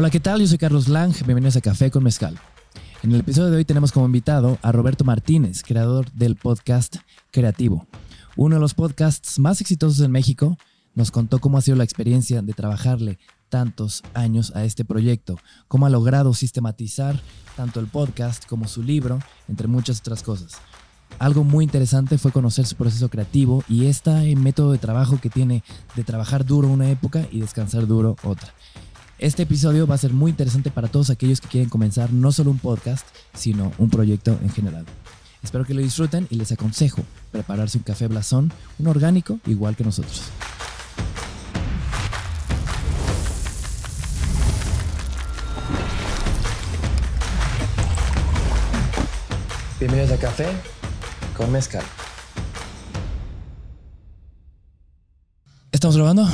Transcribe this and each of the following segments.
Hola, ¿qué tal? Yo soy Carlos Lange. bienvenidos a Café con Mezcal. En el episodio de hoy tenemos como invitado a Roberto Martínez, creador del podcast Creativo, uno de los podcasts más exitosos en México. Nos contó cómo ha sido la experiencia de trabajarle tantos años a este proyecto, cómo ha logrado sistematizar tanto el podcast como su libro, entre muchas otras cosas. Algo muy interesante fue conocer su proceso creativo y este método de trabajo que tiene de trabajar duro una época y descansar duro otra. Este episodio va a ser muy interesante para todos aquellos que quieren comenzar no solo un podcast, sino un proyecto en general. Espero que lo disfruten y les aconsejo prepararse un café blasón, un orgánico igual que nosotros. Bienvenidos a Café con Mezcal. ¿Estamos grabando?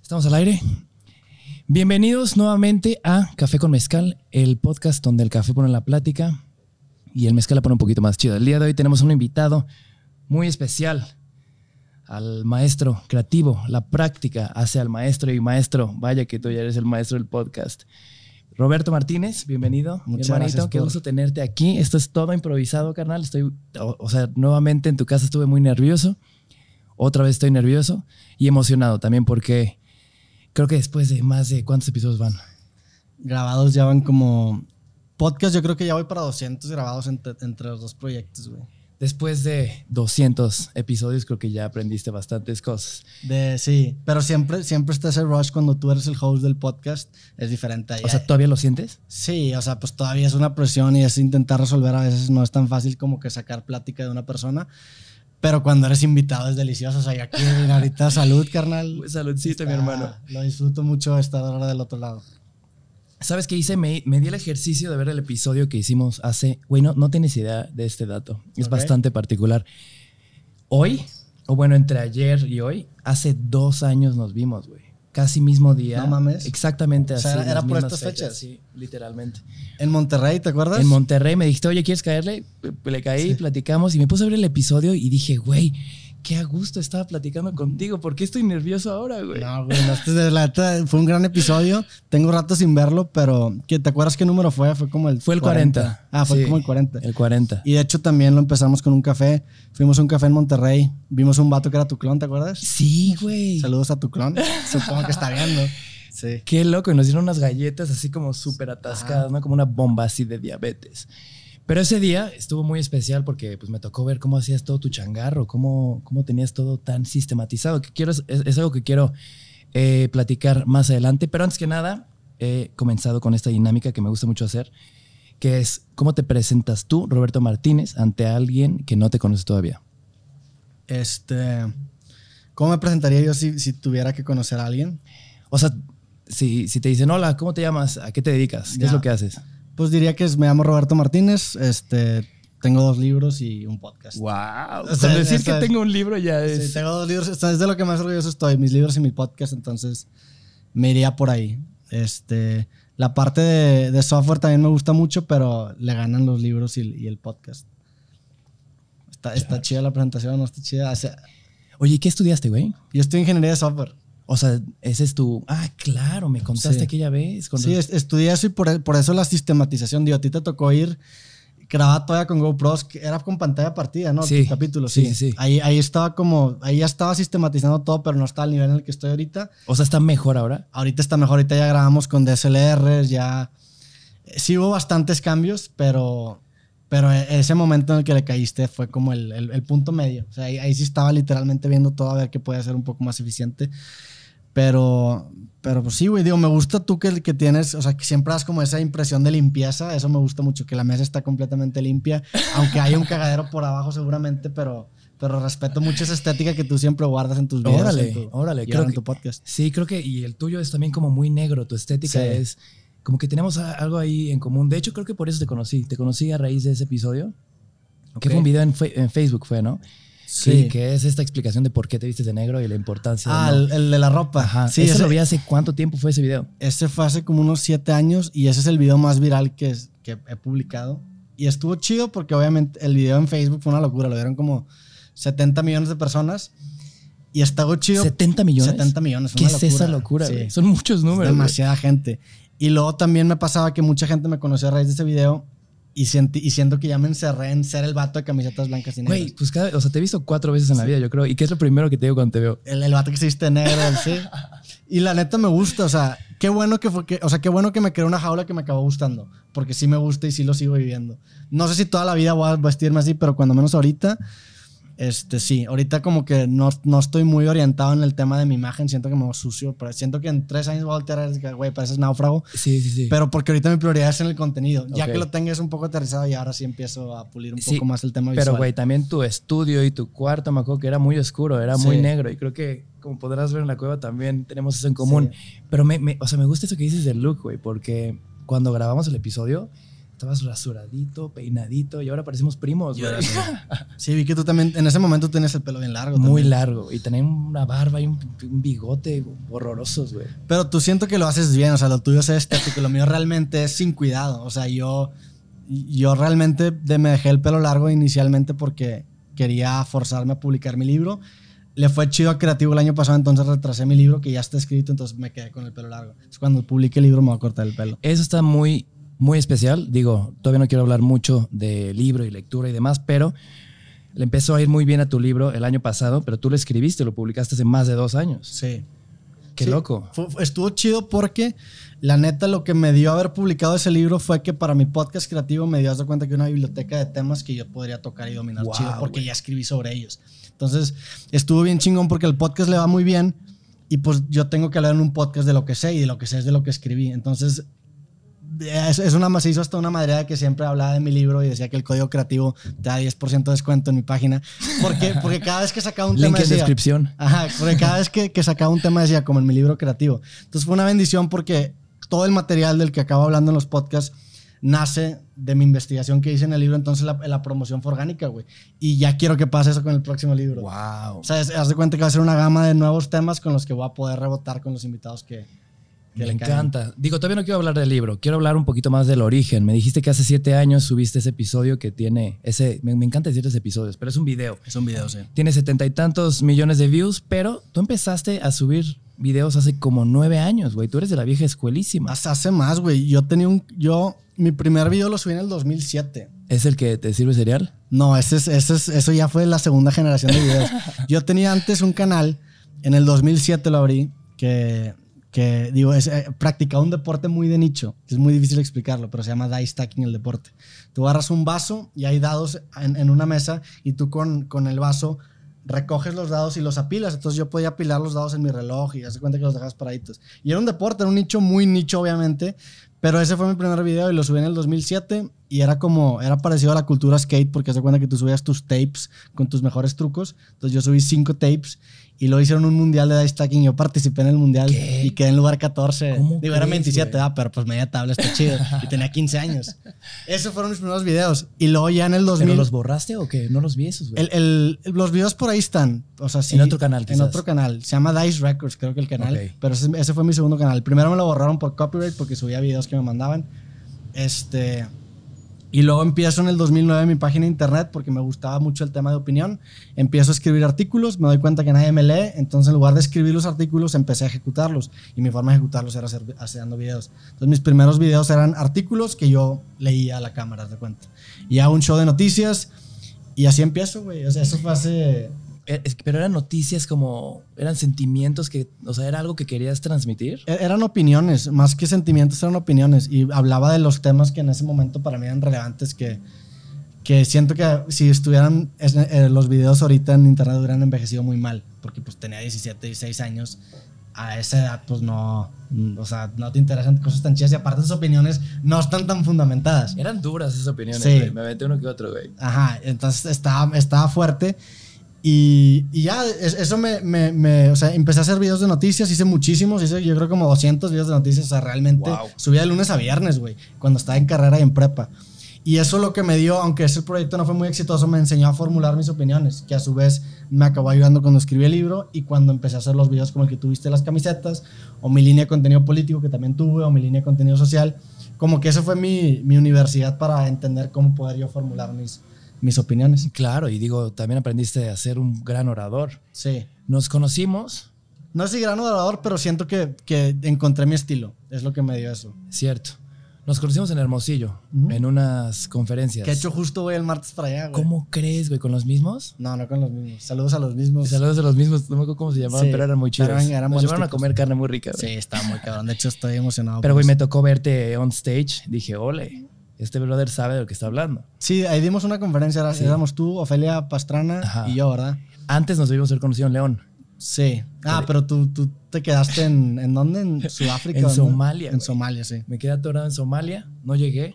¿Estamos al aire? Bienvenidos nuevamente a Café con Mezcal, el podcast donde el café pone la plática y el mezcal la pone un poquito más chido. El día de hoy tenemos un invitado muy especial al maestro creativo. La práctica hace al maestro y maestro, vaya que tú ya eres el maestro del podcast. Roberto Martínez, bienvenido. Muchas hermanito, gracias. Qué gusto tenerte aquí. Esto es todo improvisado, carnal. Estoy, o, sea, nuevamente en tu casa estuve muy nervioso. Otra vez estoy nervioso y emocionado también porque creo que después de más de cuántos episodios van. Grabados ya van como... Podcast yo creo que ya voy para 200 grabados entre, los dos proyectos, güey. Después de 200 episodios creo que ya aprendiste bastantes cosas. De, sí, pero siempre, siempre está ese rush cuando tú eres el host del podcast, es diferente. Ahí. O sea, ¿todavía lo sientes? Sí, o sea, pues todavía es una presión y es intentar resolver a veces, no es tan fácil como que sacar plática de una persona. Pero cuando eres invitado es delicioso. O sea, y aquí ahorita salud, carnal. Pues saludcita, mi hermano. Lo disfruto mucho estar ahora del otro lado. ¿Sabes qué hice? Me, di el ejercicio de ver el episodio que hicimos hace. Güey, no, no tienes idea de este dato. Es bastante particular. Hoy, o bueno, entre ayer y hoy, hace dos años nos vimos, güey casi mismo día. No mames. Exactamente así. Era, por estas fechas. Sí, literalmente. En Monterrey, ¿te acuerdas? En Monterrey me dijiste, oye, ¿quieres caerle? Le caí, platicamos y me puse a ver el episodio y dije, güey, qué a gusto estaba platicando contigo. ¿Por qué estoy nervioso ahora, güey? No, güey, este fue un gran episodio. Tengo rato sin verlo, pero ¿te acuerdas qué número fue? Fue como el. Fue el 40. Ah, fue como el 40. El 40. Y de hecho también lo empezamos con un café. Fuimos a un café en Monterrey. Vimos un vato que era tu clon, ¿te acuerdas? Sí, güey. Saludos a tu clon. Supongo que está viendo. Sí. Qué loco. Y nos dieron unas galletas así como súper atascadas, ¿no? Como una bomba así de diabetes. Pero ese día estuvo muy especial porque pues, me tocó ver cómo hacías todo tu changarro, cómo, cómo tenías todo tan sistematizado. Que quiero, es, algo que quiero eh, platicar más adelante. Pero antes que nada, he comenzado con esta dinámica que me gusta mucho hacer, que es cómo te presentas tú, Roberto Martínez, ante alguien que no te conoce todavía. Este, ¿Cómo me presentaría yo si, tuviera que conocer a alguien? O sea, si, te dicen, hola, ¿cómo te llamas? ¿A qué te dedicas? ¿Qué es lo que haces? Pues diría que es, me llamo Roberto Martínez, este, tengo dos libros y un podcast. ¡Wow! O sea, decir que tengo un libro ya es... Sí, tengo dos libros, es de lo que más orgulloso estoy, mis libros y mi podcast, entonces me iría por ahí. Este, la parte de, de software también me gusta mucho, pero le ganan los libros y, el podcast. Está, está chida la presentación, no está chida. Oye, ¿qué estudiaste, güey? Yo estoy ingeniería de software. O sea, ese es tu. Ah, claro, me contaste que aquella vez. Sí, estudié eso y por, por, eso la sistematización. Digo, a ti te tocó ir grabada todavía con GoPros, que era con pantalla partida, ¿no? Sí. Capítulos, sí. sí. Ahí, ahí estaba como. Ahí ya estaba sistematizando todo, pero no está al nivel en el que estoy ahorita. O sea, está mejor ahora. Ahorita está mejor. Ahorita ya grabamos con DSLR, ya. Eh, sí hubo bastantes cambios, pero. Pero e, ese momento en el que le caíste fue como el, punto medio. O sea, ahí, sí estaba literalmente viendo todo a ver qué puede ser un poco más eficiente. Pero, pero pues sí, güey, digo, me gusta tú que, que tienes, o sea, que siempre das como esa impresión de limpieza, eso me gusta mucho, que la mesa está completamente limpia, aunque hay un cagadero por abajo seguramente, pero, pero respeto mucho esa estética que tú siempre guardas en tus videos. Órale, órale, creo en tu podcast. Sí, creo que, y el tuyo es también como muy negro, tu estética es como que tenemos algo ahí en común. De hecho, creo que por eso te conocí, te conocí a raíz de ese episodio, que fue un video en, en Facebook, fue, ¿no? Sí. que es esta explicación de por qué te vistes de negro y la importancia. Ah, de el, de la ropa. Ajá. Sí, ese, lo vi hace cuánto tiempo fue ese video. Ese fue hace como unos siete años y ese es el video más viral que, que he publicado. Y estuvo chido porque obviamente el video en Facebook fue una locura. Lo vieron como 70 millones de personas. Y estuvo chido. ¿70 millones? 70 millones. ¿Qué es esa locura? Son muchos números. demasiada gente. Y luego también me pasaba que mucha gente me conocía a raíz de ese video y, siento que ya me encerré en ser el vato de camisetas blancas y negras. Pues o sea, te he visto cuatro veces en la vida, yo creo. ¿Y qué es lo primero que te digo cuando te veo? El, vato que se viste negro, sí. Y la neta me gusta, o sea, qué bueno que fue, o sea, qué bueno que me creó una jaula que me acabó gustando, porque sí me gusta y sí lo sigo viviendo. No sé si toda la vida voy a vestirme así, pero cuando menos ahorita, este, sí, ahorita como que no, estoy muy orientado en el tema de mi imagen, siento que me sucio, pero siento que en tres años voy a alterar, güey, pareces náufrago. Sí, sí, sí. Pero porque ahorita mi prioridad es en el contenido. Ya que lo tengas un poco aterrizado y ahora sí empiezo a pulir un poco más el tema visual. Pero, güey, también tu estudio y tu cuarto, me acuerdo que era muy oscuro, era muy negro y creo que, como podrás ver en la cueva, también tenemos eso en común. Pero, me, o sea, me gusta eso que dices del look, güey, porque cuando grabamos el episodio estabas rasuradito, peinadito y ahora parecemos primos, güey. Sí, vi que tú también, en ese momento tenías el pelo bien largo. Muy largo. Y tenías una barba y un, bigote horrorosos, güey. Pero tú siento que lo haces bien, o sea, lo tuyo es estético, lo mío realmente es sin cuidado. O sea, yo, yo realmente me dejé el pelo largo inicialmente porque quería forzarme a publicar mi libro le fue chido a Creativo el año pasado, entonces retrasé mi libro que ya está escrito, entonces me quedé con el pelo largo. Es cuando publique el libro me voy a cortar el pelo. Eso está muy muy especial. Digo, todavía no quiero hablar mucho de libro y lectura y demás, pero le empezó a ir muy bien a tu libro el año pasado, pero tú lo escribiste, lo publicaste hace más de dos años. Sí. Qué loco. estuvo chido porque la neta lo que me dio haber publicado ese libro fue que para mi podcast creativo me dio dar cuenta que una biblioteca de temas que yo podría tocar y dominar chido porque ya escribí sobre ellos. Entonces estuvo bien chingón porque el podcast le va muy bien y pues yo tengo que hablar en un podcast de lo que sé y de lo que sé es de lo que escribí. Entonces es, una, macizo hasta una madreada que siempre hablaba de mi libro y decía que el código creativo te da 10% de descuento en mi página. Porque, porque cada vez que sacaba un tema. Link en descripción. Ajá, porque cada vez que, que sacaba un tema decía, como en mi libro creativo. Entonces fue una bendición porque todo el material del que acabo hablando en los podcasts nace de mi investigación que hice en el libro, entonces la, promoción fue orgánica, güey. Y ya quiero que pase eso con el próximo libro. ¡Wow! O sea, haz de cuenta que va a ser una gama de nuevos temas con los que voy a poder rebotar con los invitados que, me encanta. Digo, todavía no quiero hablar del libro, quiero hablar un poquito más del origen. Me dijiste que hace siete años subiste ese episodio que tiene ese. Me, encanta decir episodios, pero es un video. Es un video, sí. Tiene setenta y tantos millones de views, pero tú empezaste a subir videos hace como nueve años, güey. Tú eres de la vieja escuelísima. Hasta hace más, güey. Yo tenía un. Yo. Mi primer video lo subí en el 2007. ¿Es el que te sirve serial? No, ese es, es, eso ya fue la segunda generación de videos. yo tenía antes un canal. En el 2007 lo abrí. Que que digo, es, eh, un deporte muy de nicho, es muy difícil explicarlo, pero se llama dice stacking el deporte. Tú agarras un vaso y hay dados en, una mesa y tú con, con, el vaso recoges los dados y los apilas. Entonces yo podía apilar los dados en mi reloj y hace cuenta que los dejas paraditos. Y era un deporte, era un nicho muy nicho obviamente, pero ese fue mi primer video y lo subí en el 2007 y era como, era parecido a la cultura skate porque hace cuenta que tú subías tus tapes con tus mejores trucos. Entonces yo subí cinco tapes y luego hicieron un mundial de dice stacking. Yo participé en el mundial y quedé en lugar 14. ¿Cómo Digo, era 27, ah, pero pues media tabla está chido. y tenía 15 años. Esos fueron mis primeros videos. Y luego ya en el 2000. ¿Pero los borraste o qué? No los vi esos, güey. El, los videos por ahí están. O sea, sí. En otro canal, quizás. En otro canal. Se llama Dice Records, creo que el canal. Pero ese, ese, fue mi segundo canal. primero me lo borraron por copyright porque subía videos que me mandaban. Este. Y luego empiezo en el 2009 mi página de internet porque me gustaba mucho el tema de opinión. Empiezo a escribir artículos, me doy cuenta que nadie me lee, entonces en lugar de escribir los artículos empecé a ejecutarlos y mi forma de ejecutarlos era hacer, haciendo videos. Entonces mis primeros videos eran artículos que yo leía a la cámara, de cuenta. Y hago un show de noticias y así empiezo, güey. O sea, eso fue hace eh, pero eran noticias como, eran sentimientos que, o sea, era algo que querías transmitir. E, eran opiniones, más que sentimientos, eran opiniones. Y hablaba de los temas que en ese momento para mí eran relevantes, que, que siento que si estuvieran eh, los videos ahorita en internet hubieran envejecido muy mal, porque pues tenía 17, 16 años. A esa edad, pues no, o sea, no te interesan cosas tan chidas y aparte esas opiniones no están tan fundamentadas. Eran duras esas opiniones, sí. me metí uno que otro, güey. Ajá, entonces estaba, estaba fuerte y, ya, eso me, O sea, empecé a hacer videos de noticias, hice muchísimos, hice yo creo como 200 videos de noticias. O sea, realmente subía de lunes a viernes, güey, cuando estaba en carrera y en prepa. Y eso lo que me dio, aunque ese proyecto no fue muy exitoso, me enseñó a formular mis opiniones, que a su vez me acabó ayudando cuando escribí el libro y cuando empecé a hacer los videos como el que tuviste las camisetas, o mi línea de contenido político que también tuve, o mi línea de contenido social. Como que eso fue mi, mi universidad para entender cómo poder yo formular mis, mis opiniones. Claro, y digo, también aprendiste a ser un gran orador. Sí. Nos conocimos. No soy gran orador, pero siento que, que encontré mi estilo. Es lo que me dio eso. Cierto. Nos conocimos en Hermosillo, en unas conferencias. Que he hecho justo, el martes para allá, güey. ¿Cómo crees, güey? ¿Con los mismos? No, no con los mismos. Saludos a los mismos. Saludos a los mismos. No me acuerdo cómo se llamaban, pero eran muy chidos. Nos llevaron a comer carne muy rica, güey. Sí, estaba muy cabrón. De hecho, estoy emocionado. Pero, güey, me tocó verte on stage. Dije, ole este brother sabe de lo que está hablando. Sí, ahí dimos una conferencia, sí. éramos tú, Ofelia Pastrana y yo, ¿verdad? Antes nos debimos haber conocido en León. Sí. Ah, pero tú, tú te quedaste en, ¿en dónde? En Sudáfrica. en Somalia. En Somalia, sí. Me quedé atorado en Somalia, no llegué.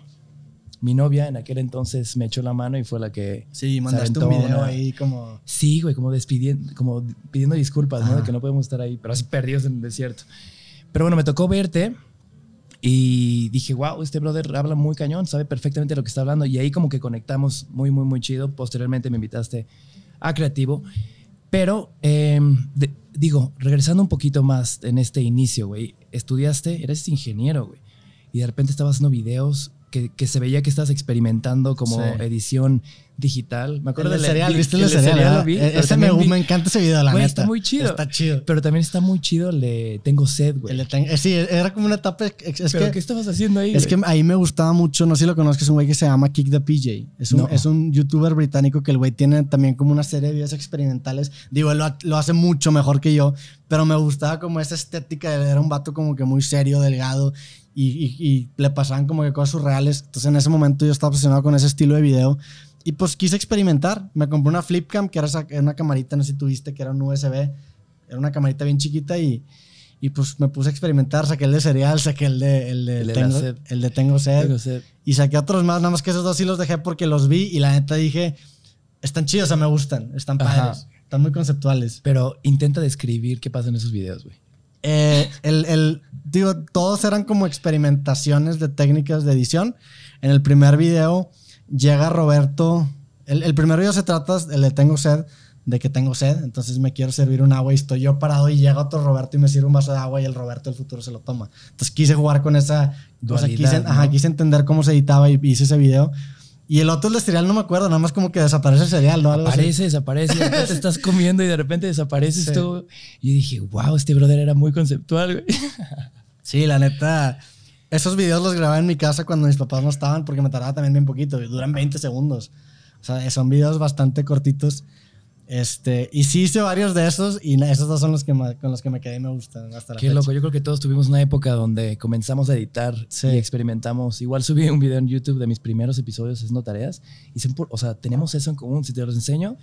Mi novia en aquel entonces me echó la mano y fue la que. Sí, mandaste un video ahí como. Sí, güey, como despidiendo, como pidiendo disculpas, ¿no? De que no podemos estar ahí, pero así perdidos en el desierto. Pero bueno, me tocó verte y dije, wow, este brother habla muy cañón, sabe perfectamente lo que está hablando. Y ahí como que conectamos muy, muy, muy chido. Posteriormente me invitaste a Creativo. Pero, eh, digo, regresando un poquito más en este inicio, güey, estudiaste, eres ingeniero, güey. Y de repente estabas haciendo videos que, se veía que estabas experimentando como edición digital. Me acuerdo del de cereal, ¿viste el, cereal? Ah, e- ese me, me, encanta ese video, la Está muy chido. Está chido. Pero también está muy chido el Tengo sed, güey. Eh, sí, e-, era como una etapa. Es ¿Pero qué estabas haciendo ahí? Es que ahí me gustaba mucho, no sé si lo conoces es un güey que se llama Kick the PJ. Es un, es un youtuber británico que el güey tiene también como una serie de videos experimentales. Digo, lo, lo hace mucho mejor que yo, pero me gustaba como esa estética. de Era un vato como que muy serio, delgado. y, le pasaban como que cosas surreales. Entonces en ese momento yo estaba obsesionado con ese estilo de video y pues quise experimentar. Me compré una Flipcam, que era, una camarita, no sé si tuviste, que era un USB. Era una camarita bien chiquita y, y pues me puse a experimentar. Saqué el de cereal, saqué el de, el de, tengo, el de tengo, sed, Y saqué otros más, nada más que esos dos sí los dejé porque los vi y la neta dije, están chidos, o sea, me gustan, están padres, están muy conceptuales. Pero intenta describir qué pasa en esos videos, güey. Eh, el, el, digo, todos eran como experimentaciones de técnicas de edición. En el primer video llega Roberto. El, el primer video se trata, el de tengo sed, de que tengo sed, entonces me quiero servir un agua y estoy yo parado y llega otro Roberto y me sirve un vaso de agua y el Roberto del futuro se lo toma. Entonces quise jugar con esa cosa, quise, quise entender cómo se editaba y hice ese video. Y el otro, el de cereal, no me acuerdo, nada más como que desaparece el cereal, ¿no? aparece, desaparece, te estás comiendo y de repente desapareces tú. Y dije, wow, este brother era muy conceptual, Sí, la neta, esos videos los grababa en mi casa cuando mis papás no estaban porque me tardaba también bien poquito. Y duran 20 segundos. O sea, son videos bastante cortitos. Este, y sí hice varios de esos y esos dos son los que con los que me quedé y me gustan hasta la Qué loco, yo creo que todos tuvimos una época donde comenzamos a editar y experimentamos. Igual subí un video en YouTube de mis primeros episodios haciendo tareas y o sea, tenemos eso en común, si te los enseño,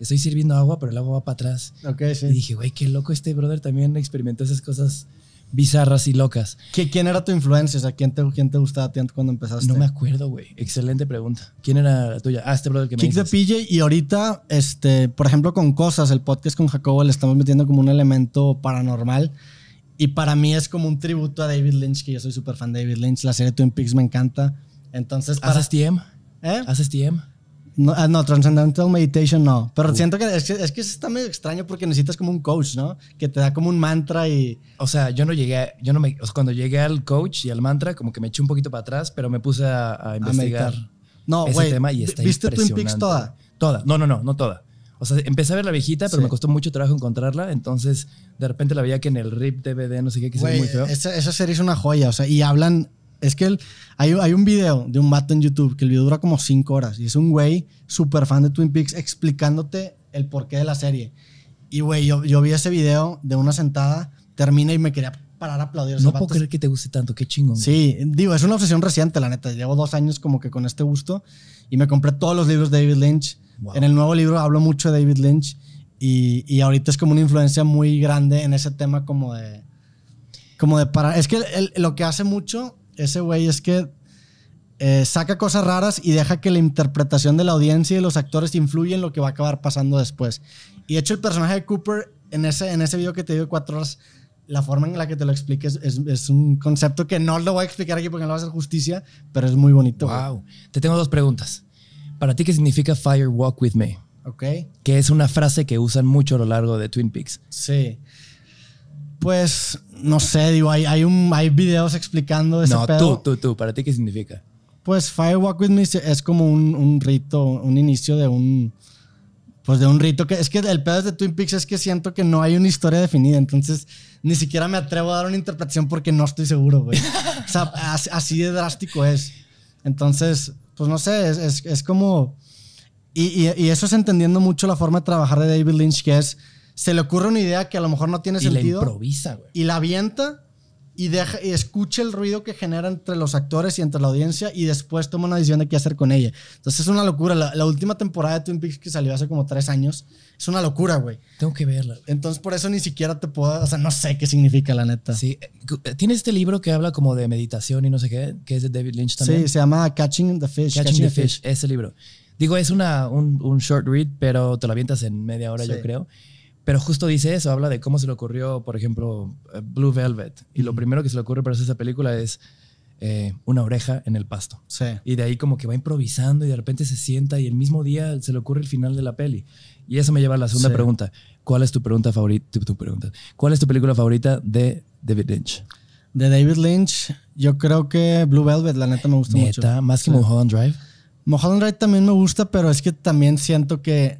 estoy sirviendo agua, pero el agua va para atrás. Okay, sí. Y dije, güey, qué loco este brother también experimentó esas cosas bizarras y locas. ¿Quién era tu influencia? ¿quién te, gustaba tanto cuando empezaste? No me acuerdo, güey. Excelente pregunta. ¿Quién era tuya? Ah, este brother que me Kick the PJ y ahorita, este, por ejemplo, con Cosas, el podcast con Jacobo, le estamos metiendo como un elemento paranormal. Y para mí es como un tributo a David Lynch, que yo soy súper fan de David Lynch. La serie Twin Peaks me encanta. Entonces, ¿Haces TM? ¿Eh? ¿Haces TM? No, ah, no, Transcendental Meditation no. Pero siento que es, que es, que está medio extraño porque necesitas como un coach, ¿no? Que te da como un mantra y. O sea, yo no llegué. yo no me, o sea, cuando llegué al coach y al mantra, como que me eché un poquito para atrás, pero me puse a, investigar. tema y está ¿Viste Twin Peaks toda? Toda. No, no, no, no toda. O sea, empecé a ver la viejita, pero me costó mucho trabajo encontrarla. Entonces, de repente la veía que en el RIP DVD, no sé qué, que sería muy feo. Esa, esa serie es una joya, o sea, y hablan es que hay, un video de un vato en YouTube que el video dura como cinco horas y es un güey súper fan de Twin Peaks explicándote el porqué de la serie. Y güey, yo, vi ese video de una sentada, termina y me quería parar a aplaudir. No puedo creer que te guste tanto, qué chingón. Sí, digo, es una obsesión reciente, la neta. Llevo dos años como que con este gusto y me compré todos los libros de David Lynch. En el nuevo libro hablo mucho de David Lynch y, ahorita es como una influencia muy grande en ese tema como de como de parar. Es que lo que hace mucho ese güey es que eh, saca cosas raras y deja que la interpretación de la audiencia y de los actores influyen en lo que va a acabar pasando después. Y de hecho, el personaje de Cooper en ese, en ese video que te dio cuatro horas, la forma en la que te lo expliques es, un concepto que no lo voy a explicar aquí porque no va a hacer justicia, pero es muy bonito. Wow. Te tengo dos preguntas. ¿Para ti qué significa Fire Walk with Me? Ok. Que es una frase que usan mucho a lo largo de Twin Peaks. Sí pues, no sé, digo, hay, hay, un, hay videos explicando ese no, tú, tú, tú, ¿para ti qué significa? Pues Fire Walk With Me es como un, un rito, un inicio de un... Pues de un rito que... Es que el pedo de Twin Peaks es que siento que no hay una historia definida, entonces ni siquiera me atrevo a dar una interpretación porque no estoy seguro, güey. o sea, así de drástico es. Entonces, pues no sé, es, es, como... Y, y, y, eso es entendiendo mucho la forma de trabajar de David Lynch, que es se le ocurre una idea que a lo mejor no tiene y sentido. La improvisa, Y la avienta y, deja, y escucha el ruido que genera entre los actores y entre la audiencia y después toma una decisión de qué hacer con ella. Entonces es una locura. La, última temporada de Twin Peaks que salió hace como tres años es una locura, güey. Tengo que verla. Entonces por eso ni siquiera te puedo, o sea, no sé qué significa la neta. Sí, tiene este libro que habla como de meditación y no sé qué, que es de David Lynch también. Sí, se llama Catching the Fish. Catching, the, fish. ese libro. Digo, es una, un, short read, pero te lo avientas en media hora, yo creo. Pero justo dice eso, habla de cómo se le ocurrió, por ejemplo, eh, Blue Velvet. Y lo primero que se le ocurre para hacer esa película es eh, una oreja en el pasto. Sí. Y de ahí como que va improvisando y de repente se sienta y el mismo día se le ocurre el final de la peli. Y eso me lleva a la segunda pregunta. ¿Cuál es tu pregunta favorita? Tu, pregunta. ¿Cuál es tu película favorita de David Lynch? De David Lynch, yo creo que Blue Velvet, la neta me gusta ¿Neta? mucho. ¿Más que Drive? Mulholland Drive también me gusta, pero es que también siento que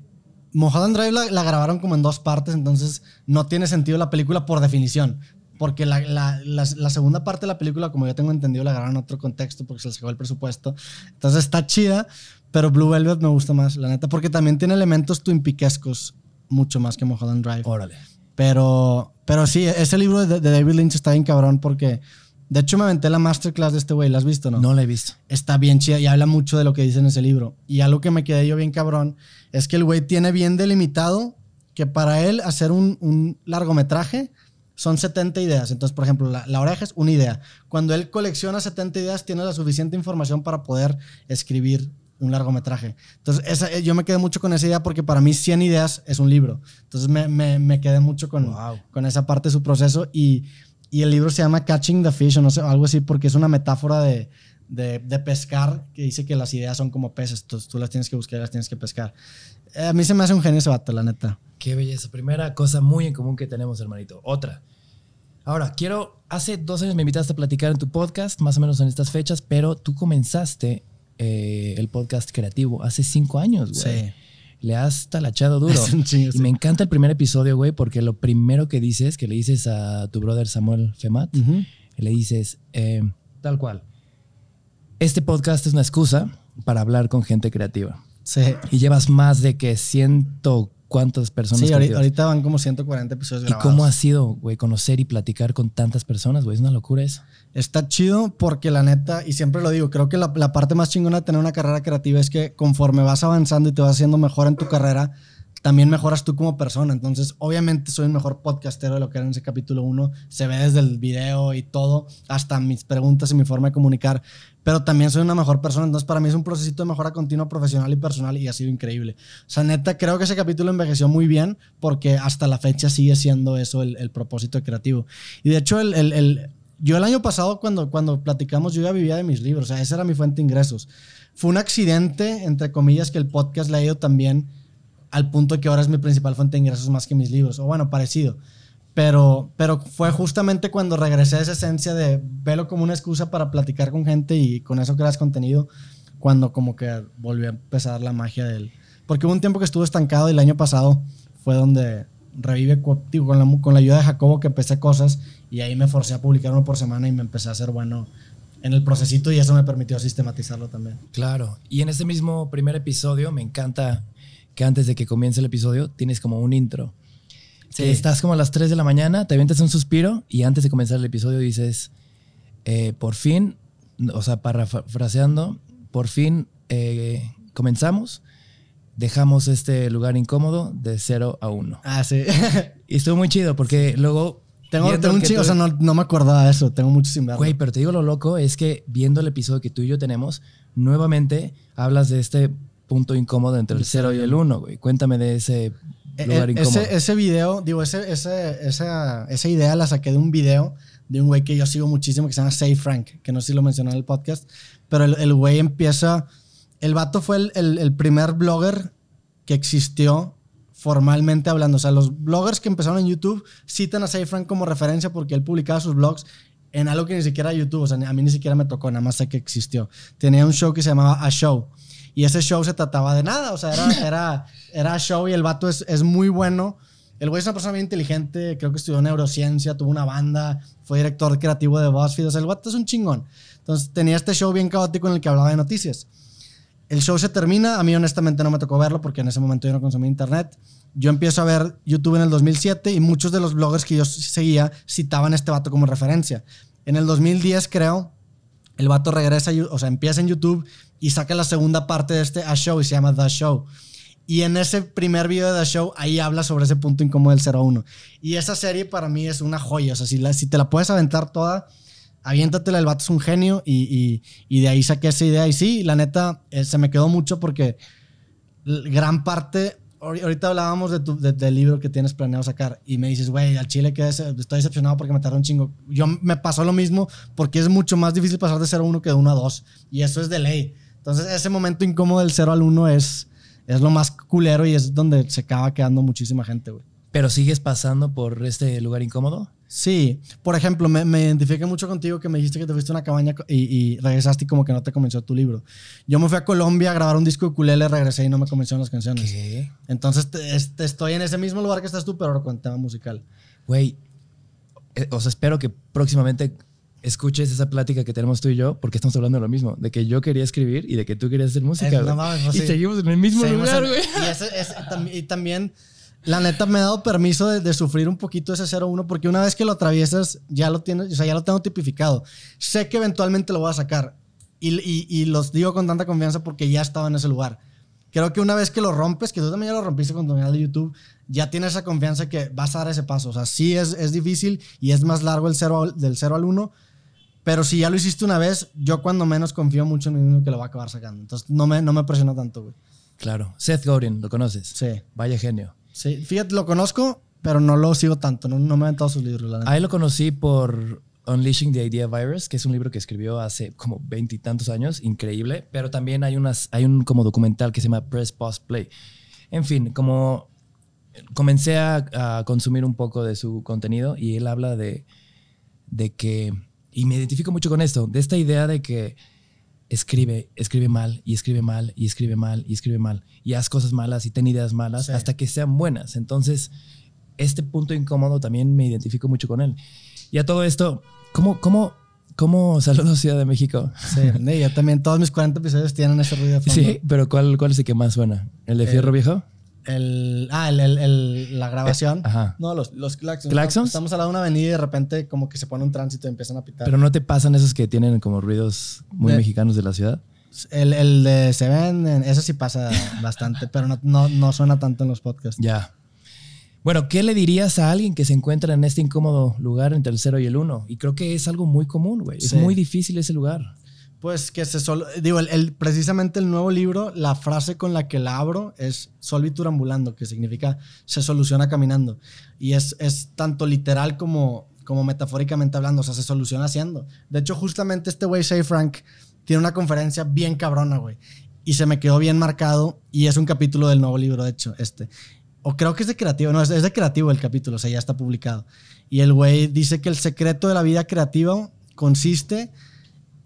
Mulholland Drive la, grabaron como en dos partes, entonces no tiene sentido la película por definición. Porque la, la, la, segunda parte de la película, como yo tengo entendido, la grabaron en otro contexto porque se les acabó el presupuesto. Entonces está chida, pero Blue Velvet me gusta más, la neta, porque también tiene elementos twinpiquescos mucho más que Mulholland Drive. Órale. Pero, pero sí, ese libro de, de David Lynch está bien cabrón porque de hecho, me aventé la masterclass de este güey. ¿La has visto, no? No la he visto. Está bien chida y habla mucho de lo que dice en ese libro. Y algo que me quedé yo bien cabrón es que el güey tiene bien delimitado que para él hacer un, largometraje son 70 ideas. Entonces, por ejemplo, la, oreja es una idea. Cuando él colecciona 70 ideas, tiene la suficiente información para poder escribir un largometraje. Entonces, eh, yo me quedé mucho con esa idea porque para mí 100 ideas es un libro. Entonces, me, quedé mucho con, con esa parte de su proceso y, y, el libro se llama Catching the Fish o no sé, algo así porque es una metáfora de, de, pescar, que dice que las ideas son como peces, tú las tienes que buscar las tienes que pescar. Eh, a mí se me hace un genio ese vato, la neta. Qué belleza. Primera cosa muy en común que tenemos, hermanito. Otra. Ahora, quiero, hace dos años me invitaste a platicar en tu podcast, más o menos en estas fechas, pero tú comenzaste eh, el podcast creativo hace cinco años, güey. Sí. Le has talachado duro. y me encanta el primer episodio, güey, porque lo primero que dices, que le dices a tu brother Samuel Femat, le dices, eh, tal cual, este podcast es una excusa para hablar con gente creativa. Sí. Y llevas más de que ciento cuántas personas. Sí, ahorita, van como 140 episodios grabados. ¿Y cómo ha sido, güey, conocer y platicar con tantas personas, güey? Es una locura eso. Está chido porque la neta, y siempre lo digo, creo que la parte más chingona de tener una carrera creativa es que conforme vas avanzando y te vas haciendo mejor en tu carrera, también mejoras tú como persona. Entonces, obviamente soy el mejor podcastero de lo que era en ese capítulo 1. Se ve desde el video y todo, hasta mis preguntas y mi forma de comunicar. Pero también soy una mejor persona. Entonces, para mí es un procesito de mejora continua profesional y personal y ha sido increíble. O sea, neta, creo que ese capítulo envejeció muy bien porque hasta la fecha sigue siendo eso el, propósito creativo. Y de hecho, el, yo el año pasado cuando, cuando platicamos, yo ya vivía de mis libros, o sea, esa era mi fuente de ingresos. Fue un accidente, entre comillas, que el podcast le ha ido también al punto que ahora es mi principal fuente de ingresos más que mis libros, o bueno, parecido. Pero, pero fue justamente cuando regresé a esa esencia de velo como una excusa para platicar con gente y con eso creas contenido, cuando como que volvió a empezar la magia del... Porque hubo un tiempo que estuve estancado y el año pasado fue donde revive con, la, con la ayuda de Jacobo que empecé cosas y ahí me forcé a publicar uno por semana y me empecé a hacer bueno en el procesito y eso me permitió sistematizarlo también. Claro, y en ese mismo primer episodio me encanta que antes de que comience el episodio tienes como un intro. estás como a las 3 de la mañana, te avientas un suspiro y antes de comenzar el episodio dices, eh, por fin, o sea, parafraseando, por fin eh, comenzamos, dejamos este lugar incómodo de 0 a 1. Ah, sí. y estuvo muy chido porque luego... Tengo, tengo un chido, o sea, no, me acordaba de eso, tengo mucho sin Güey, pero te digo lo loco, es que viendo el episodio que tú y yo tenemos, nuevamente hablas de este punto incómodo entre el 0 y el 1, güey. Cuéntame de ese e-, lugar e-, incómodo. Ese, video, digo, ese, ese, esa, idea la saqué de un video de un güey que yo sigo muchísimo que se llama Say Frank, que no sé si lo mencionó en el podcast, pero el, el güey empieza. El vato fue el, el, primer blogger que existió formalmente hablando. O sea, los bloggers que empezaron en YouTube citan a Say Frank como referencia porque él publicaba sus blogs en algo que ni siquiera YouTube, o sea, a mí ni siquiera me tocó, nada más sé que existió. Tenía un show que se llamaba A Show, y ese show se trataba de nada, o sea, era, era, show y el vato es, muy bueno. El güey es una persona bien inteligente, creo que estudió neurociencia, tuvo una banda, fue director creativo de BuzzFeed, o sea, el vato es un chingón. Entonces tenía este show bien caótico en el que hablaba de noticias. El show se termina, a mí honestamente no me tocó verlo porque en ese momento yo no consumía internet. Yo empiezo a ver YouTube en el 2007 y muchos de los bloggers que yo seguía citaban a este vato como referencia. En el 2010 creo, el vato regresa, o sea, empieza en YouTube y saca la segunda parte de este A Show y se llama The Show. Y en ese primer video de The Show, ahí habla sobre ese punto incómodo del 1 Y esa serie para mí es una joya. O sea, si, la, si te la puedes aventar toda, aviéntatela, el vato es un genio. Y, y, y de ahí saqué esa idea. Y sí, la neta, eh, se me quedó mucho porque gran parte. Ahorita hablábamos de tu, del libro que tienes planeado sacar y me dices, güey, al chile que estoy decepcionado porque me tardó un chingo. Yo me pasó lo mismo porque es mucho más difícil pasar de 0 a 1 que de 1 a 2. Y eso es de ley. Entonces, ese momento incómodo del 0 al 1 es, es lo más culero y es donde se acaba quedando muchísima gente, güey. ¿Pero sigues pasando por este lugar incómodo? Sí. Por ejemplo, me, me identifiqué mucho contigo que me dijiste que te fuiste a una cabaña y, regresaste como que no te convenció tu libro. Yo me fui a Colombia a grabar un disco de culele, regresé y no me convencieron las canciones. Entonces, estoy en ese mismo lugar que estás tú, pero con tema musical. Güey, eh, os espero que próximamente escuches esa plática que tenemos tú y yo, porque estamos hablando de lo mismo, de que yo quería escribir y de que tú querías hacer música. y seguimos en el mismo lugar, güey. Y, también, la neta, me ha dado permiso de, sufrir un poquito ese 0-1, porque una vez que lo atraviesas, ya lo tienes, o sea, ya lo tengo tipificado. Sé que eventualmente lo voy a sacar. Y, los digo con tanta confianza porque ya estaba en ese lugar. Creo que una vez que lo rompes, que tú también lo rompiste con tu canal de YouTube, ya tienes esa confianza que vas a dar ese paso. O sea, sí es, es difícil y es más largo el cero, del 0 al 1, pero si ya lo hiciste una vez, yo cuando menos confío mucho en mí mismo que lo va a acabar sacando. Entonces no me, no me presiona tanto, güey. Claro. Seth Godin, ¿lo conoces? Sí. Vaya genio. Sí, fíjate, lo conozco, pero no lo sigo tanto. No, me han dado sus libros, la Ahí lo conocí por Unleashing the Idea Virus, que es un libro que escribió hace como veintitantos años, increíble. Pero también hay, unas, hay un como documental que se llama Press, Post, Play. En fin, como comencé a, a consumir un poco de su contenido y él habla de, de que y me identifico mucho con esto, de esta idea de que escribe, escribe mal y escribe mal y escribe mal y escribe mal y haz cosas malas y ten ideas malas hasta que sean buenas. Entonces, este punto incómodo también me identifico mucho con él. Y a todo esto, ¿cómo, cómo, cómo saludos Ciudad de México? Sí, ya también, todos mis 40 episodios tienen ese ruido Sí, pero ¿cuál, cuál es el que más suena? ¿El de eh, Fierro Viejo? el, ah, la eh, grabación. No, los, los claxons. Estamos al lado de una avenida y de repente como que se pone un tránsito y empiezan a pitar. ¿Pero no te pasan esos que tienen como ruidos muy mexicanos de la ciudad? El, de se ven, eso sí pasa bastante, pero no, suena tanto en los podcasts. Ya. Bueno, ¿qué le dirías a alguien que se encuentra en este incómodo lugar entre el 0 y el 1? Y creo que es algo muy común, güey. Es muy difícil ese lugar. Pues que se digo, el, precisamente el nuevo libro, la frase con la que la abro es solvitur ambulando, que significa se soluciona caminando. Y es, es tanto literal como, como metafóricamente hablando, o sea, se soluciona haciendo. De hecho, justamente este güey, Say Frank, tiene una conferencia bien cabrona, güey. Y se me quedó bien marcado y es un capítulo del nuevo libro, de hecho, este. O creo que es de creativo, no, es, es de creativo el capítulo, o sea, ya está publicado. Y el güey dice que el secreto de la vida creativa consiste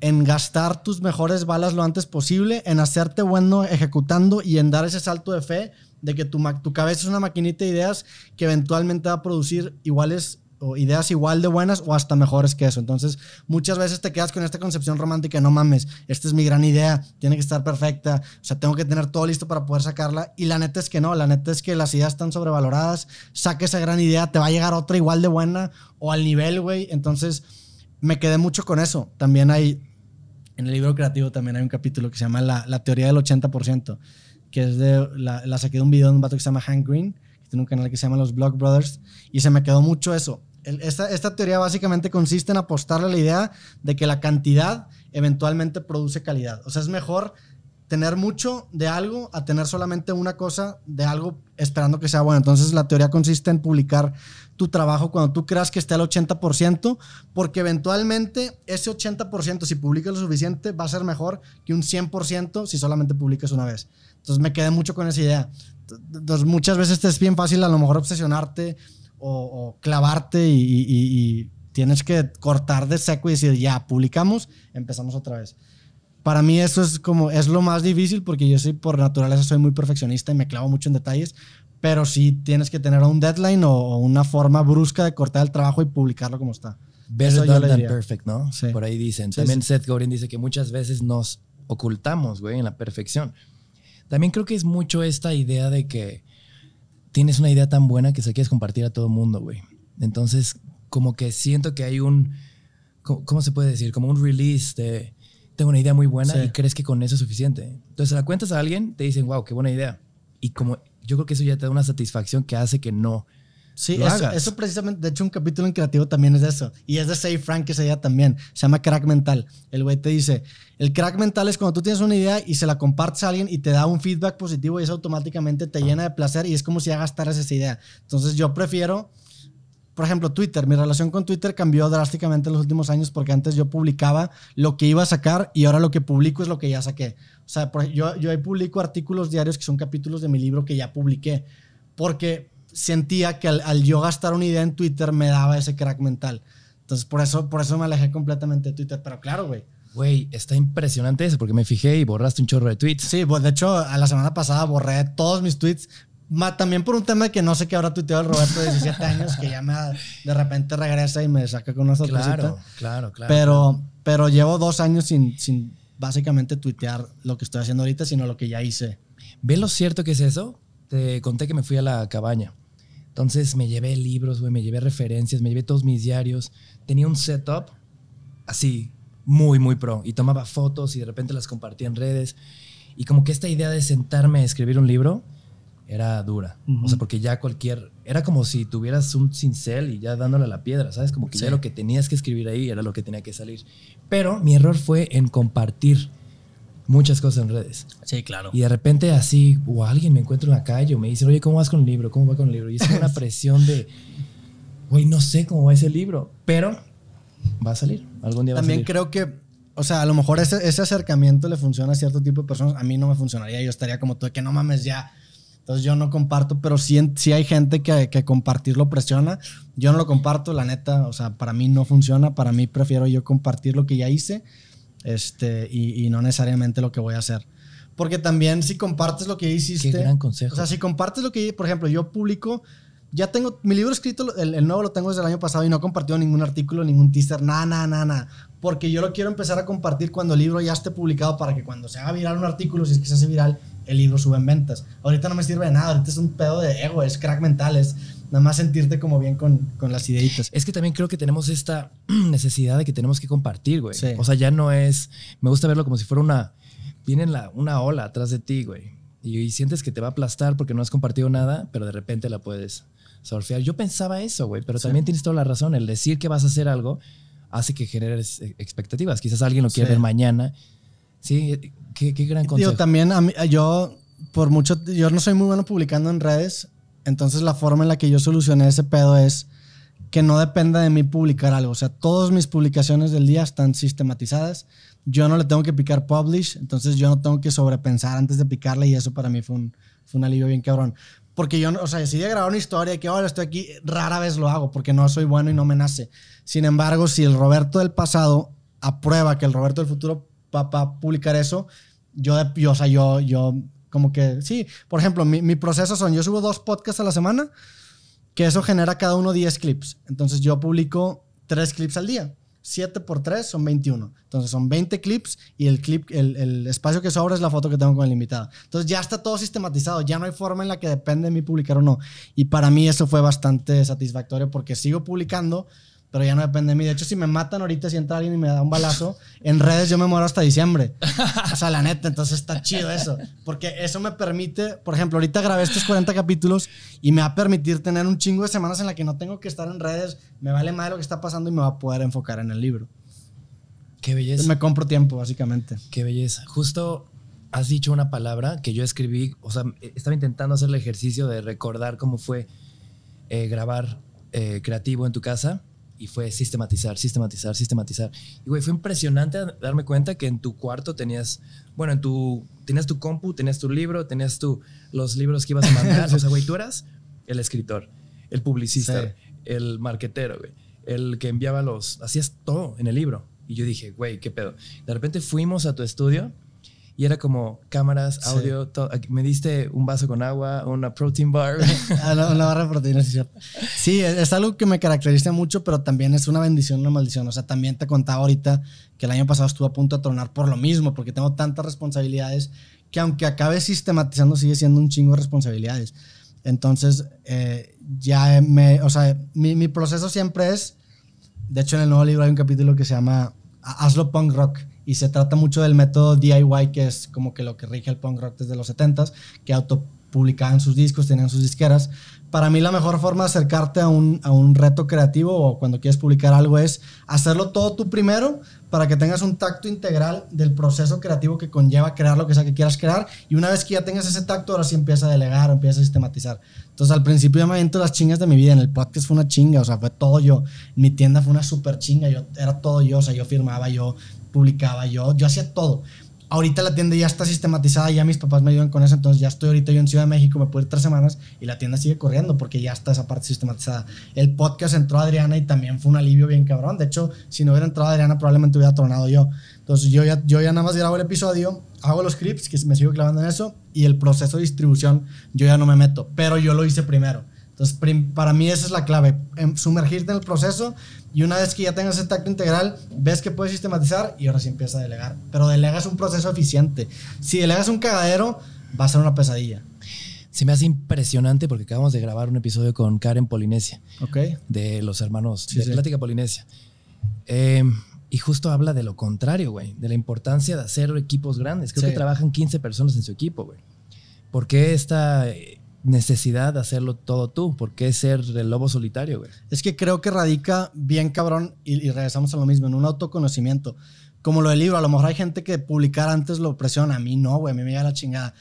en gastar tus mejores balas lo antes posible, en hacerte bueno ejecutando y en dar ese salto de fe de que tu, tu cabeza es una maquinita de ideas que eventualmente va a producir iguales o ideas igual de buenas o hasta mejores que eso. Entonces, muchas veces te quedas con esta concepción romántica, no mames, esta es mi gran idea, tiene que estar perfecta, o sea, tengo que tener todo listo para poder sacarla. Y la neta es que no, la neta es que las ideas están sobrevaloradas, saque esa gran idea, te va a llegar otra igual de buena o al nivel, güey. Entonces, me quedé mucho con eso. También hay, en el libro creativo también hay un capítulo que se llama La, teoría del 80%, que es de, la, la, saqué de un video de un vato que se llama Hank Green, que tiene un canal que se llama Los Block Brothers, y se me quedó mucho eso. esta, esta teoría básicamente consiste en apostarle a la idea de que la cantidad eventualmente produce calidad. O sea, es mejor tener mucho de algo a tener solamente una cosa de algo esperando que sea bueno. Entonces la teoría consiste en publicar tu trabajo cuando tú creas que esté al 80%, porque eventualmente ese 80%, si publicas lo suficiente, va a ser mejor que un 100% si solamente publicas una vez. Entonces me quedé mucho con esa idea. Entonces muchas veces te es bien fácil a lo mejor obsesionarte o, clavarte y, y tienes que cortar de seco y decir, ya, publicamos, empezamos otra vez. Para mí eso es como, es lo más difícil porque yo soy por naturaleza, soy muy perfeccionista y me clavo mucho en detalles, pero sí tienes que tener un deadline o, una forma brusca de cortar el trabajo y publicarlo como está. Better done than perfect, ¿no? Por ahí dicen. También Seth Godin dice que muchas veces nos ocultamos, güey, en la perfección. También creo que es mucho esta idea de que tienes una idea tan buena que se quieres compartir a todo el mundo, güey. Entonces, como que siento que hay un, ¿cómo se puede decir? Como un release de tengo una idea muy buena y crees que con eso es suficiente. Entonces, la cuentas a alguien, te dicen, wow, qué buena idea. Y como yo creo que eso ya te da una satisfacción que hace que no. Sí, eso, eso precisamente, de hecho un capítulo en creativo también es eso. Y es de Say Frank, que se también. Se llama crack mental. El güey te dice, el crack mental es cuando tú tienes una idea y se la compartes a alguien y te da un feedback positivo y eso automáticamente te ah. llena de placer y es como si ya gastaras esa idea. Entonces yo prefiero por ejemplo, Twitter. Mi relación con Twitter cambió drásticamente en los últimos años porque antes yo publicaba lo que iba a sacar y ahora lo que publico es lo que ya saqué. O sea, yo, yo ahí publico artículos diarios que son capítulos de mi libro que ya publiqué porque sentía que al, yo gastar una idea en Twitter me daba ese crack mental. Entonces, por eso, por eso me alejé completamente de Twitter. Pero claro, güey. Güey, está impresionante eso, porque me fijé y borraste un chorro de tweets. Sí, pues de hecho, a la semana pasada borré todos mis tweets, también por un tema que no sé qué habrá tuiteado el Roberto de 17 años, que ya me, de repente regresa y me saca con una sorpresa. Claro, claro, claro. Pero, pero llevo dos años sin, sin básicamente tuitear lo que estoy haciendo ahorita, sino lo que ya hice. ¿Ves lo cierto que es eso? Te conté que me fui a la cabaña. Entonces me llevé libros, güey, me llevé referencias, me llevé todos mis diarios. Tenía un setup así, muy, muy pro. Y tomaba fotos y de repente las compartía en redes. Y como que esta idea de sentarme a escribir un libro era dura. O sea, porque ya cualquier. Era como si tuvieras un cincel y ya dándole a la piedra, ¿sabes? Como que ya lo que tenías que escribir ahí era lo que tenía que salir. Pero mi error fue en compartir muchas cosas en redes. Sí, claro. Y de repente así, o alguien me encuentra en la calle o me dice, oye, ¿cómo vas con el libro? ¿Cómo va con el libro? Y es una presión de, güey, no sé cómo va ese libro, pero va a salir. Algún día También va a salir. creo que, o sea, a lo mejor ese, acercamiento le funciona a cierto tipo de personas. A mí no me funcionaría. Yo estaría como tú, que no mames, ya entonces yo no comparto, pero si hay gente que, que compartirlo presiona. Yo no lo comparto, la neta, o sea, para mí no funciona, para mí prefiero yo compartir lo que ya hice este, y, no necesariamente lo que voy a hacer. Porque también si compartes lo que hiciste... Qué gran consejo. O sea, si compartes lo que... Por ejemplo, yo publico... Ya tengo... Mi libro escrito, el, el nuevo lo tengo desde el año pasado y no he compartido ningún artículo, ningún teaser, nada, nada, nada. Porque yo lo quiero empezar a compartir cuando el libro ya esté publicado para que cuando se haga viral un artículo, si es que se hace viral, el libro sube en ventas. Ahorita no me sirve de nada, ahorita es un pedo de ego, es crack mental, es nada más sentirte como bien con, las ideitas. Es que también creo que tenemos esta necesidad de que tenemos que compartir, güey. O sea, ya no es, me gusta verlo como si fuera una, viene la, una ola atrás de ti, güey. Y, sientes que te va a aplastar porque no has compartido nada, pero de repente la puedes surfear. Yo pensaba eso, güey, pero también tienes toda la razón. El decir que vas a hacer algo hace que generes eh, expectativas. Quizás alguien lo quiera ver mañana. Sí, Qué, gran consejo. Yo también, yo por mucho, yo no soy muy bueno publicando en redes, entonces la forma en la que yo solucioné ese pedo es que no dependa de mí publicar algo. O sea, todas mis publicaciones del día están sistematizadas. Yo no le tengo que picar publish, entonces yo no tengo que sobrepensar antes de picarle y eso para mí fue un, fue un alivio bien cabrón. Porque yo, o sea, si grabar una historia y que ahora estoy aquí, rara vez lo hago porque no soy bueno y no me nace. Sin embargo, si el Roberto del pasado aprueba que el Roberto del futuro para publicar eso, yo, yo, o sea, yo, yo como que, sí, por ejemplo, mi, mi proceso son, yo subo dos podcasts a la semana, que eso genera cada uno 10 clips. Entonces yo publico 3 clips al día. 7 por 3 son 21. Entonces son 20 clips y el, clip, el, el, espacio que sobra es la foto que tengo con el invitado. Entonces ya está todo sistematizado, ya no hay forma en la que depende de mí publicar o no. Y para mí eso fue bastante satisfactorio porque sigo publicando, pero ya no depende de mí. De hecho, si me matan ahorita, si entra alguien y me da un balazo, en redes yo me muero hasta diciembre. O sea, la neta, entonces está chido eso. Porque eso me permite, por ejemplo, ahorita grabé estos 40 capítulos y me va a permitir tener un chingo de semanas en la que no tengo que estar en redes, me vale más lo que está pasando y me va a poder enfocar en el libro. Qué belleza. me compro tiempo, básicamente. Qué belleza. Justo has dicho una palabra que yo escribí, o sea, estaba intentando hacer el ejercicio de recordar cómo fue eh, grabar eh, creativo en tu casa y fue sistematizar, sistematizar, sistematizar. Y güey, fue impresionante darme cuenta que en tu cuarto tenías, bueno, en tu tenías tu compu, tenías tu libro, tenías tú los libros que ibas a mandar, o sea, güey, tú eras el escritor, el publicista, el marquetero, el que enviaba los, hacías todo en el libro. Y yo dije, güey, qué pedo. De repente fuimos a tu estudio y era como cámaras, audio, Me diste un vaso con agua, una protein bar. Ah, una, barra de proteína, sí, sí es, algo que me caracteriza mucho, pero también es una bendición, una maldición. O sea, también te contaba ahorita que el año pasado estuve a punto de tronar por lo mismo, porque tengo tantas responsabilidades que aunque acabe sistematizando, sigue siendo un chingo de responsabilidades. Entonces, eh, ya me, o sea, mi proceso siempre es, de hecho en el nuevo libro hay un capítulo que se llama Hazlo Punk Rock y se trata mucho del método DIY, que es como que lo que rige el punk rock desde los 70s, que autopublicaban sus discos, tenían sus disqueras. Para mí la mejor forma de acercarte a un, a un reto creativo o cuando quieres publicar algo es hacerlo todo tú primero para que tengas un tacto integral del proceso creativo que conlleva crear lo que sea que quieras crear y una vez que ya tengas ese tacto ahora sí empieza a delegar, empieza a sistematizar. Entonces al principio yo me aviento las chingas de mi vida, en el podcast fue una chinga, o sea, fue todo yo, mi tienda fue una super chinga, yo era todo yo, o sea, yo firmaba, yo publicaba yo, yo hacía todo. Ahorita la tienda ya está sistematizada, ya mis papás me ayudan con eso, entonces ya estoy ahorita yo en Ciudad de México, me puedo ir tres semanas y la tienda sigue corriendo porque ya está esa parte sistematizada. El podcast entró Adriana y también fue un alivio bien cabrón. De hecho, si no hubiera entrado Adriana probablemente hubiera tronado yo. Entonces yo ya, yo ya nada más grabo el episodio, hago los scripts, que me sigo clavando en eso, y el proceso de distribución yo ya no me meto, pero yo lo hice primero. Entonces para mí esa es la clave, em, sumergirte en el proceso y una vez que ya tengas ese tacto integral, ves que puedes sistematizar y ahora sí empieza a delegar. Pero delegas un proceso eficiente. Si delegas un cagadero, va a ser una pesadilla. Se me hace impresionante porque acabamos de grabar un episodio con Karen Polinesia. Ok. De los hermanos sí, de Plática Polinesia. Em, y justo habla de lo contrario, güey. De la importancia de hacer equipos grandes. Creo que trabajan 15 personas en su equipo, güey. ¿Por esta necesidad de hacerlo todo tú? ¿Por qué ser el lobo solitario, güey? Es que creo que radica bien cabrón, y, regresamos a lo mismo, en un autoconocimiento. Como lo del libro, a lo mejor hay gente que publicar antes lo presiona, a mí no, güey, a mí me da la chingada.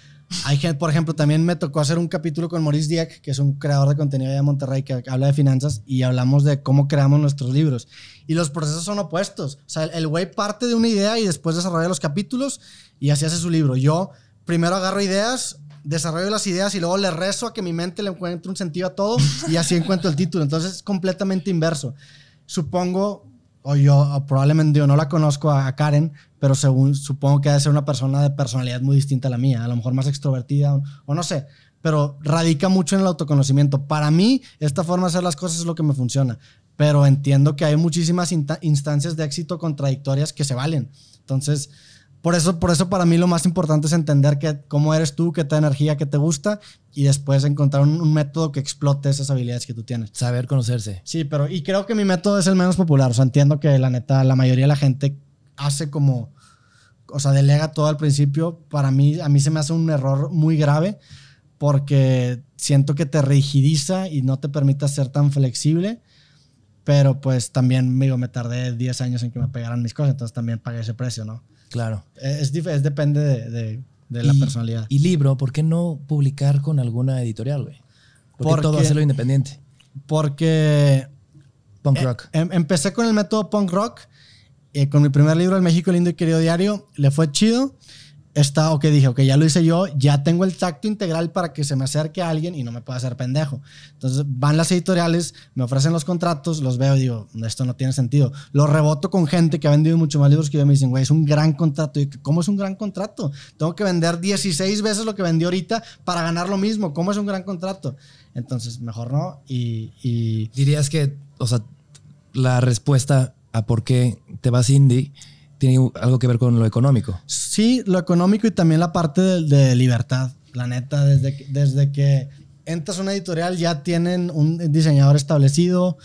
Hay gente, por ejemplo, también me tocó hacer un capítulo con Maurice Dieck, que es un creador de contenido de Monterrey que habla de finanzas y hablamos de cómo creamos nuestros libros. Y los procesos son opuestos. O sea, el güey parte de una idea y después desarrolla los capítulos y así hace su libro. Yo primero agarro ideas, desarrollo las ideas y luego le rezo a que mi mente le encuentre un sentido a todo y así encuentro el título. Entonces es completamente inverso. Supongo, o yo o probablemente yo no la conozco a, Karen, pero según, supongo que de ser una persona de personalidad muy distinta a la mía, a lo mejor más extrovertida o no sé, pero radica mucho en el autoconocimiento. Para mí, esta forma de hacer las cosas es lo que me funciona, pero entiendo que hay muchísimas instancias de éxito contradictorias que se valen. Entonces, por eso, por eso para mí lo más importante es entender que, cómo eres tú, qué te da energía, qué te gusta y después encontrar un, método que explote esas habilidades que tú tienes. Saber conocerse. Sí, pero y creo que mi método es el menos popular. O sea, entiendo que la neta, la mayoría de la gente hace como, o sea, delega todo al principio. Para mí, a mí se me hace un error muy grave porque siento que te rigidiza y no te permite ser tan flexible. Pero pues también, digo, me tardé 10 años en que me pegaran mis cosas, entonces también pagué ese precio, ¿no? Claro. Eh, es, depende de, la personalidad. Y libro, ¿por qué no publicar con alguna editorial, güey? ¿Por porque, todo hacerlo independiente. Porque. Punk eh, rock. Em, empecé con el método punk rock. Eh, con mi primer libro, El México Lindo y Querido Diario. Le fue chido está, que dije, ok, ya lo hice yo, ya tengo el tacto integral para que se me acerque a alguien y no me pueda hacer pendejo. Entonces van las editoriales, me ofrecen los contratos, los veo y digo, esto no tiene sentido. Lo reboto con gente que ha vendido mucho más libros que yo y me dicen, güey, es un gran contrato. Y ¿cómo es un gran contrato? Tengo que vender 16 veces lo que vendí ahorita para ganar lo mismo. ¿Cómo es un gran contrato? Entonces, mejor no. Y, dirías que, o sea, la respuesta a por qué te vas indie tiene algo que ver con lo económico. Sí, lo económico y también la parte de, libertad. La neta, desde que, desde que entras a una editorial ya tienen un diseñador establecido,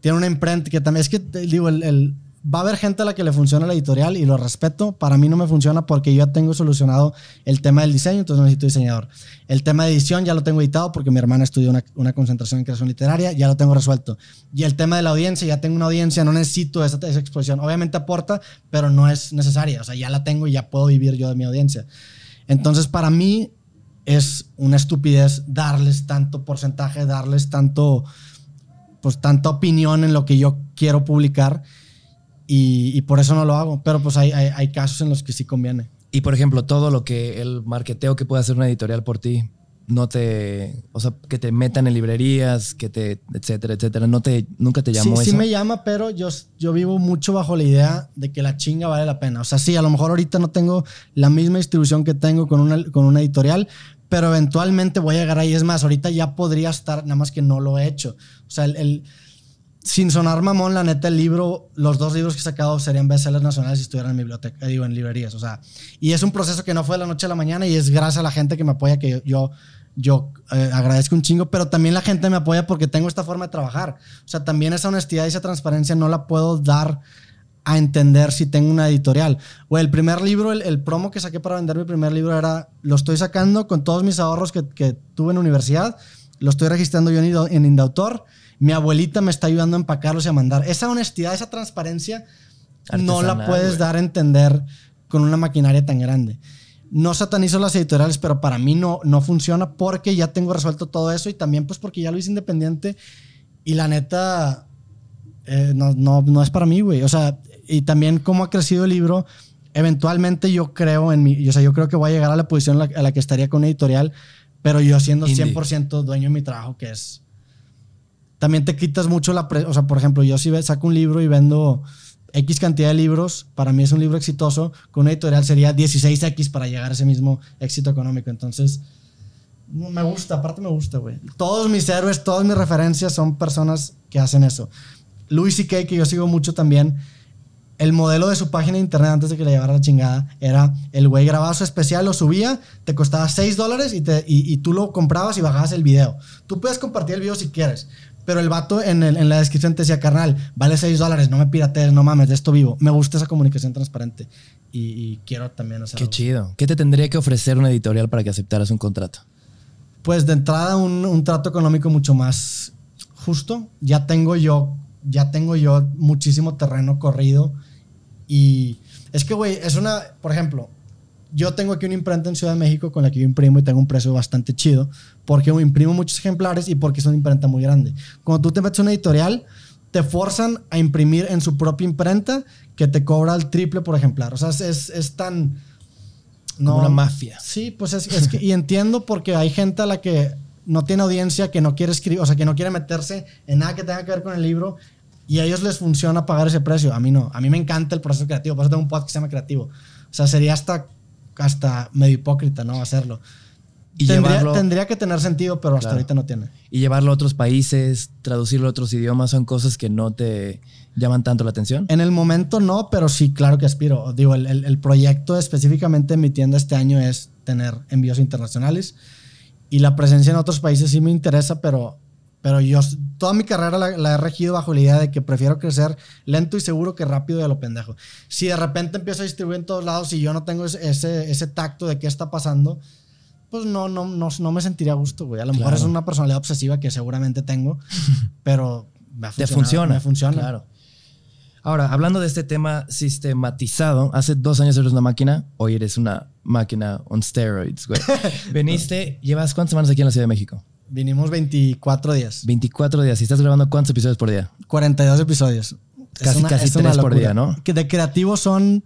tienen una imprenta que también es que, digo, el va a haber gente a la que le funciona la editorial y lo respeto. Para mí no me funciona porque yo ya tengo solucionado el tema del diseño, entonces no necesito diseñador. El tema de edición ya lo tengo editado porque mi hermana estudió una, concentración en creación literaria, ya lo tengo resuelto. Y el tema de la audiencia, ya tengo una audiencia, no necesito esa, esa exposición. Obviamente aporta, pero no es necesaria. O sea, ya la tengo y ya puedo vivir yo de mi audiencia. Entonces, para mí es una estupidez darles tanto porcentaje, darles tanto, pues tanta opinión en lo que yo quiero publicar y, por eso no lo hago. Pero pues hay, casos en los que sí conviene. Y por ejemplo, todo lo que el marketeo que puede hacer una editorial por ti, no te, o sea, que te metan en librerías, que te, etcétera, etcétera, no te, nunca te llamó sí, eso. Sí me llama, pero yo, yo vivo mucho bajo la idea de que la chinga vale la pena. O sea, sí, a lo mejor ahorita no tengo la misma distribución que tengo con una, con una editorial, pero eventualmente voy a llegar ahí. Es más, ahorita ya podría estar, nada más que no lo he hecho. O sea, el, el sin sonar mamón, la neta, el libro, los dos libros que he sacado serían bestsellers nacionales si estuvieran en biblioteca, digo, en librerías. O sea, y es un proceso que no fue de la noche a la mañana y es gracias a la gente que me apoya que yo, yo eh, agradezco un chingo, pero también la gente me apoya porque tengo esta forma de trabajar. O sea, también esa honestidad y esa transparencia no la puedo dar a entender si tengo una editorial. O el primer libro, el, promo que saqué para vender mi primer libro era, lo estoy sacando con todos mis ahorros que, tuve en universidad, lo estoy registrando yo en, en Indautor mi abuelita me está ayudando a empacarlos y a mandar. Esa honestidad, esa transparencia, no la puedes dar a entender con una maquinaria tan grande. No satanizo las editoriales, pero para mí no, no funciona porque ya tengo resuelto todo eso y también pues porque ya lo hice independiente y la neta eh, no, no, es para mí, güey. O sea, y también cómo ha crecido el libro. Eventualmente yo creo en mi, o sea, yo creo que voy a llegar a la posición a la, que estaría con editorial, pero yo siendo 100% dueño de mi trabajo, que es también te quitas mucho la O sea, por ejemplo, yo si saco un libro y vendo X cantidad de libros, para mí es un libro exitoso, con una editorial sería 16X para llegar a ese mismo éxito económico. Entonces, me gusta, aparte me gusta, güey. Todos mis héroes, todas mis referencias son personas que hacen eso. Louis C.K., que yo sigo mucho también, el modelo de su página de internet antes de que le llevara la chingada era el güey grababa su especial, lo subía, te costaba 6 dólares y, y tú lo comprabas y bajabas el video. Tú puedes compartir el video si quieres, pero el vato en, el, en la descripción te decía, carnal, vale 6 dólares, no me piratees, no mames, de esto vivo. Me gusta esa comunicación transparente y, quiero también hacerlo. Qué chido. ¿Qué te tendría que ofrecer una editorial para que aceptaras un contrato? Pues de entrada un, un trato económico mucho más justo. Ya tengo yo, ya tengo yo muchísimo terreno corrido y es que, güey, es una, por ejemplo, yo tengo aquí una imprenta en Ciudad de México con la que yo imprimo y tengo un precio bastante chido porque imprimo muchos ejemplares y porque es una imprenta muy grande. Cuando tú te metes a una editorial, te forzan a imprimir en su propia imprenta que te cobra el triple por ejemplar. O sea, es, es tan... No, Como una mafia. Sí, pues es, es que, y entiendo porque hay gente a la que no tiene audiencia, que no quiere escribir, o sea, que no quiere meterse en nada que tenga que ver con el libro y a ellos les funciona pagar ese precio. A mí no. A mí me encanta el proceso creativo. Por eso tengo un podcast que se llama Creativo. O sea, sería hasta hasta medio hipócrita, ¿no? Hacerlo. Y tendría, llevarlo, tendría que tener sentido, pero hasta ahorita no tiene. Y llevarlo a otros países, traducirlo a otros idiomas, son cosas que no te llaman tanto la atención. En el momento no, pero sí, claro que aspiro. Digo, el, el, el proyecto específicamente en mi tienda este año es tener envíos internacionales y la presencia en otros países sí me interesa, pero pero yo toda mi carrera la, he regido bajo la idea de que prefiero crecer lento y seguro que rápido y a lo pendejo. Si de repente empiezo a distribuir en todos lados y yo no tengo ese, ese tacto de qué está pasando, pues no, no, no, me sentiría a gusto, güey. A lo mejor es una personalidad obsesiva que seguramente tengo, pero me Te funciona. Me funciona. Claro. Ahora, hablando de este tema sistematizado, hace dos años eres una máquina, hoy eres una máquina on steroids, güey. Veniste, ¿llevas cuántas semanas aquí en la Ciudad de México? Vinimos 24 días. 24 días. ¿Y estás grabando cuántos episodios por día? 42 episodios. Casi, tres por día, ¿no? Que de creativo son.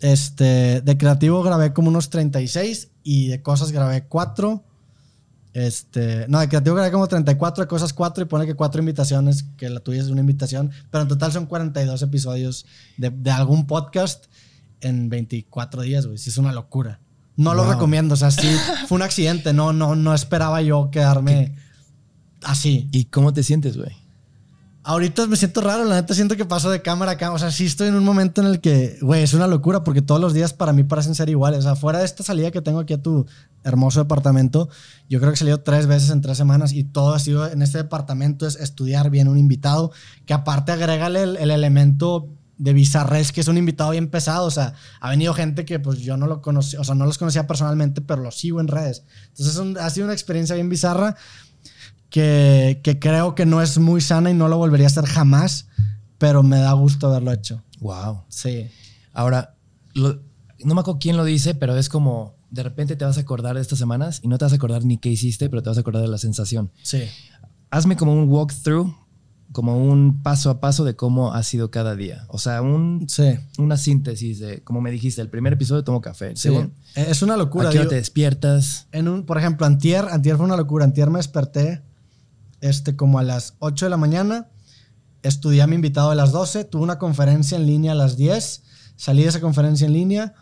Este. De creativo grabé como unos 36 y de cosas grabé 4. Este, no, de creativo grabé como 34 de cosas, 4 y pone que 4 invitaciones, que la tuya es una invitación, pero en total son 42 episodios de, algún podcast en 24 días, güey. Si es una locura. No lo recomiendo, o sea, sí, fue un accidente, no, no, no esperaba yo quedarme así. ¿Y cómo te sientes, güey? Ahorita me siento raro, la neta siento que paso de cámara acá. o sea, sí estoy en un momento en el que, güey, es una locura porque todos los días para mí parecen ser iguales, o sea, fuera de esta salida que tengo aquí a tu hermoso departamento, yo creo que he salido tres veces en tres semanas y todo ha sido en este departamento es estudiar bien un invitado, que aparte agrégale el, el elemento de Bizarres, que es un invitado bien pesado. O sea, ha venido gente que pues yo no lo o sea, no los conocía personalmente, pero los sigo en redes. Entonces ha sido una experiencia bien bizarra que, que, creo que no es muy sana y no lo volvería a hacer jamás, pero me da gusto haberlo hecho. Wow. Sí. Ahora, no me acuerdo quién lo dice, pero es como de repente te vas a acordar de estas semanas y no te vas a acordar ni qué hiciste, pero te vas a acordar de la sensación. Sí. Hazme como un walkthrough como un paso a paso de cómo ha sido cada día. O sea, un, sí. una síntesis de, como me dijiste, el primer episodio tomo café. Eh, es una locura. ¿A qué te despiertas? En un, por ejemplo, antier, antier fue una locura. Antier me desperté este, como a las 8 de la mañana. Estudié a mi invitado a las 12. Tuve una conferencia en línea a las 10. Salí de esa conferencia en línea.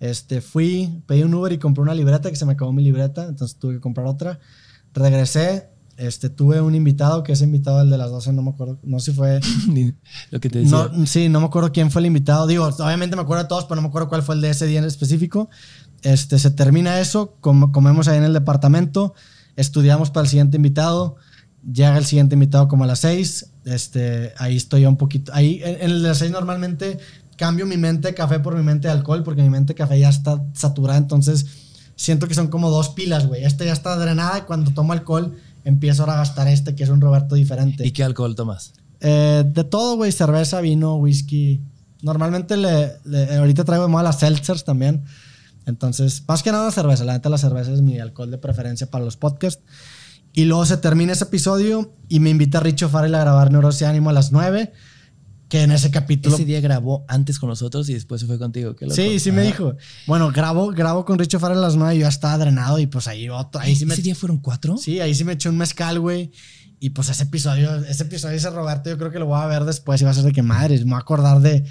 Este, fui, pedí un Uber y compré una libreta que se me acabó mi libreta. Entonces tuve que comprar otra. Regresé, este, tuve un invitado que es invitado, el de las 12, no me acuerdo, no sé si fue. Lo que te decía. No, sí, no me acuerdo quién fue el invitado. Digo, obviamente me acuerdo de todos, pero no me acuerdo cuál fue el de ese día en específico. Este, se termina eso, comemos ahí en el departamento, estudiamos para el siguiente invitado. Llega el siguiente invitado como a las 6. Este, ahí estoy un poquito. Ahí, en, en las 6 normalmente cambio mi mente de café por mi mente de alcohol, porque mi mente de café ya está saturada, entonces siento que son como dos pilas, güey. Esta ya está drenada y cuando tomo alcohol empiezo ahora a gastar este, que es un Roberto diferente. ¿Y qué alcohol tomas? Eh, de todo, güey. Cerveza, vino, whisky. Normalmente le, ahorita traigo de moda las seltzers también. Entonces, más que nada cerveza. La neta, la cerveza es mi alcohol de preferencia para los podcasts. Y luego se termina ese episodio y me invita Richo Farrell a grabar Neurosis a las 9 que en ese capítulo. Ese día grabó antes con nosotros y después se fue contigo. Sí, sí me dijo. Bueno, grabo, grabo con Richo Farrell a las nueve y yo ya estaba drenado y pues ahí otro. Ahí ¿Ese sí me, día fueron cuatro? Sí, ahí sí me eché un mezcal, güey. Y pues ese episodio, ese episodio dice Roberto, yo creo que lo voy a ver después y va a ser de que madre, me voy a acordar de,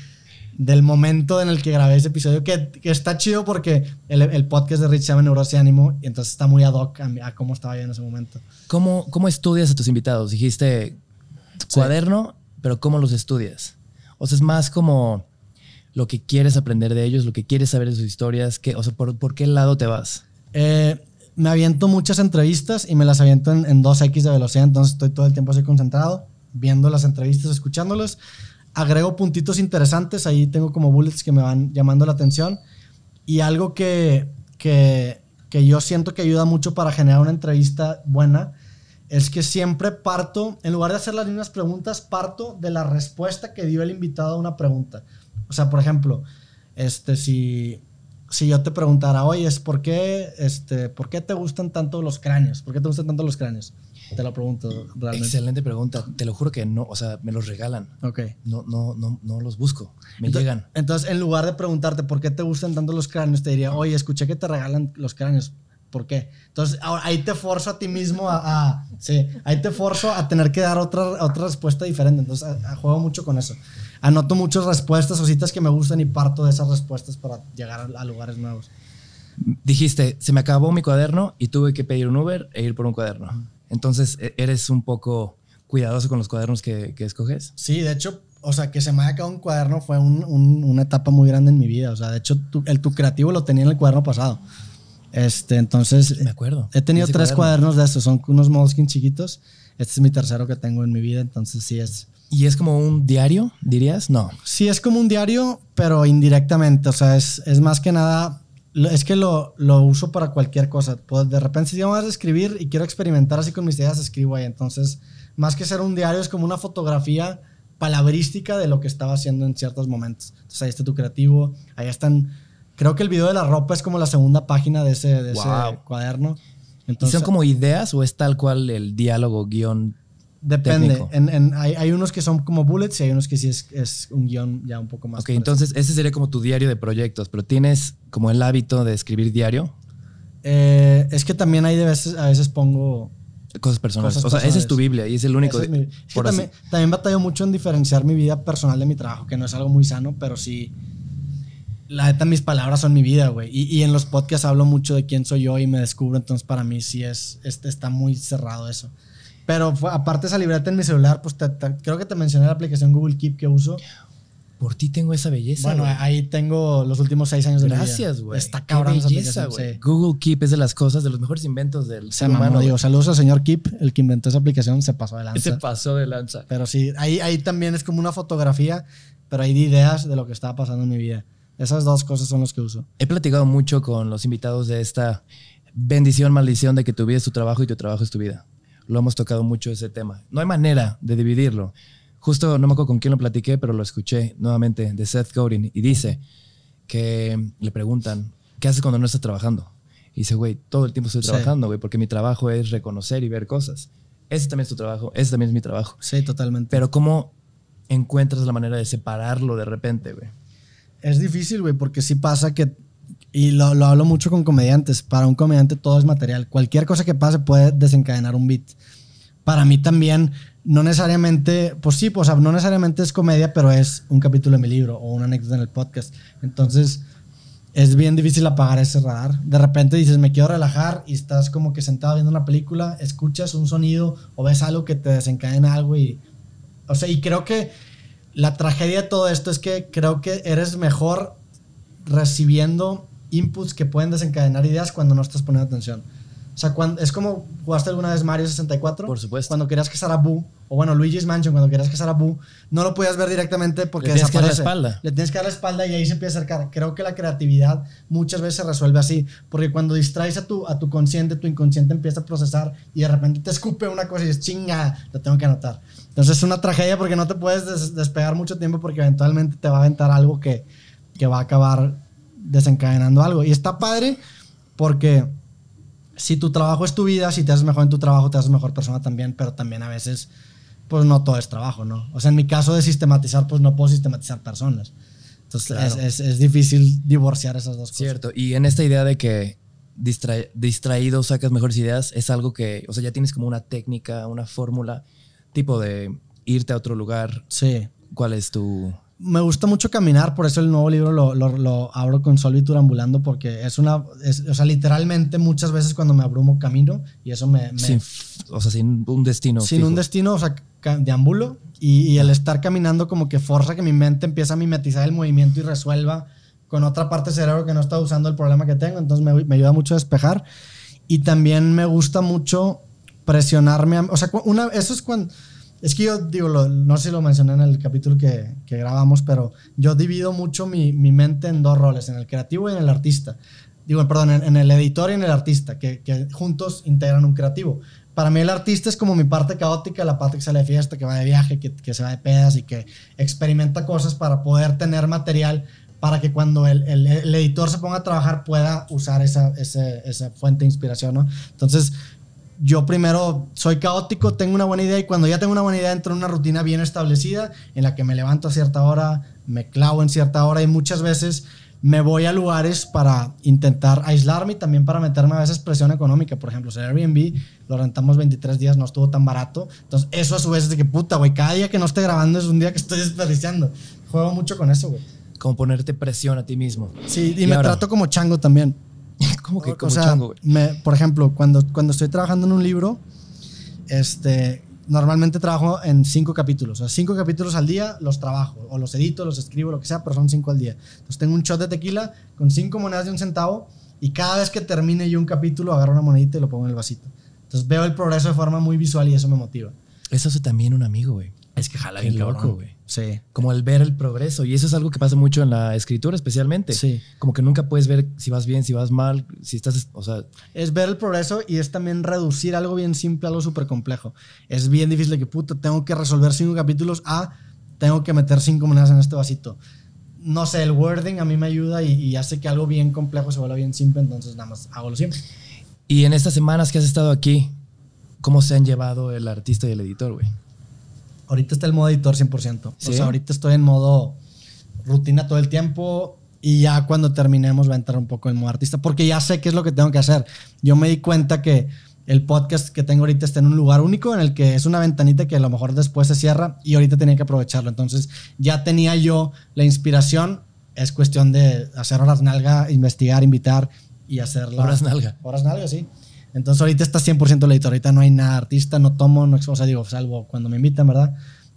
del momento en el que grabé ese episodio, que, que está chido porque el, podcast de Rich se llama Neurosis y Ánimo y entonces está muy ad hoc a, cómo estaba yo en ese momento. ¿Cómo, ¿Cómo estudias a tus invitados? Dijiste cuaderno pero cómo los estudias. O sea, es más como lo que quieres aprender de ellos, lo que quieres saber de sus historias, que, o sea, ¿por, qué lado te vas? Eh, me aviento muchas entrevistas y me las aviento en, 2X de velocidad, entonces estoy todo el tiempo así concentrado, viendo las entrevistas, escuchándolos Agrego puntitos interesantes, ahí tengo como bullets que me van llamando la atención. Y algo que, que, que yo siento que ayuda mucho para generar una entrevista buena es que siempre parto, en lugar de hacer las mismas preguntas, parto de la respuesta que dio el invitado a una pregunta. O sea, por ejemplo, este, si, si yo te preguntara, oye, ¿por qué, este, ¿por qué te gustan tanto los cráneos? ¿Por qué te gustan tanto los cráneos? Te lo pregunto realmente. Excelente pregunta. Te lo juro que no, o sea, me los regalan. Ok. No, no, no, no los busco. Me llegan. Entonces, en lugar de preguntarte por qué te gustan tanto los cráneos, te diría, oye, escuché que te regalan los cráneos. ¿Por qué? Entonces, ahí te forzo a ti mismo a, sí, ahí te forzo a tener que dar otra, otra respuesta diferente. Entonces, juego mucho con eso. Anoto muchas respuestas o citas que me gustan y parto de esas respuestas para llegar a, lugares nuevos. Dijiste, se me acabó mi cuaderno y tuve que pedir un Uber e ir por un cuaderno. Entonces, e, ¿eres un poco cuidadoso con los cuadernos que, que escoges? Sí, de hecho, o sea, que se me haya acabado un cuaderno fue una etapa muy grande en mi vida. O sea, de hecho, el tu creativo lo tenía en el cuaderno pasado. Este, entonces. Me acuerdo. He tenido tres cuadernos de estos. Son unos Moleskine chiquitos. Este es mi tercero que tengo en mi vida, entonces sí es. ¿Y es como un diario, dirías? No. Sí, es como un diario, pero indirectamente. O sea, es, más que nada. Es que lo, uso para cualquier cosa. Pues de repente, si yo me voy a escribir y quiero experimentar así con mis ideas, escribo ahí. Entonces, más que ser un diario, es como una fotografía palabrística de lo que estaba haciendo en ciertos momentos. Entonces, ahí está tu creativo, ahí están Creo que el video de la ropa es como la segunda página de ese, de ese cuaderno. Entonces, ¿Son como ideas o es tal cual el diálogo, guión? Depende. hay, unos que son como bullets y hay unos que sí es, es un guión ya un poco más. Ok, entonces ese sería como tu diario de proyectos, pero ¿tienes como el hábito de escribir diario? Eh, es que también hay de veces, a veces pongo Cosas personales. o sea, esa es tu Biblia y es el único. también, también, batallo mucho en diferenciar mi vida personal de mi trabajo, que no es algo muy sano, pero sí la neta, mis palabras son mi vida, güey. Y, y, en los podcasts hablo mucho de quién soy yo y me descubro, entonces para mí sí es, está muy cerrado eso. Pero aparte esa libreta en mi celular, pues creo que te mencioné la aplicación Google Keep que uso. Por ti tengo esa belleza. Bueno, ahí tengo los últimos seis años de Gracias, güey. Está cabrón esa belleza, güey. Google Keep es de las cosas, de los mejores inventos del se humano. Digo, saludos al señor Keep, el que inventó esa aplicación, se pasó de lanza. Se pasó de lanza. Pero sí, ahí, ahí también es como una fotografía, pero ahí de ideas de lo que estaba pasando en mi vida. Esas dos cosas son las que uso. He platicado mucho con los invitados de esta bendición, maldición de que tu vida es tu trabajo y tu trabajo es tu vida. Lo hemos tocado mucho ese tema. No hay manera de dividirlo. Justo no me acuerdo con quién lo platiqué, pero lo escuché nuevamente de Seth Godin y dice que le preguntan, ¿qué haces cuando no estás trabajando? Y dice, güey, todo el tiempo estoy trabajando, güey, porque mi trabajo es reconocer y ver cosas. Ese también es tu trabajo, ese también es mi trabajo. Sí, totalmente. Pero ¿cómo encuentras la manera de separarlo de repente, güey? Es difícil, güey, porque sí pasa que, y lo, lo, hablo mucho con comediantes, para un comediante todo es material. Cualquier cosa que pase puede desencadenar un beat. Para mí también, no necesariamente, pues sí, pues, no necesariamente es comedia, pero es un capítulo de mi libro o un anécdota en el podcast. Entonces, es bien difícil apagar ese radar. De repente dices, me quiero relajar y estás como que sentado viendo una película, escuchas un sonido o ves algo que te desencadena algo y, o sea, y creo que la tragedia de todo esto es que creo que eres mejor recibiendo inputs que pueden desencadenar ideas cuando no estás poniendo atención. O sea, es como jugaste alguna vez Mario 64. Por supuesto. Cuando querías que a Boo, o bueno, Luigi's Mansion, cuando querías que a Boo, no lo podías ver directamente porque Le tienes que dar la espalda. Le tienes que dar la espalda y ahí se empieza a acercar. Creo que la creatividad muchas veces se resuelve así, porque cuando distraes a tu, a tu consciente, tu inconsciente empieza a procesar y de repente te escupe una cosa y dices, chinga, lo tengo que anotar. Entonces es una tragedia porque no te puedes despegar mucho tiempo porque eventualmente te va a aventar algo que, va a acabar desencadenando algo. Y está padre porque si tu trabajo es tu vida, si te haces mejor en tu trabajo, te haces mejor persona también, pero también a veces, pues no todo es trabajo, ¿no? O sea, en mi caso de sistematizar, pues no puedo sistematizar personas. Entonces es, difícil divorciar esas dos Cierto. cosas. Cierto, y en esta idea de que distraído sacas mejores ideas, es algo que, o sea, ya tienes como una técnica, una fórmula tipo de irte a otro lugar. Sí. ¿Cuál es tu...? Me gusta mucho caminar, por eso el nuevo libro lo, abro con y turambulando porque es una. o sea, literalmente muchas veces cuando me abrumo camino y eso me. sin, o sea, sin un destino. Sin un destino, o sea, deambulo y, el estar caminando como que forza que mi mente empiece a mimetizar el movimiento y resuelva con otra parte del cerebro que no está usando el problema que tengo, entonces me ayuda mucho a despejar. Y también me gusta mucho presionarme. A, o sea, una, eso es cuando... Es que yo digo, no sé si lo mencioné en el capítulo que, que grabamos, pero yo divido mucho mi, mi, mente en dos roles, en el creativo y en el artista. Digo, perdón, en, el editor y en el artista, que, que, juntos integran un creativo. Para mí el artista es como mi parte caótica, la parte que sale de fiesta, que va de viaje, que, que se va de pedas y que experimenta cosas para poder tener material para que cuando el, el, editor se ponga a trabajar pueda usar esa, esa fuente de inspiración, ¿no? Entonces, yo primero soy caótico, tengo una buena idea y cuando ya tengo una buena idea entro en una rutina bien establecida en la que me levanto a cierta hora, me clavo en cierta hora y muchas veces me voy a lugares para intentar aislarme y también para meterme a veces presión económica. Por ejemplo, el Airbnb lo rentamos 23 días, no estuvo tan barato. Entonces, eso a su vez es de que puta, güey, cada día que no esté grabando es un día que estoy desperdiciando. Juego mucho con eso, güey. Como ponerte presión a ti mismo. Sí, y, me trato como chango también. ¿Cómo que como por ejemplo, cuando, cuando estoy trabajando en un libro, este, normalmente trabajo en cinco capítulos. O sea, cinco capítulos al día los trabajo, o los edito, los escribo, lo que sea, pero son cinco al día. Entonces tengo un shot de tequila con cinco monedas de un centavo y cada vez que termine yo un capítulo agarro una monedita y lo pongo en el vasito. Entonces veo el progreso de forma muy visual y eso me motiva. Eso hace también un amigo, güey. Es que jala bien loco, güey. Sí. Como el ver el progreso. Y eso es algo que pasa mucho en la escritura, especialmente. Sí. Como que nunca puedes ver si vas bien, si vas mal, si estás. O sea. Es ver el progreso y es también reducir algo bien simple a algo súper complejo. Es bien difícil que, puta, tengo que resolver cinco capítulos a tengo que meter cinco monedas en este vasito. No sé, el wording a mí me ayuda y, y hace que algo bien complejo se vuelva bien simple, entonces nada más hago lo simple. Y en estas semanas que has estado aquí, ¿cómo se han llevado el artista y el editor, güey? ahorita está el modo editor 100%. O sea, ahorita estoy en modo rutina todo el tiempo y ya cuando terminemos va a entrar un poco en modo artista porque ya sé qué es lo que tengo que hacer. Yo me di cuenta que el podcast que tengo ahorita está en un lugar único en el que es una ventanita que a lo mejor después se cierra y ahorita tenía que aprovecharlo. Entonces ya tenía yo la inspiración. Es cuestión de hacer horas nalga, investigar, invitar y hacer Horas nalga. Horas nalga, sí. Entonces ahorita está 100% leído, ahorita no hay nada artista, no tomo, no, o sea, digo, salvo cuando me invitan, ¿verdad?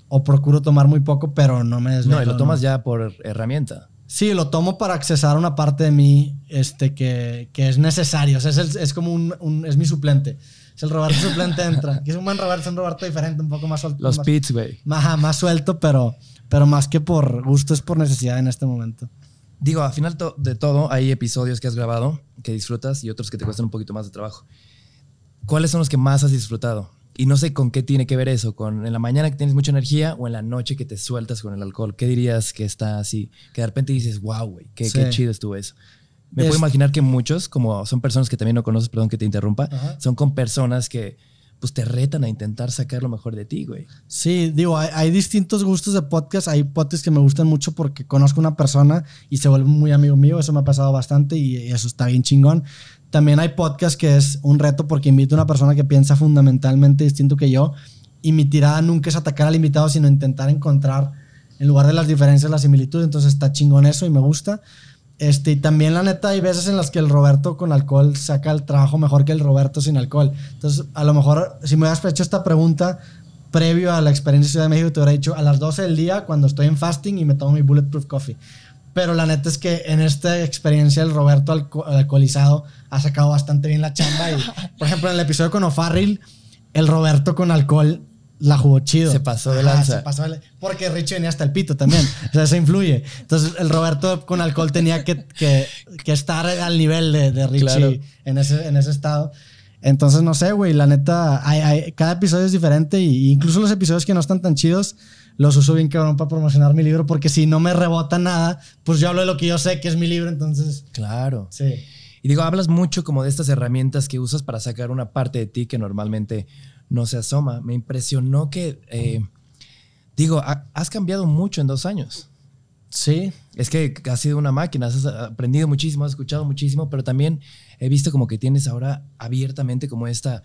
O procuro tomar muy poco, pero no me desvelo. No, y lo tomas ya por herramienta. Sí, lo tomo para accesar una parte de mí este, que, que es necesario. O sea, es, es como un, es mi suplente. Es el Roberto suplente entra. Que es un buen Roberto, es un Roberto diferente, un poco más suelto. Los pits, güey. Más, más suelto, pero, pero más que por gusto es por necesidad en este momento. Digo, al final de todo hay episodios que has grabado que disfrutas y otros que te cuestan un poquito más de trabajo. ¿cuáles son los que más has disfrutado? Y no sé con qué tiene que ver eso, con en la mañana que tienes mucha energía o en la noche que te sueltas con el alcohol. ¿Qué dirías que está así? Que de repente dices, wow, güey, qué, chido estuvo eso. Me puedo imaginar que muchos, como son personas que también no conoces, perdón que te interrumpa, son con personas que pues te retan a intentar sacar lo mejor de ti, güey. Sí, digo, hay, distintos gustos de podcast. Hay podcasts que me gustan mucho porque conozco una persona y se vuelve muy amigo mío. Eso me ha pasado bastante y eso está bien chingón. También hay podcast que es un reto porque invito a una persona que piensa fundamentalmente distinto que yo y mi tirada nunca es atacar al invitado, sino intentar encontrar, en lugar de las diferencias, la similitud. Entonces está chingón eso y me gusta. Este, y también la neta hay veces en las que el Roberto con alcohol saca el trabajo mejor que el Roberto sin alcohol. Entonces, a lo mejor si me hubieras hecho esta pregunta previo a la experiencia de Ciudad de México, te hubiera dicho a las 12 del día cuando estoy en fasting y me tomo mi bulletproof coffee. Pero la neta es que en esta experiencia el Roberto alcoholizado ha sacado bastante bien la chamba. Y, por ejemplo, en el episodio con O'Farrill, el Roberto con alcohol la jugó chido. Se pasó de lanza. se pasó Porque Richie venía hasta el pito también. o sea, se influye. Entonces, el Roberto con alcohol tenía que, que, estar al nivel de, de Richie en, ese, en ese estado. Entonces, no sé, güey, la neta, cada episodio es diferente y incluso los episodios que no están tan chidos los uso bien cabrón para promocionar mi libro porque si no me rebota nada, pues yo hablo de lo que yo sé que es mi libro, entonces. Claro. Sí. Y digo, hablas mucho como de estas herramientas que usas para sacar una parte de ti que normalmente no se asoma. Me impresionó que, eh, digo, has cambiado mucho en dos años. Sí. Es que has sido una máquina, has aprendido muchísimo, has escuchado muchísimo, pero también he visto como que tienes ahora abiertamente como esta,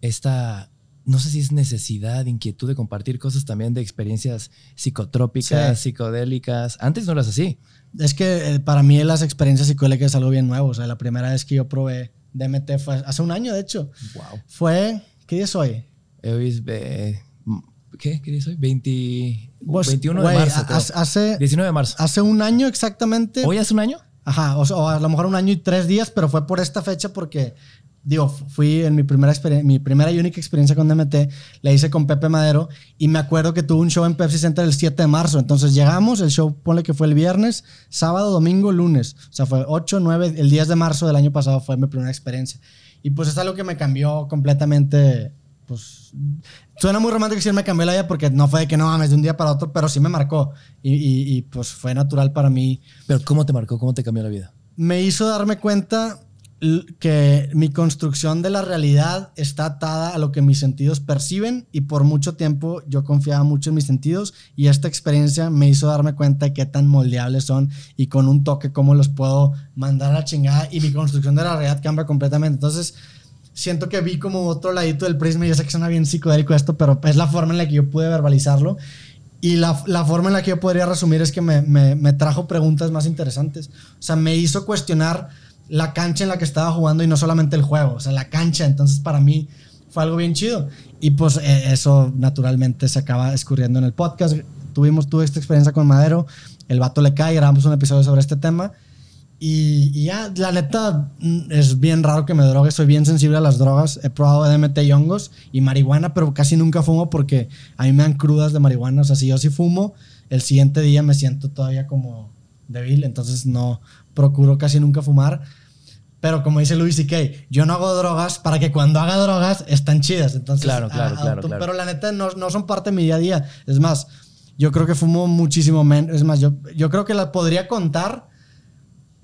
esta no sé si es necesidad, inquietud de compartir cosas también de experiencias psicotrópicas, psicodélicas. Antes no eras así. Es que eh, para mí las experiencias psicodélicas es algo bien nuevo. O sea, la primera vez que yo probé DMT fue hace un año, de hecho. Wow. Fue, ¿qué día es hoy? Eh, hoy es, ¿qué? ¿Qué día es hoy? 21 pues, de marzo. Hace, 19 de marzo. Hace un año exactamente. ¿Hoy hace un año? Ajá, o, a lo mejor un año y tres días, pero fue por esta fecha porque, digo, fui en mi primera, mi primera y única experiencia con DMT, la hice con Pepe Madero y me acuerdo que tuvo un show en Pepsi Center el 7 de marzo. Entonces llegamos, el show pone que fue el viernes, sábado, domingo, lunes. O sea, fue 8, 9, el 10 de marzo del año pasado fue mi primera experiencia. Y pues es algo que me cambió completamente pues suena muy romántico me cambió la vida porque no fue de que no mames de un día para otro, pero sí me marcó y, y, pues fue natural para mí. Pero ¿cómo te marcó? ¿Cómo te cambió la vida? Me hizo darme cuenta que mi construcción de la realidad está atada a lo que mis sentidos perciben y por mucho tiempo yo confiaba mucho en mis sentidos y esta experiencia me hizo darme cuenta de qué tan moldeables son y con un toque cómo los puedo mandar a la chingada y mi construcción de la realidad cambia completamente. Entonces, siento que vi como otro ladito del prisma. Yo sé que suena bien psicodélico esto, pero es la forma en la que yo pude verbalizarlo. Y la, forma en la que yo podría resumir es que me, trajo preguntas más interesantes. O sea, me hizo cuestionar la cancha en la que estaba jugando y no solamente el juego, o sea, la cancha. Entonces, para mí fue algo bien chido. Y pues eh, eso naturalmente se acaba escurriendo en el podcast. Tuvimos, tuve esta experiencia con Madero, el vato le cae, grabamos un episodio sobre este tema y, ya, la neta, mm, es bien raro que me drogue. Soy bien sensible a las drogas. He probado DMT y hongos y marihuana, pero casi nunca fumo porque a mí me dan crudas de marihuana. O sea, si yo sí fumo, el siguiente día me siento todavía como débil. Entonces no procuro casi nunca fumar. Pero como dice Luis y Kay, yo no hago drogas para que cuando haga drogas están chidas. Entonces, claro, claro, claro, Pero la neta no, son parte de mi día a día. Es más, yo creo que fumo muchísimo menos. Es más, yo, yo creo que la podría contar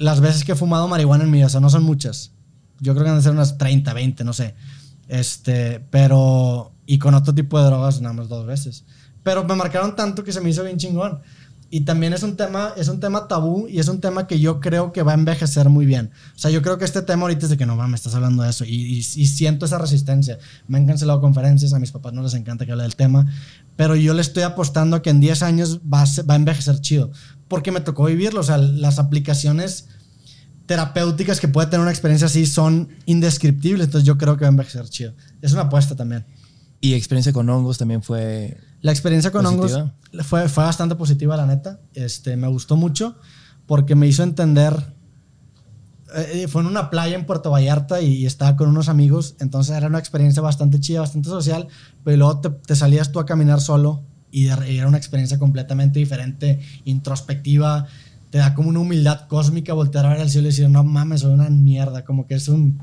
las veces que he fumado marihuana en mi vida, o no son muchas. Yo creo que han de ser unas 30, 20, no sé. Este, pero. Y con otro tipo de drogas, nada más dos veces. Pero me marcaron tanto que se me hizo bien chingón. Y también es un tema, es un tema tabú y es un tema que yo creo que va a envejecer muy bien. O sea, yo creo que este tema ahorita es de que no mames, estás hablando de eso. Y, siento esa resistencia. Me han cancelado conferencias, a mis papás no les encanta que hable del tema. Pero yo le estoy apostando que en 10 años va va a envejecer chido porque me tocó vivirlo. O sea, las aplicaciones terapéuticas que puede tener una experiencia así son indescriptibles. Entonces yo creo que va a ser chido. Es una apuesta también. ¿Y experiencia con hongos también fue... La experiencia con hongos fue, fue bastante positiva, la neta. Este, me gustó mucho porque me hizo entender... Eh, eh, fue en una playa en Puerto Vallarta y, estaba con unos amigos, entonces era una experiencia bastante chida, bastante social, pero luego te salías tú a caminar solo y, era una experiencia completamente diferente, introspectiva, te da como una humildad cósmica voltear a ver al cielo y decir, no mames, soy una mierda, como que es un...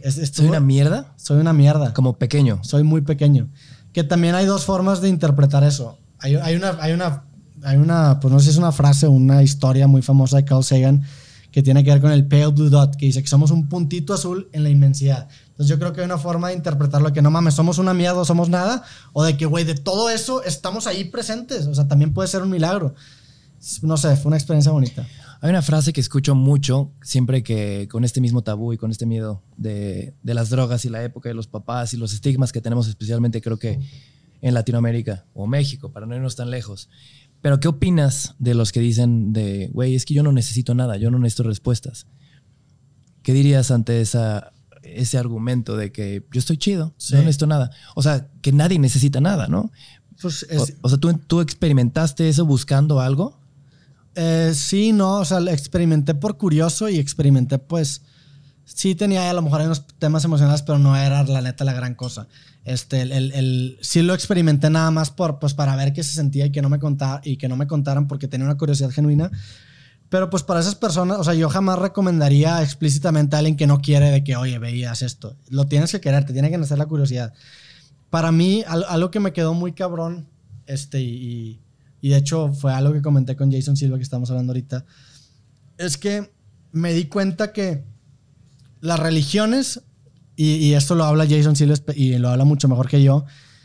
Es, ¿Soy una mierda? Soy una mierda. Como pequeño. Soy muy pequeño. Que también hay dos formas de interpretar eso. Hay, una, hay una, hay una, pues no sé si es una frase o una historia muy famosa de Carl Sagan que tiene que ver con el pale blue dot, que dice que somos un puntito azul en la inmensidad. Entonces yo creo que hay una forma de interpretarlo que no mames, somos una mierda, somos nada, o de que, güey, de todo eso estamos ahí presentes. O sea, también puede ser un milagro. No sé, fue una experiencia bonita. Hay una frase que escucho mucho, siempre que con este mismo tabú y con este miedo de, de las drogas y la época de los papás y los estigmas que tenemos, especialmente creo que en Latinoamérica o México, para no irnos tan lejos. Pero ¿qué opinas de los que dicen de, güey, es que yo no necesito nada, yo no necesito respuestas? ¿Qué dirías ante esa ese argumento de que yo estoy chido, no necesito nada. O sea, que nadie necesita nada, ¿no? Pues o, sea, ¿tú, ¿tú experimentaste eso buscando algo? Eh, sí, no, o sea, experimenté por curioso y experimenté pues sí tenía a lo mejor unos temas emocionales, pero no era la neta la gran cosa. Este, el, el, sí lo experimenté nada más por, pues, para ver qué se sentía y que no me contara, y que no me contaran porque tenía una curiosidad genuina, pero pues para esas personas, o sea, yo jamás recomendaría explícitamente a alguien que no quiere de que, oye, veías esto. Lo tienes que querer, te tiene que nacer la curiosidad. Para mí, algo que me quedó muy cabrón, este, y, de hecho fue algo que comenté con Jason Silva que estamos hablando ahorita, es que me di cuenta que las religiones, y, y esto lo habla Jason Silva y lo habla mucho mejor que yo,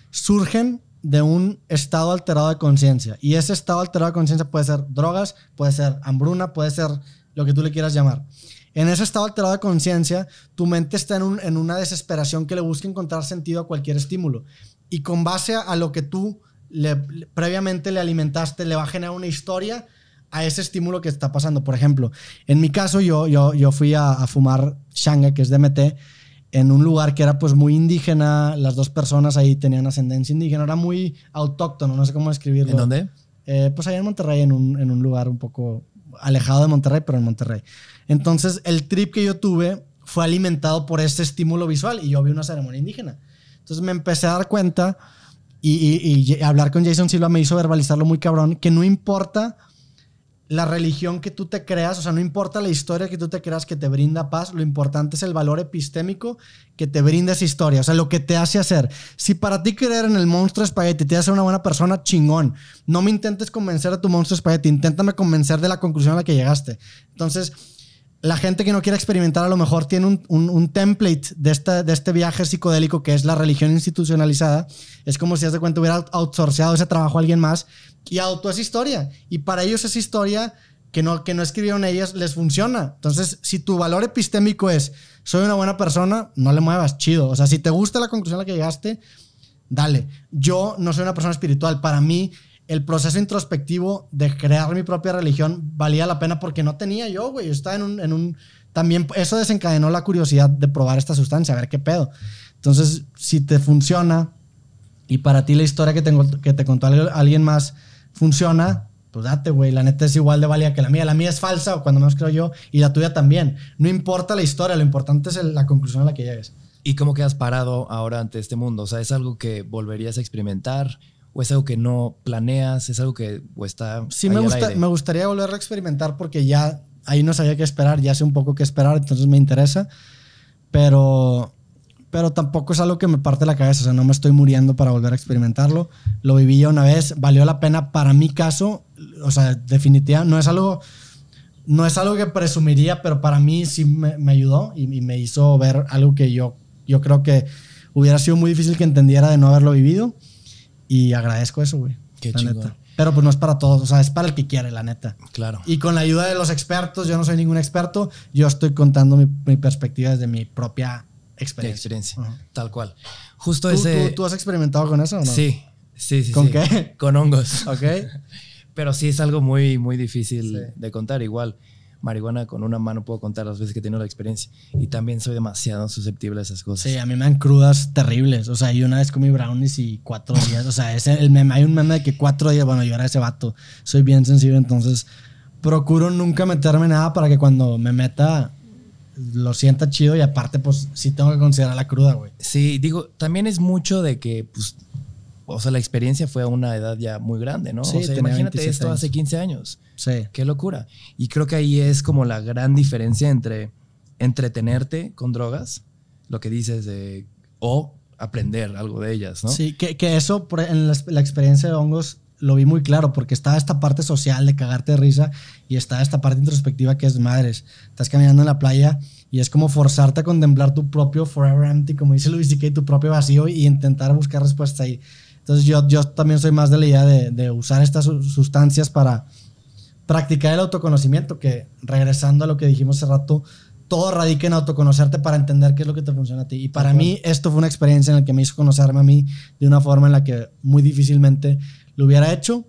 surgen de un estado alterado de conciencia. Y ese estado alterado de conciencia puede ser drogas, puede ser hambruna, puede ser lo que tú le quieras llamar. En ese estado alterado de conciencia, tu mente está en, una desesperación que le busca encontrar sentido a cualquier estímulo. Y con base a, lo que tú le, previamente le alimentaste, le va a generar una historia a ese estímulo que está pasando. Por ejemplo, en mi caso, yo, yo, fui a, a fumar shanga, que es DMT, en un lugar que era pues muy indígena, las dos personas ahí tenían ascendencia indígena, era muy autóctono, no sé cómo describirlo. ¿En dónde? Eh, pues allá en Monterrey, en un, en un lugar un poco alejado de Monterrey, pero en Monterrey. Entonces, el trip que yo tuve fue alimentado por ese estímulo visual y yo vi una ceremonia indígena. Entonces me empecé a dar cuenta y, y hablar con Jason Silva me hizo verbalizarlo muy cabrón, que no importa la religión que tú te creas, o sea, no importa la historia que tú te creas que te brinda paz, lo importante es el valor epistémico que te brinda esa historia, o sea, lo que te hace hacer. Si para ti creer en el monstruo espagueti te hace una buena persona, chingón. No me intentes convencer a tu monstruo espagueti, inténtame convencer de la conclusión a la que llegaste. Entonces, la gente que no quiere experimentar a lo mejor tiene un, template de este, de este viaje psicodélico que es la religión institucionalizada. Es como si, hace de cuenta, hubiera outsourceado ese trabajo a alguien más y adoptó esa historia. Y para ellos esa historia que no, que no escribieron ellas les funciona. Entonces, si tu valor epistémico es, soy una buena persona, no le muevas, chido. O sea, si te gusta la conclusión a la que llegaste, dale. Yo no soy una persona espiritual. Para mí, el proceso introspectivo de crear mi propia religión valía la pena porque no tenía yo, güey. Yo estaba en un, en un... También eso desencadenó la curiosidad de probar esta sustancia, a ver qué pedo. Entonces, si te funciona y para ti la historia que tengo que te contó alguien más funciona, pues date, güey. La neta es igual de valía que la mía. La mía es falsa, o cuando menos creo yo, y la tuya también. No importa la historia, lo importante es la conclusión a la que llegues. ¿Y cómo quedas parado ahora ante este mundo? O sea, ¿es algo que volverías a experimentar? ¿O es algo que no planeas? ¿Es algo que o está.? Sí, me, gusta, me gustaría volver a experimentar porque ya ahí no sabía qué esperar, ya sé un poco qué esperar, entonces me interesa. Pero pero tampoco es algo que me parte la cabeza, o sea, no me estoy muriendo para volver a experimentarlo. Lo viví ya una vez, valió la pena para mi caso, o sea, definitivamente no es algo, no es algo que presumiría, pero para mí sí me, ayudó y, me hizo ver algo que yo, yo creo que hubiera sido muy difícil que entendiera de no haberlo vivido y agradezco eso, güey. Qué chido. Pero pues no es para todos, o sea, es para el que quiere, la neta. Claro. Y con la ayuda de los expertos, yo no soy ningún experto, yo estoy contando mi, mi perspectiva desde mi propia experiencia. tal cual. Justo ¿Tú, ese... ¿tú, has experimentado con eso o no? Sí, sí, sí. ¿Con qué? Con hongos. ok. Pero sí es algo muy, muy difícil de contar. Igual, marihuana con una mano puedo contar las veces que he tenido la experiencia. Y también soy demasiado susceptible a esas cosas. Sí, a mí me dan crudas terribles. O sea, yo una vez comí brownies y cuatro días. O sea, es el hay un meme de que cuatro días, bueno, yo era ese vato. Soy bien sensible, entonces procuro nunca meterme nada para que cuando me meta lo sienta chido y aparte, pues sí tengo que considerar la cruda, güey. Sí, digo, también es mucho de que, pues, o sea, la experiencia fue a una edad ya muy grande, ¿no? Sí, o sea, imagínate esto hace 15 años. Sí. Qué locura. Y creo que ahí es como la gran diferencia entre entretenerte con drogas, lo que dices, o aprender algo de ellas, ¿no? Sí, que, eso, e, en la experiencia de hongos, lo vi muy claro, porque está esta parte social de cagarte de risa y está esta parte introspectiva que es madres. Estás caminando en la playa y es como forzarte a contemplar tu propio forever empty, como dice Luis y tu propio vacío y intentar buscar respuestas ahí. Entonces yo, yo también soy más de la idea de, de usar estas sustancias para practicar el autoconocimiento, que regresando a lo que dijimos hace rato, todo radica en autoconocerte para entender qué es lo que te funciona a ti. Y para mí esto fue una experiencia en la que me hizo conocerme a mí de una forma en la que muy difícilmente lo hubiera hecho.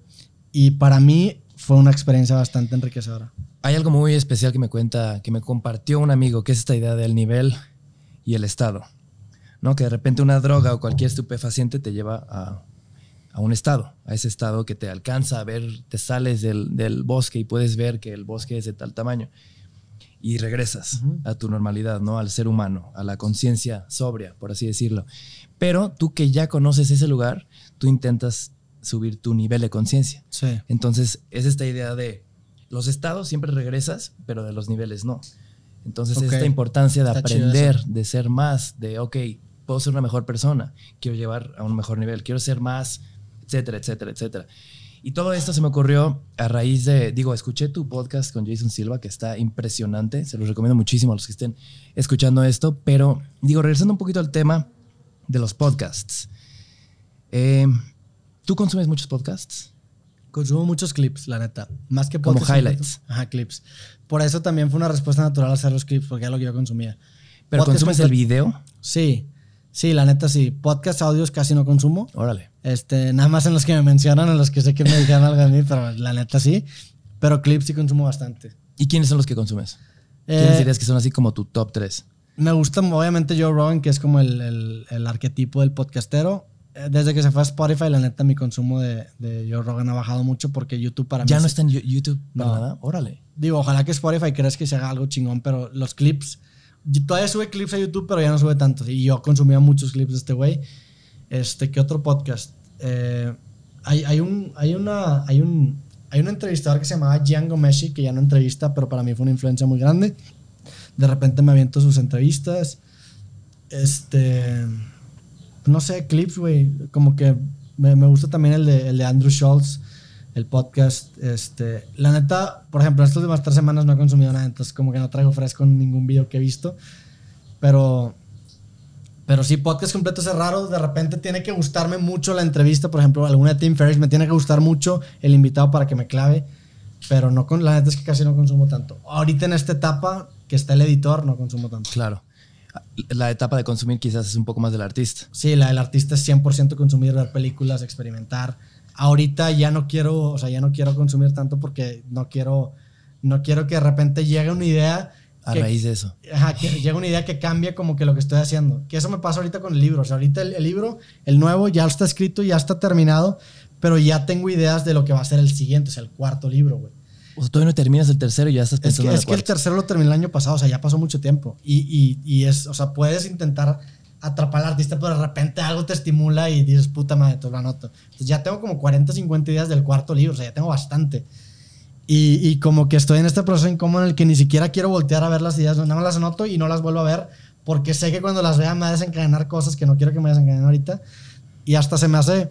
Y para mí fue una experiencia bastante enriquecedora. Hay algo muy especial que me cuenta, que me compartió un amigo, que es esta idea del nivel y el estado. ¿no? Que de repente una droga o cualquier estupefaciente te lleva a, un estado, a ese estado que te alcanza a ver, te sales del, bosque y puedes ver que el bosque es de tal tamaño. Y regresas a tu normalidad, ¿no? Al ser humano, a la conciencia sobria, por así decirlo. Pero tú que ya conoces ese lugar, tú intentas subir tu nivel de conciencia. Entonces, es esta idea de los estados siempre regresas, pero de los niveles no. Entonces, es esta importancia de aprender, de ser más, de, ok, puedo ser una mejor persona, quiero llevar a un mejor nivel, quiero ser más, etcétera, etcétera, etcétera. Y todo esto se me ocurrió a raíz de, digo, escuché tu podcast con Jason Silva, que está impresionante, se los recomiendo muchísimo a los que estén escuchando esto, pero digo, regresando un poquito al tema de los podcasts, eh, ¿Tú consumes muchos podcasts? Consumo muchos clips, la neta. Más que podcasts. Como highlights. Ajá, clips. Por eso también fue una respuesta natural hacer los clips, porque era lo que yo consumía. ¿Pero consumes el video? Sí. Sí, la neta sí. Podcast, audios casi no consumo. Órale. Este, nada más en los que me mencionan, en los que sé que me dijeron algo a mí, pero la neta sí. Pero clips sí consumo bastante. ¿Y quiénes son los que consumes? ¿Quiénes eh, dirías que son así como tu top 3? Me gusta obviamente Joe Rogan, que es como el, el, el arquetipo del podcastero. Eh, desde que se fue a Spotify, la neta, mi consumo de, de Rogan ha bajado mucho porque YouTube para mí. Ya no está en YouTube no. nada. Órale. Digo, ojalá que Spotify creas que se haga algo chingón, pero los clips. Todavía sube clips a YouTube, pero ya no sube tantos. Y yo consumía muchos clips de este güey. Este, ¿qué otro podcast? Eh, hay, hay, un. Hay una. Hay un. Hay un entrevistador que se llamaba Django Messi, que ya no entrevista, pero para mí fue una influencia muy grande. De repente me aviento sus entrevistas. Este no sé, clips, güey. Como que me, gusta también el de, Andrew Schultz, el podcast. Este, la neta, por ejemplo, estas últimas tres semanas no he consumido nada, entonces como que no traigo fresco en ningún video que he visto. Pero, pero sí, podcast completo es raro. De repente tiene que gustarme mucho la entrevista, por ejemplo, alguna de Tim Ferriss me tiene que gustar mucho el invitado para que me clave. Pero no con, la neta es que casi no consumo tanto. Ahorita en esta etapa que está el editor, no consumo tanto. Claro la etapa de consumir quizás es un poco más del artista. Sí, la del artista es 100% consumir, ver películas, experimentar. Ahorita ya no quiero, o sea, ya no quiero consumir tanto porque no quiero, no quiero que de repente llegue una idea. A raíz de eso. que llega una idea que cambie como que lo que estoy haciendo. Que eso me pasa ahorita con el libro. O sea, ahorita el, libro, el nuevo, ya está escrito, ya está terminado, pero ya tengo ideas de lo que va a ser el siguiente, es el cuarto libro, güey. O sea, todavía no terminas el tercero y ya estás pensando Es que, es que el tercero lo terminé el año pasado, o sea, ya pasó mucho tiempo. Y, es, o sea, puedes intentar atrapar al artista, pero de repente algo te estimula y dices, puta madre, te lo anoto. Entonces ya tengo como 40, 50 ideas del cuarto libro, o sea, ya tengo bastante. Y, como que estoy en este proceso incómodo en el que ni siquiera quiero voltear a ver las ideas, nada más las anoto y no las vuelvo a ver, porque sé que cuando las vea me va a desencadenar cosas que no quiero que me desencadenen ahorita. Y hasta se me hace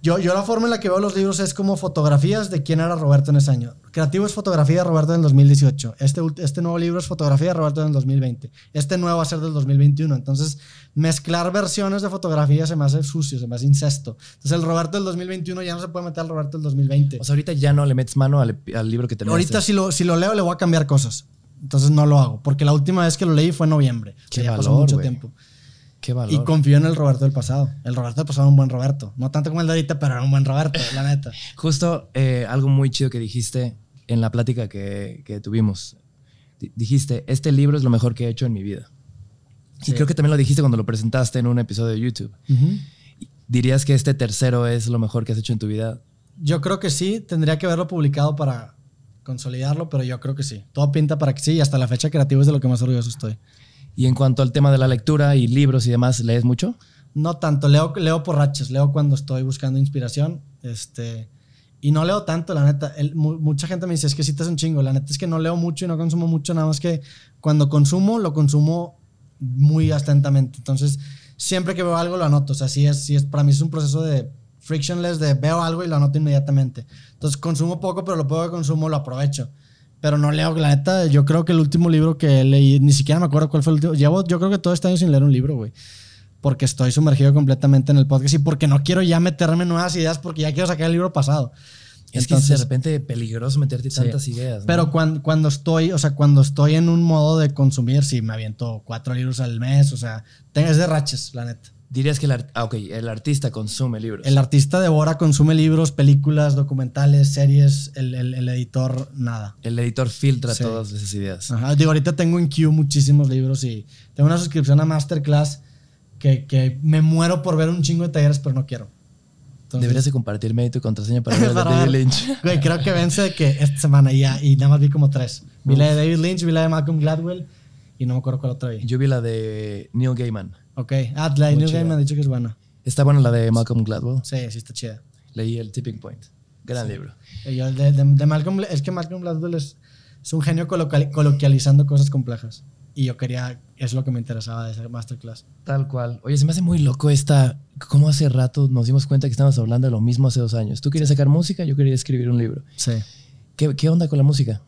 yo, la forma en la que veo los libros es como fotografías de quién era Roberto en ese año. Creativo es fotografía de Roberto en el 2018. Este, este nuevo libro es fotografía de Roberto en el 2020. Este nuevo va a ser del 2021. Entonces, mezclar versiones de fotografías se me hace sucio, se me hace incesto. Entonces, el Roberto del 2021 ya no se puede meter al Roberto del 2020. O sea, ahorita ya no le metes mano al, libro que te Ahorita, si lo, si lo leo, le voy a cambiar cosas. Entonces, no lo hago. Porque la última vez que lo leí fue en noviembre. Qué ya pasó mucho tiempo. Y confío en el Roberto del pasado. El Roberto del pasado era un buen Roberto. No tanto como el de ahorita, pero era un buen Roberto, la neta. Justo eh, algo muy chido que dijiste en la plática que, que tuvimos. dijiste, este libro es lo mejor que he hecho en mi vida. Y creo que también lo dijiste cuando lo presentaste en un episodio de YouTube. ¿Dirías que este tercero es lo mejor que has hecho en tu vida? Yo creo que sí. Tendría que haberlo publicado para consolidarlo, pero yo creo que sí. Todo pinta para que sí y hasta la fecha creativa es de lo que más orgulloso estoy. Y en cuanto al tema de la lectura y libros y demás, ¿lees mucho? No tanto, leo, leo por rachas, leo cuando estoy buscando inspiración. Este, y no leo tanto, la neta. mucha gente me dice, es que citas un chingo. La neta es que no leo mucho y no consumo mucho, nada más que cuando consumo, lo consumo muy atentamente. Entonces, siempre que veo algo, lo anoto. O sea, es, es, para mí es un proceso de frictionless, de veo algo y lo anoto inmediatamente. Entonces, consumo poco, pero lo poco que consumo lo aprovecho. Pero no leo, la neta, yo creo que el último libro que leí, ni siquiera me acuerdo cuál fue el último. Llevo, yo creo que todo este año sin leer un libro, güey. Porque estoy sumergido completamente en el podcast y porque no quiero ya meterme nuevas ideas porque ya quiero sacar el libro pasado. Es que de repente peligroso meterte tantas ideas. Pero cuando, cuando estoy, o sea, cuando estoy en un modo de consumir, Si me aviento cuatro libros al mes, o sea, tengas de raches, la neta. Dirías que ah, el, artista consume libros. El artista devora, consume libros, películas, documentales, series. El, editor, nada. El editor filtra todas esas ideas. Digo, ahorita tengo en queue muchísimos libros y tengo una suscripción a Masterclass que, que me muero por ver un chingo de talleres, pero no quiero. Deberías de compartirme tu contraseña para ver la de David Lynch. creo que vence que esta semana ya, y nada más vi como tres. Vi la de David Lynch, vi la de Malcolm Gladwell y no me acuerdo cuál otra vi. Yo vi la de Neil Gaiman. Ok. Ah, la de Game me ha dicho que es buena. Está buena la de Malcolm Gladwell. Sí, sí, está chida. Leí el Tipping Point. Gran libro. Eh, yo, Malcolm, es que Malcolm Gladwell es, un genio coloquializando cosas complejas. Y yo quería, es lo que me interesaba de esa masterclass. Tal cual. Oye, se me hace muy loco esta, cómo hace rato nos dimos cuenta que estábamos hablando de lo mismo hace dos años. Tú querías sacar música, yo quería escribir un libro. Sí. ¿Qué, qué onda con la música?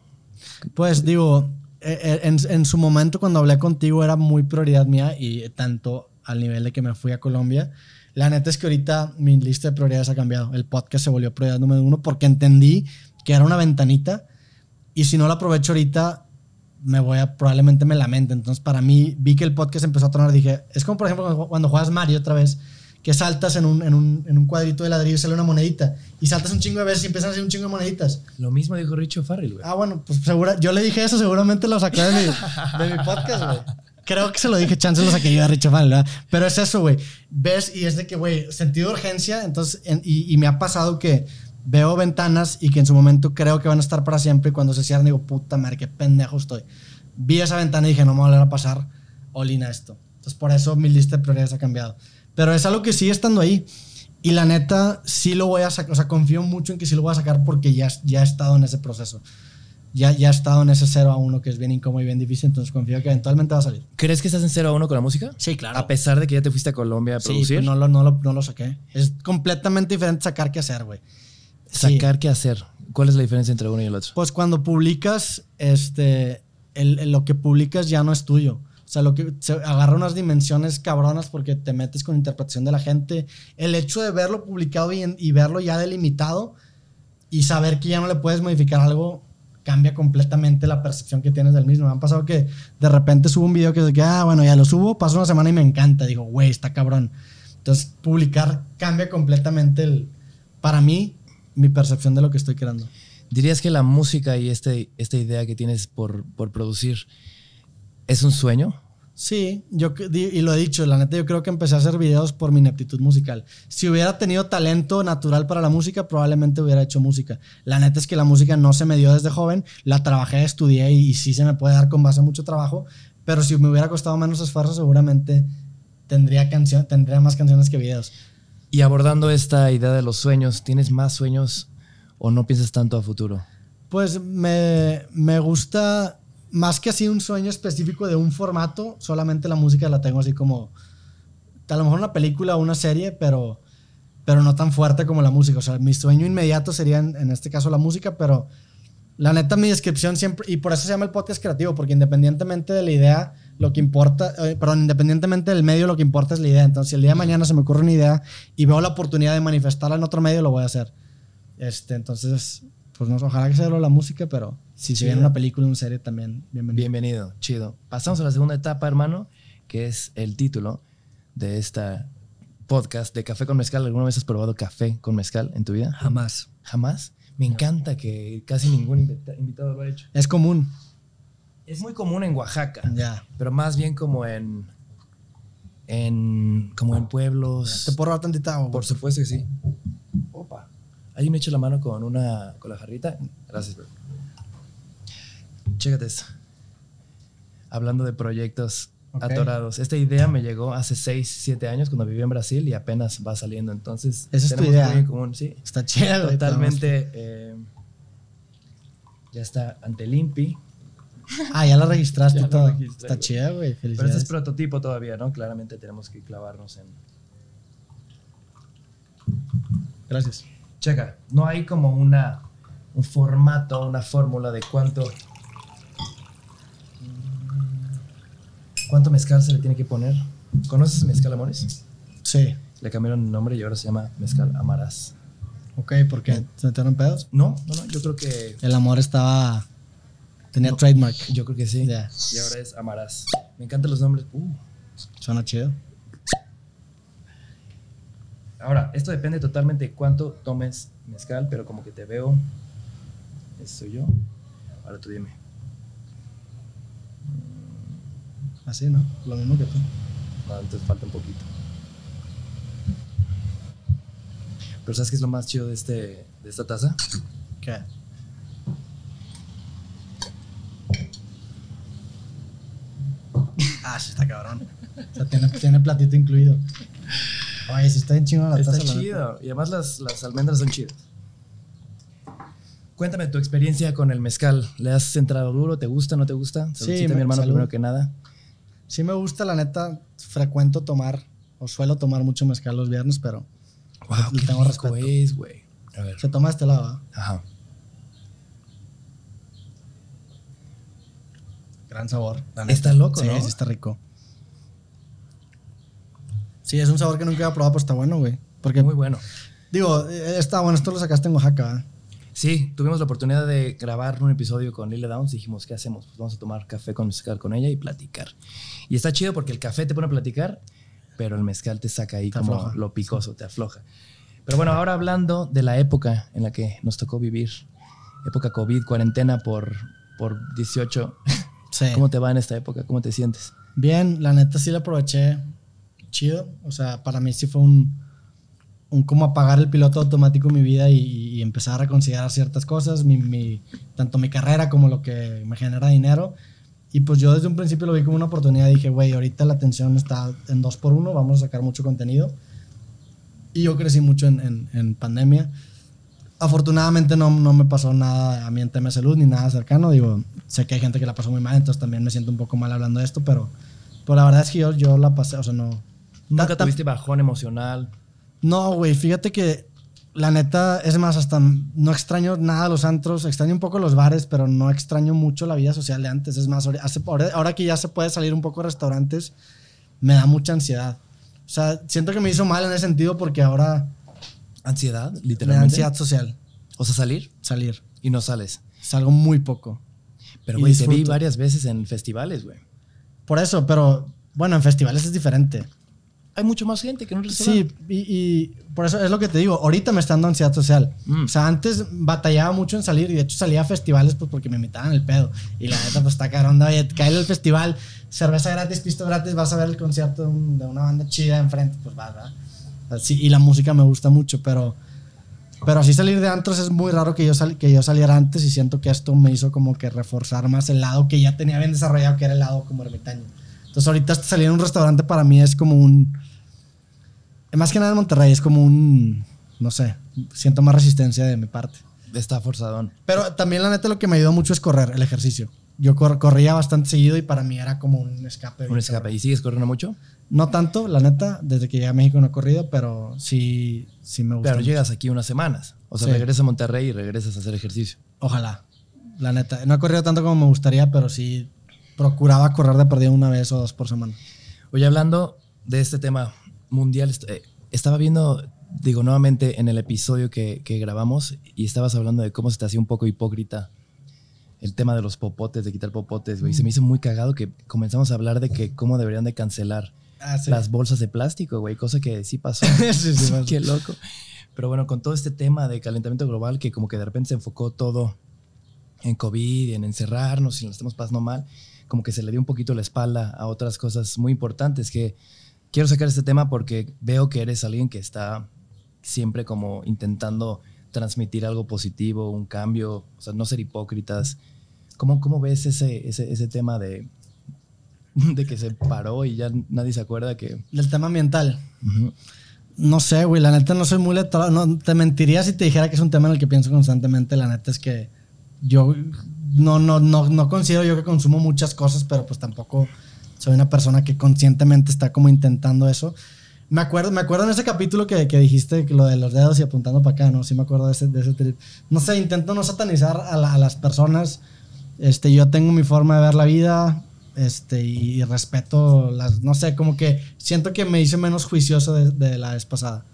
Pues digo, eh, eh, en, en, su momento cuando hablé contigo era muy prioridad mía y tanto al nivel de que me fui a Colombia. La neta es que ahorita mi lista de prioridades ha cambiado. El podcast se volvió prioridad número uno porque entendí que era una ventanita y si no la aprovecho ahorita me voy a probablemente me lamente. Entonces para mí vi que el podcast empezó a tronar. Dije, es como por ejemplo cuando juegas Mario otra vez que saltas en un, en cuadrito de ladrillo y sale una monedita. Y saltas un chingo de veces y empiezan a salir un chingo de moneditas. Lo mismo dijo Richo Farrell, güey. Ah, bueno, pues segura, yo le dije eso, seguramente lo saqué de mi, podcast, güey. Creo que se lo dije, chance lo saqué yo a Richo Farrell, ¿verdad? Pero es eso, güey. Ves y es de que, güey, sentido urgencia. Entonces, y, y me ha pasado que veo ventanas y que en su momento creo que van a estar para siempre. Y cuando se cierran, digo, puta madre, qué pendejo estoy. Vi esa ventana y dije, no me va a volver a pasar. Olina esto. Entonces, por eso mi lista de prioridades ha cambiado. Pero es algo que sigue estando ahí. Y la neta, sí lo voy a sacar. O sea, confío mucho en que sí lo voy a sacar porque ya, ya he estado en ese proceso. Ya, ya he estado en ese 0 a 1 que es bien incómodo y bien difícil. Entonces confío que eventualmente va a salir. ¿Crees que estás en 0 a 1 con la música? Sí, claro. A pesar de que ya te fuiste a Colombia a producir. Sí, no, lo, no, lo, no lo saqué. Es completamente diferente sacar que hacer, güey. Sacar que hacer. ¿Cuál es la diferencia entre uno y el otro? Pues cuando publicas, este, el, lo que publicas ya no es tuyo o sea, lo que se agarra unas dimensiones cabronas porque te metes con interpretación de la gente. El hecho de verlo publicado y, verlo ya delimitado y saber que ya no le puedes modificar algo cambia completamente la percepción que tienes del mismo. Me han pasado que de repente subo un video que dice, ah, bueno, ya lo subo, paso una semana y me encanta. Digo, güey, está cabrón. Entonces, publicar cambia completamente el, para mí, mi percepción de lo que estoy creando. ¿Dirías que la música y este, esta idea que tienes por, por producir ¿Es un sueño? Sí, yo y lo he dicho, la neta yo creo que empecé a hacer videos por mi ineptitud musical. Si hubiera tenido talento natural para la música, probablemente hubiera hecho música. La neta es que la música no se me dio desde joven, la trabajé, estudié y, sí se me puede dar con base mucho trabajo, pero si me hubiera costado menos esfuerzo seguramente tendría tendría más canciones que videos. Y abordando esta idea de los sueños, ¿tienes más sueños o no piensas tanto a futuro? Pues me, me gusta más que así un sueño específico de un formato, solamente la música la tengo así como, a lo mejor una película o una serie, pero, pero no tan fuerte como la música. O sea, mi sueño inmediato sería en, este caso la música, pero la neta mi descripción siempre, y por eso se llama el podcast creativo, porque independientemente de la idea, lo que importa, pero eh, perdón, independientemente del medio, lo que importa es la idea. Entonces, si el día de mañana se me ocurre una idea y veo la oportunidad de manifestarla en otro medio, lo voy a hacer. Este, entonces, pues no, ojalá que sea solo la música, pero si se viene una película, una serie también, bienvenido. Bienvenido, chido. Pasamos a la segunda etapa, hermano, que es el título de este podcast de Café con Mezcal. ¿Alguna vez has probado café con mezcal en tu vida? Jamás. ¿Jamás? Me encanta que casi ningún invitado lo ha hecho. Es común. Es muy común en Oaxaca. Ya. Pero más bien como en. En, como en pueblos. ¿Te puedo robar tantita? Por supuesto que sí. Ahí me echa la mano con una con la jarrita. Gracias, Chécate esto. Hablando de proyectos atorados. Esta idea me llegó hace 6, 7 años cuando viví en Brasil y apenas va saliendo. Entonces, Esa es tu idea. Está chévere Totalmente. Eh, ya está ante Limpi. Ah, ya la registraste todo. está chévere, güey. Pero este es prototipo todavía, ¿no? Claramente tenemos que clavarnos en. Gracias checa, no hay como una, un formato, una fórmula de cuánto, cuánto mezcal se le tiene que poner. ¿Conoces mezcal Amores? Sí. Le cambiaron el nombre y ahora se llama mezcal Amarás. Ok, ¿por qué? ¿Se metieron pedos? No, no, yo creo que... El amor estaba... Tenía trademark. Yo creo que sí. Ya. Y ahora es Amarás. Me encantan los nombres. Uh, suena chido. Ahora, esto depende totalmente de cuánto tomes mezcal, pero como que te veo. Eso yo. Ahora tú dime. Mm, así, ¿no? Lo mismo que tú. No, ah, entonces falta un poquito. Pero ¿sabes qué es lo más chido de, este, de esta taza? ¿Qué? Ah, sí está cabrón. O sea, tiene, tiene platito incluido. Ay, si está bien chido la Está chido. y además las, las almendras son chidas. Cuéntame tu experiencia con el mezcal. ¿Le has entrado duro? ¿Te gusta? ¿No te gusta? sí, me, mi hermano primero que nada. Sí me gusta, la neta, frecuento tomar o suelo tomar mucho mezcal los viernes, pero wow, le qué tengo rico es, güey. A ver. Se toma este lado, Ajá. Gran sabor. Está loco, sí, ¿no? Sí, está rico. Sí, es un sabor que nunca había probado, pero está bueno, güey. Porque, Muy bueno. Digo, eh, está bueno, esto lo sacaste en Oaxaca. ¿eh? Sí, tuvimos la oportunidad de grabar un episodio con Lila Downs dijimos, ¿qué hacemos? Pues vamos a tomar café con mezcal con ella y platicar. Y está chido porque el café te pone a platicar, pero el mezcal te saca ahí como lo picoso, te afloja. Pero bueno, ahora hablando de la época en la que nos tocó vivir, época COVID, cuarentena por, por 18. ¿Cómo te va en esta época? ¿Cómo te sientes? Bien, la neta sí la aproveché chido. O sea, para mí sí fue un, un como apagar el piloto automático en mi vida y, empezar a reconsiderar ciertas cosas, mi, mi, tanto mi carrera como lo que me genera dinero. Y pues yo desde un principio lo vi como una oportunidad. Dije, güey, ahorita la atención está en dos por uno, vamos a sacar mucho contenido. Y yo crecí mucho en, en, pandemia. Afortunadamente no, no, me pasó nada a mí en tema de salud ni nada cercano. Digo, sé que hay gente que la pasó muy mal, entonces también me siento un poco mal hablando de esto, pero, pero la verdad es que yo, yo la pasé, o sea, no, ¿Nunca tuviste bajón emocional? No, güey, fíjate que la neta, es más, hasta no extraño nada los antros, extraño un poco los bares, pero no extraño mucho la vida social de antes. Es más, ahora, que ya se puede salir un poco a restaurantes, me da mucha ansiedad. O sea, siento que me hizo mal en ese sentido porque ahora... Ansiedad, literalmente. ansiedad social. O sea, salir. Salir. Y no sales. Salgo muy poco. Pero, güey, te vi varias veces en festivales, güey. Por eso, pero bueno, en festivales es diferente hay mucho más gente que no un Sí, y, por eso es lo que te digo. Ahorita me está dando ansiedad social. Mm. O sea, antes batallaba mucho en salir y de hecho salía a festivales pues porque me invitaban el pedo. Y la neta, pues está carón, oye, cae el festival, cerveza gratis, pisto gratis, vas a ver el concierto de, una banda chida enfrente, pues vas, ¿verdad? y la música me gusta mucho, pero. Pero así salir de antros es muy raro que yo, sal, que yo saliera antes y siento que esto me hizo como que reforzar más el lado que ya tenía bien desarrollado, que era el lado como ermitaño. Entonces ahorita salir a un restaurante para mí es como un más que nada en Monterrey es como un, no sé, siento más resistencia de mi parte. Está forzadón. Pero también la neta lo que me ayudó mucho es correr, el ejercicio. Yo corría bastante seguido y para mí era como un escape. Un escape. ¿Y sigues corriendo mucho? No tanto, la neta, desde que llegué a México no he corrido, pero sí, si me gusta. Pero llegas aquí unas semanas. O sea, regresas a Monterrey y regresas a hacer ejercicio. Ojalá, la neta. No he corrido tanto como me gustaría, pero sí procuraba correr de perdido una vez o dos por semana. Oye, hablando de este tema mundial, eh, estaba viendo, digo, nuevamente en el episodio que, grabamos y estabas hablando de cómo se te hacía un poco hipócrita el tema de los popotes, de quitar popotes, güey. Se me mm. hizo muy cagado que comenzamos a hablar de que cómo deberían de cancelar ah, las bolsas de plástico, güey. Cosa que sí pasó. Qué loco. Pero bueno, con todo este tema de calentamiento global que como que de repente se enfocó todo en COVID, en encerrarnos y nos estamos pasando mal, como que se le dio un poquito la espalda a otras cosas muy importantes que quiero sacar este tema porque veo que eres alguien que está siempre como intentando transmitir algo positivo, un cambio, o sea, no ser hipócritas. ¿Cómo, cómo ves ese, ese, ese tema de, de que se paró y ya nadie se acuerda que... Del tema ambiental. No sé, güey, la neta no soy muy letrado. No, te mentiría si te dijera que es un tema en el que pienso constantemente. La neta es que yo no, no, no, no considero yo que consumo muchas cosas, pero pues tampoco soy una persona que conscientemente está como intentando eso. Me acuerdo, me acuerdo en ese capítulo que, dijiste lo de los dedos y apuntando para acá, ¿no? Sí me acuerdo de ese, de No sé, intento no satanizar a, las personas. Este, yo tengo mi forma de ver la vida este, y, respeto las... No sé, como que siento que me hice menos juicioso de, la vez pasada.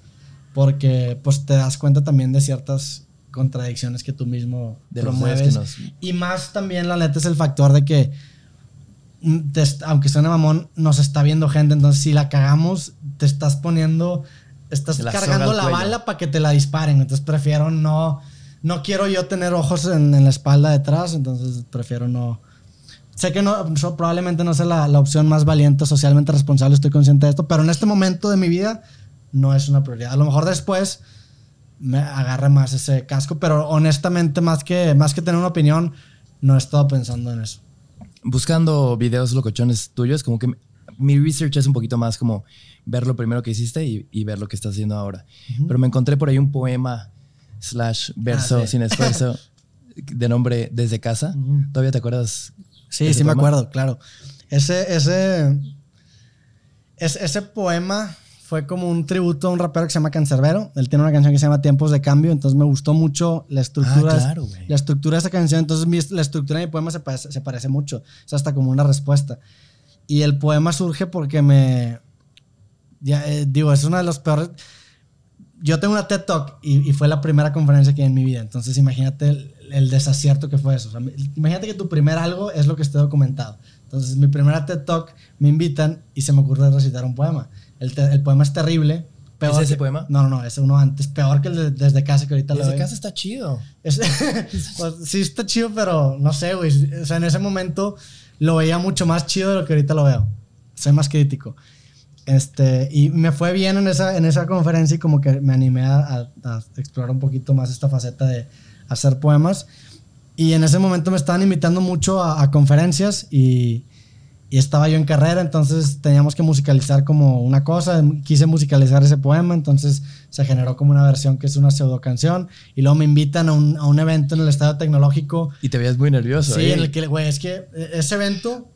Porque pues te das cuenta también de ciertas contradicciones que tú mismo de promueves. Y más también, la neta, es el factor de que aunque suene mamón, nos está viendo gente, entonces si la cagamos, te estás poniendo, estás cargando la bala para que te la disparen, entonces prefiero no, no quiero yo tener ojos en, la espalda detrás, entonces prefiero no. Sé que no, probablemente no sea la, la opción más valiente, socialmente responsable, estoy consciente de esto, pero en este momento de mi vida no es una prioridad. A lo mejor después me agarre más ese casco, pero honestamente, más que, más que tener una opinión, no he estado pensando en eso buscando videos locochones tuyos, como que mi research es un poquito más como ver lo primero que hiciste y, ver lo que estás haciendo ahora. Pero me encontré por ahí un poema slash verso ah, sin esfuerzo de nombre Desde Casa. ¿Todavía te acuerdas? Sí, sí me acuerdo, claro. Ese, ese, es ese poema fue como un tributo a un rapero que se llama Cancerbero. Él tiene una canción que se llama Tiempos de Cambio, entonces me gustó mucho la estructura, ah, la estructura de esa canción. Entonces la estructura de mi poema se parece, mucho, es hasta como una respuesta. Y el poema surge porque me... Ya, eh, digo, es una de las peores... Yo tengo una TED Talk y, fue la primera conferencia que hay en mi vida, entonces imagínate el, desacierto que fue eso. imagínate que tu primer algo es lo que esté documentado. Entonces, mi primera TED Talk me invitan y se me ocurre recitar un poema. El, el poema es terrible. ¿Es ese poema? No, no, no, es uno antes. Peor que el de, desde casa, que ahorita lo veo. Desde casa está chido. Pues, sí, está chido, pero no sé, güey. O sea, en ese momento lo veía mucho más chido de lo que ahorita lo veo. Soy más crítico. Este, y me fue bien en esa, en esa conferencia y como que me animé a, explorar un poquito más esta faceta de hacer poemas. Y en ese momento me estaban invitando mucho a, a conferencias y y estaba yo en carrera, entonces teníamos que musicalizar como una cosa, quise musicalizar ese poema, entonces se generó como una versión que es una pseudo canción y luego me invitan a un, a un evento en el Estadio Tecnológico. Y te veías muy nervioso. Sí, ¿eh? en el que, güey, es que e, ese evento,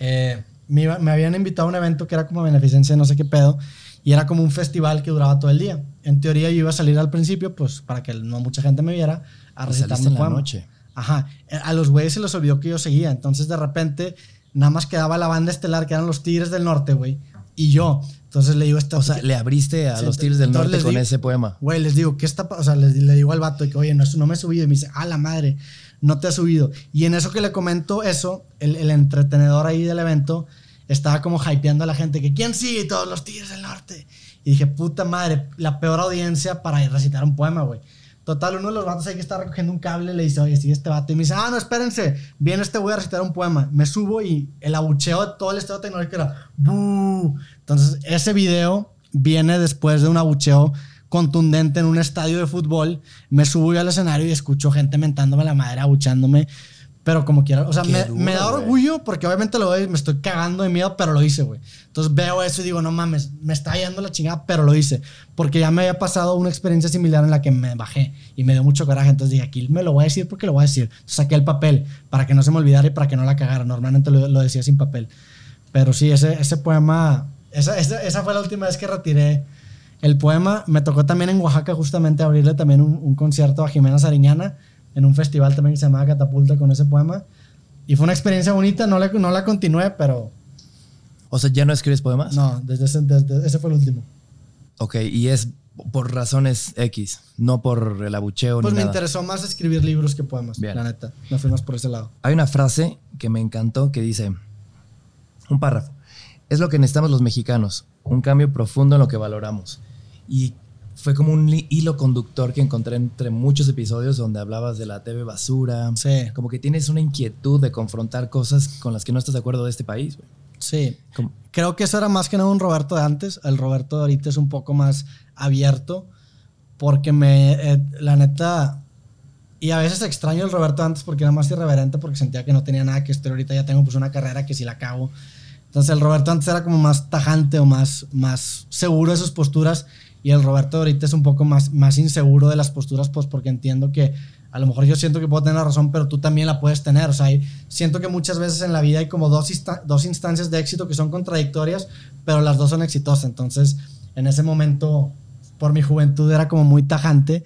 eh, me, me, habían invitado a un evento que era como beneficencia, no sé qué pedo, y era como un festival que duraba todo el día. En teoría yo iba a salir al principio, pues para que no mucha gente me viera, a pues recitar mi poema. la noche. Ajá, eh, a los güeyes se les olvidó que yo seguía, entonces de repente nada más quedaba la banda estelar, que eran los Tigres del Norte, güey, y yo. Entonces le digo esta, o sea, le abriste a los Tigres del Norte con ese poema. Güey, les digo, ¿qué está O sea, le digo al vato que, oye, no, no me he subido. Y me dice, a ah, la madre, no te has subido. Y en eso que le comento eso, el, el entretenedor ahí del evento estaba como hypeando a la gente que, ¿quién sigue? Todos los Tigres del Norte. Y dije, puta madre, la peor audiencia para recitar un poema, güey. Total, uno de los vatos ahí que está recogiendo un cable le dice, oye, sí, este vato. Y me dice, ah, no, espérense, viene este voy a recitar un poema. Me subo y el abucheo de todo el estado tecnológico era, Buu. Entonces, ese video viene después de un abucheo contundente en un estadio de fútbol. Me subo yo al escenario y escucho gente mentándome la madera, abuchándome. Pero como quiera, o sea, me, da orgullo porque obviamente lo me estoy cagando de miedo, pero lo hice, güey. Entonces veo eso y digo, no mames, me está yendo la chingada, pero lo hice. Porque ya me había pasado una experiencia similar en la que me bajé y me dio mucho coraje. Entonces dije, aquí me lo voy a decir porque lo voy a decir. Entonces, saqué el papel para que no se me olvidara y para que no la cagara. Normalmente lo, decía sin papel. Pero sí, ese, ese poema, esa, fue la última vez que retiré el poema. Me tocó también en Oaxaca justamente abrirle también un, un concierto a Jimena Sariñana en un festival también que se llamaba Catapulta con ese poema. Y fue una experiencia bonita, no la, no la continué, pero... O sea, ¿ya no escribes poemas? No, desde ese, ese fue el último. Ok, y es por razones X, no por el abucheo. Pues me interesó más escribir libros que poemas, la neta. No fui más por ese lado. Hay una frase que me encantó que dice, un párrafo, es lo que necesitamos los mexicanos, un cambio profundo en lo que valoramos. Y fue como un hilo conductor que encontré entre muchos episodios donde hablabas de la TV basura. Sí. Como que tienes una inquietud de confrontar cosas con las que no estás de acuerdo de este país, Sí. Creo que eso era más que nada un Roberto de antes. El Roberto de ahorita es un poco más abierto porque me, eh, la neta, y a veces extraño el Roberto antes porque era más irreverente porque sentía que no tenía nada que Pero Ahorita ya tengo pues una carrera que si la acabo. Entonces el Roberto antes era como más tajante o más, más seguro de sus posturas y el Roberto ahorita es un poco más, más inseguro de las posturas, pues porque entiendo que a lo mejor yo siento que puedo tener la razón, pero tú también la puedes tener. O sea, siento que muchas veces en la vida hay como dos, dos instancias de éxito que son contradictorias, pero las dos son exitosas. Entonces, en ese momento, por mi juventud, era como muy tajante.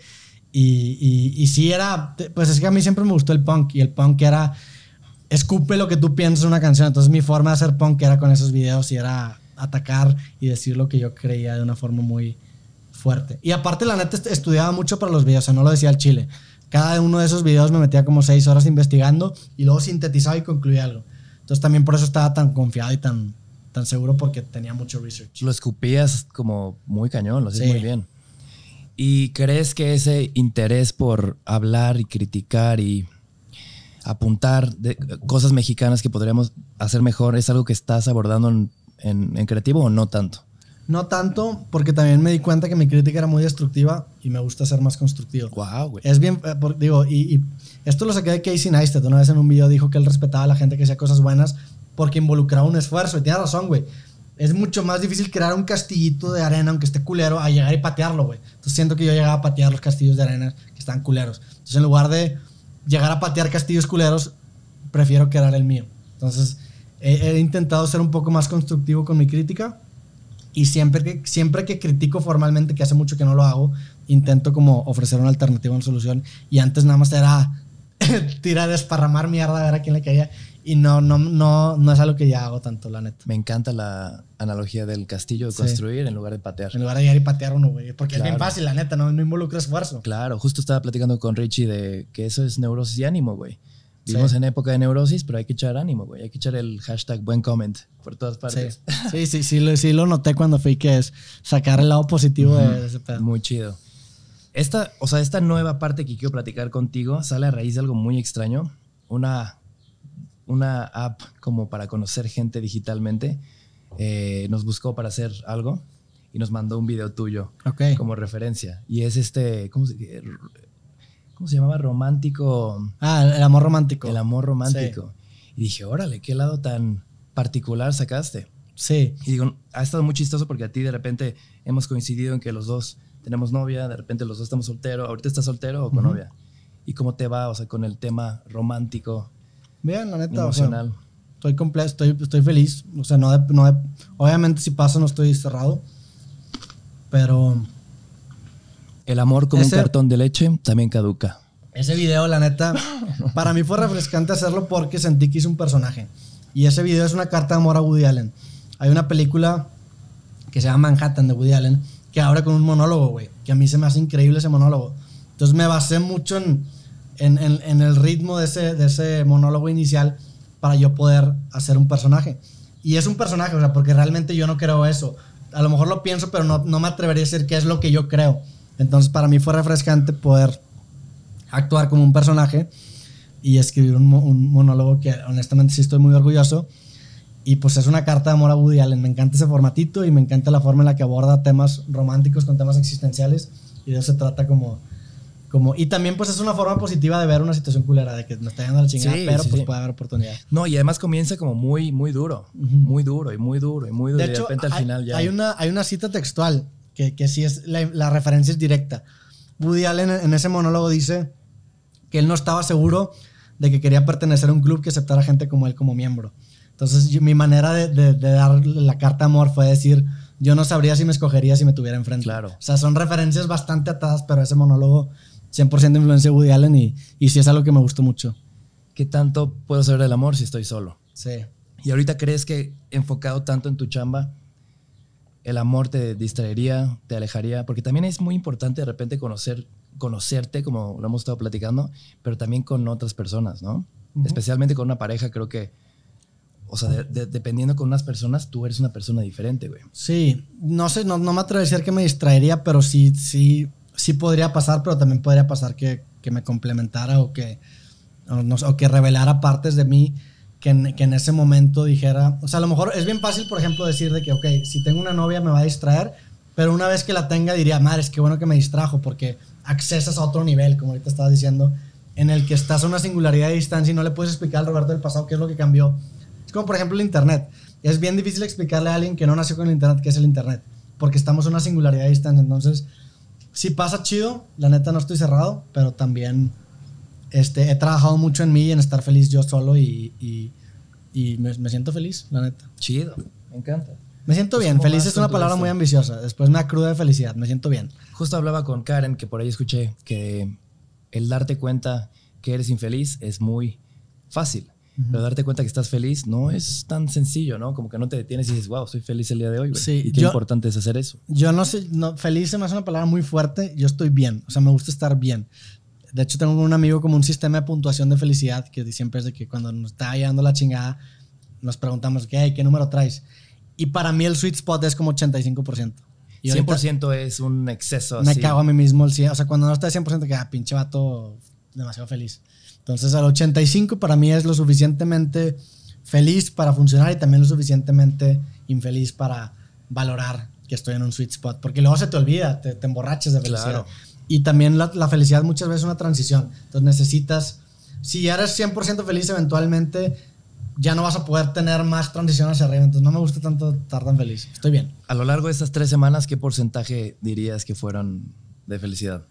Y, y, y sí era, pues es que a mí siempre me gustó el punk y el punk era, escupe lo que tú piensas en una canción. Entonces mi forma de hacer punk era con esos videos y era atacar y decir lo que yo creía de una forma muy, y aparte, la neta, estudiaba mucho para los videos, o no lo decía el chile. Cada uno de esos videos me metía como seis horas investigando y luego sintetizaba y concluía algo. Entonces también por eso estaba tan confiado y tan, tan seguro porque tenía mucho research. Lo escupías como muy cañón, lo hacías muy bien. ¿Y crees que ese interés por hablar y criticar y apuntar de cosas mexicanas que podríamos hacer mejor es algo que estás abordando en creativo o no tanto? No tanto, porque también me di cuenta que mi crítica era muy destructiva y me gusta ser más constructivo. Wow, güey. Es bien, eh, digo, y, esto lo saqué de Casey Neistat. Una vez en un video dijo que él respetaba a la gente que hacía cosas buenas porque involucraba un esfuerzo. Y tiene razón, güey. Es mucho más difícil crear un castillito de arena, aunque esté culero, a llegar y patearlo, güey. Entonces siento que yo llegaba a patear los castillos de arena que están culeros. Entonces en lugar de llegar a patear castillos culeros, prefiero crear el mío. Entonces he intentado ser un poco más constructivo con mi crítica y siempre que, siempre que critico formalmente, que hace mucho que no lo hago, intento como ofrecer una alternativa, una solución. Y antes nada más era tirar, desparramar mierda, a ver a quién le caía. Y no, no, no, no es algo que ya hago tanto, la neta. Me encanta la analogía del castillo de construir en lugar de patear. En lugar de ir y patear uno, güey. Porque es bien fácil, la neta, no, no involucra esfuerzo. Claro, justo estaba platicando con Richie de que eso es neurosis y ánimo, güey. Vivimos en época de neurosis, pero hay que echar ánimo, güey. Hay que echar el hashtag buen comment por todas partes. Sí, sí, sí, sí, lo, noté cuando fui, que es sacar el lado positivo de ese pedo. Muy chido. Esta, o sea, esta nueva parte que quiero platicar contigo sale a raíz de algo muy extraño. Una, una app como para conocer gente digitalmente eh, nos buscó para hacer algo y nos mandó un video tuyo como referencia. Y es este, ¿cómo se dice? ¿cómo se llamaba? Romántico. Ah, el amor romántico. El amor romántico. Y dije, órale, qué lado tan particular sacaste. Sí. Y digo, ha estado muy chistoso porque a ti de repente hemos coincidido en que los dos tenemos novia, de repente los dos estamos solteros, ahorita estás soltero o con novia. ¿Y cómo te va, o sea, con el tema romántico? Bien, la neta, O sea, estoy completo, estoy, feliz, o sea, no no obviamente si pasa no estoy cerrado, pero el amor como un cartón de leche también caduca. Ese video, la neta, para mí fue refrescante hacerlo porque sentí que hice un personaje. Y ese video es una carta de amor a Woody Allen. Hay una película que se llama Manhattan de Woody Allen que abre con un monólogo, güey. Que a mí se me hace increíble ese monólogo. Entonces me basé mucho en, el ritmo de ese, de ese monólogo inicial para yo poder hacer un personaje. Y es un personaje, o sea, porque realmente yo no creo eso. A lo mejor lo pienso, pero no, no me atrevería a decir qué es lo que yo creo. Entonces para mí fue refrescante poder actuar como un personaje y escribir un, monólogo que honestamente sí estoy muy orgulloso. Y pues es una carta de amor a Woody Allen. Me encanta ese formatito y me encanta la forma en la que aborda temas románticos con temas existenciales. Y de eso se trata como... como y también pues es una forma positiva de ver una situación culera, de que nos está yendo la chingada, pero pues puede haber oportunidad. No, y además comienza como muy, muy duro. Muy duro y muy duro y muy duro. De, repente al final ya... Hay una, hay una cita textual que, que sí es, la, referencia es directa. Woody Allen en ese monólogo dice que él no estaba seguro de que quería pertenecer a un club que aceptara gente como él como miembro. Entonces mi manera de, dar la carta amor fue decir, yo no sabría si me escogería si me tuviera enfrente. Claro. O sea, son referencias bastante atadas, pero ese monólogo 100% influencia de Woody Allen y, y sí es algo que me gustó mucho. ¿Qué tanto puedo saber del amor si estoy solo? Sí. Y ahorita crees que enfocado tanto en tu chamba, el amor te distraería, te alejaría, porque también es muy importante de repente conocer, conocerte, como lo hemos estado platicando, pero también con otras personas, ¿no? Especialmente con una pareja, creo que, o sea, dependiendo con unas personas, tú eres una persona diferente, güey. Sí, no sé, no, me atrevería a decir que me distraería, pero sí, sí, sí podría pasar, pero también podría pasar que, que me complementara o que, o que revelara partes de mí que en, ese momento dijera, o sea, a lo mejor es bien fácil, por ejemplo, decir de que, ok, si tengo una novia me va a distraer, pero una vez que la tenga diría, madre, es que bueno que me distrajo, porque accesas a otro nivel, como ahorita estabas diciendo, en el que estás a una singularidad de distancia y no le puedes explicar al Roberto del pasado qué es lo que cambió. Es como, por ejemplo, el Internet. Es bien difícil explicarle a alguien que no nació con el Internet qué es el Internet, porque estamos a una singularidad de distancia. Entonces, si pasa chido, la neta no estoy cerrado, pero también... Este, he trabajado mucho en mí y en estar feliz yo solo y, y me, siento feliz, la neta. Chido, me encanta. Me siento bien. Feliz es una palabra muy ambiciosa. Después una cruda de felicidad. Me siento bien. Justo hablaba con Karen, que por ahí escuché que el darte cuenta que eres infeliz es muy fácil. Pero darte cuenta que estás feliz no es tan sencillo, ¿no? Como que no te detienes y dices, wow, soy feliz el día de hoy. Sí, y qué importante es hacer eso. Yo no sé, no, feliz es me una palabra muy fuerte. Yo estoy bien. O sea, me gusta estar bien. De hecho, tengo un amigo como un sistema de puntuación de felicidad que siempre es de que cuando nos está llegando la chingada, nos preguntamos, ¿qué, ¿qué número traes? Y para mí el sweet spot es como 85%. Y 100% es un exceso. Me cago a mí mismo el 100%. O sea, cuando no está 100%, que ah, pinche vato, demasiado feliz. Entonces, al 85% para mí es lo suficientemente feliz para funcionar y también lo suficientemente infeliz para valorar que estoy en un sweet spot. Porque luego se te olvida, te, te emborrachas de felicidad. Claro. Y también la, felicidad muchas veces es una transición. Entonces necesitas, si ya eres 100% feliz, eventualmente ya no vas a poder tener más transición hacia arriba. Entonces no me gusta tanto estar tan feliz. Estoy bien. A lo largo de estas tres semanas, ¿qué porcentaje dirías que fueron de felicidad?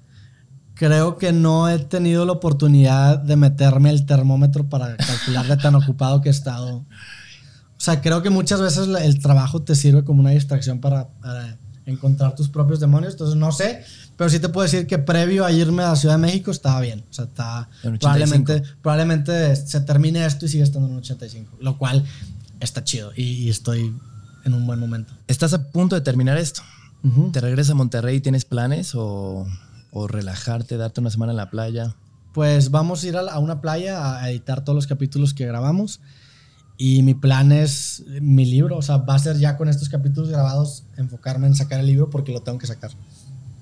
Creo que no he tenido la oportunidad de meterme el termómetro para calcular de tan ocupado que he estado. O sea, creo que muchas veces el trabajo te sirve como una distracción para, para encontrar tus propios demonios. Entonces, no sé, pero sí te puedo decir que previo a irme a la Ciudad de México estaba bien. O sea, está. Probablemente, probablemente se termine esto y sigue estando en un 85, lo cual está chido y, estoy en un buen momento. Estás a punto de terminar esto. ¿Te regresas a Monterrey? y ¿Tienes planes o, o, relajarte, darte una semana en la playa? Pues vamos a ir a una playa a editar todos los capítulos que grabamos. Y mi plan es mi libro, o sea, va a ser ya con estos capítulos grabados enfocarme en sacar el libro porque lo tengo que sacar.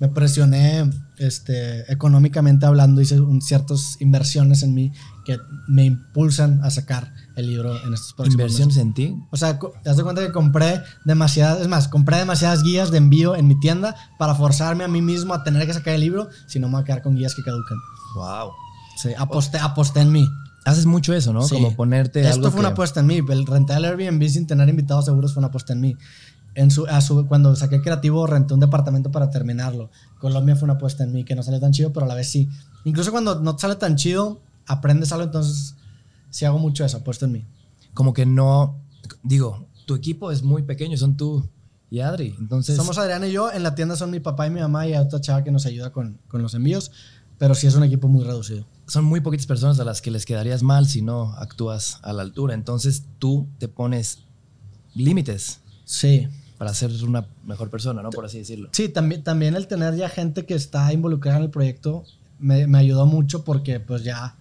Me presioné este, económicamente hablando, hice un, ciertas inversiones en mí que me impulsan a sacar el libro en estos próximos ¿Inversiones en ti? O sea, te das cuenta que compré demasiadas, es más, compré demasiadas guías de envío en mi tienda para forzarme a mí mismo a tener que sacar el libro, si no me voy a quedar con guías que caducan. ¡Wow! Sí, aposté en mí. Haces mucho eso, ¿no? Como ponerte. Esto fue una apuesta en mí. El rentar Airbnb sin tener invitados seguros fue una apuesta en mí. En su, a cuando saqué creativo, renté un departamento para terminarlo. Colombia fue una apuesta en mí que no sale tan chido, pero a la vez sí. Incluso cuando no sale tan chido, aprendes algo. Entonces, sí hago mucho eso, apuesto en mí. Como que no. Digo, tu equipo es muy pequeño, son tú y Adri. Entonces. Somos Adrián y yo. En la tienda son mi papá y mi mamá y otra chava que nos ayuda con, con los envíos. Pero sí es un equipo muy reducido son muy poquitas personas a las que les quedarías mal si no actúas a la altura. Entonces tú te pones límites. Sí. Para ser una mejor persona, ¿no? Por así decirlo. Sí, también, también el tener ya gente que está involucrada en el proyecto me, ayudó mucho porque pues ya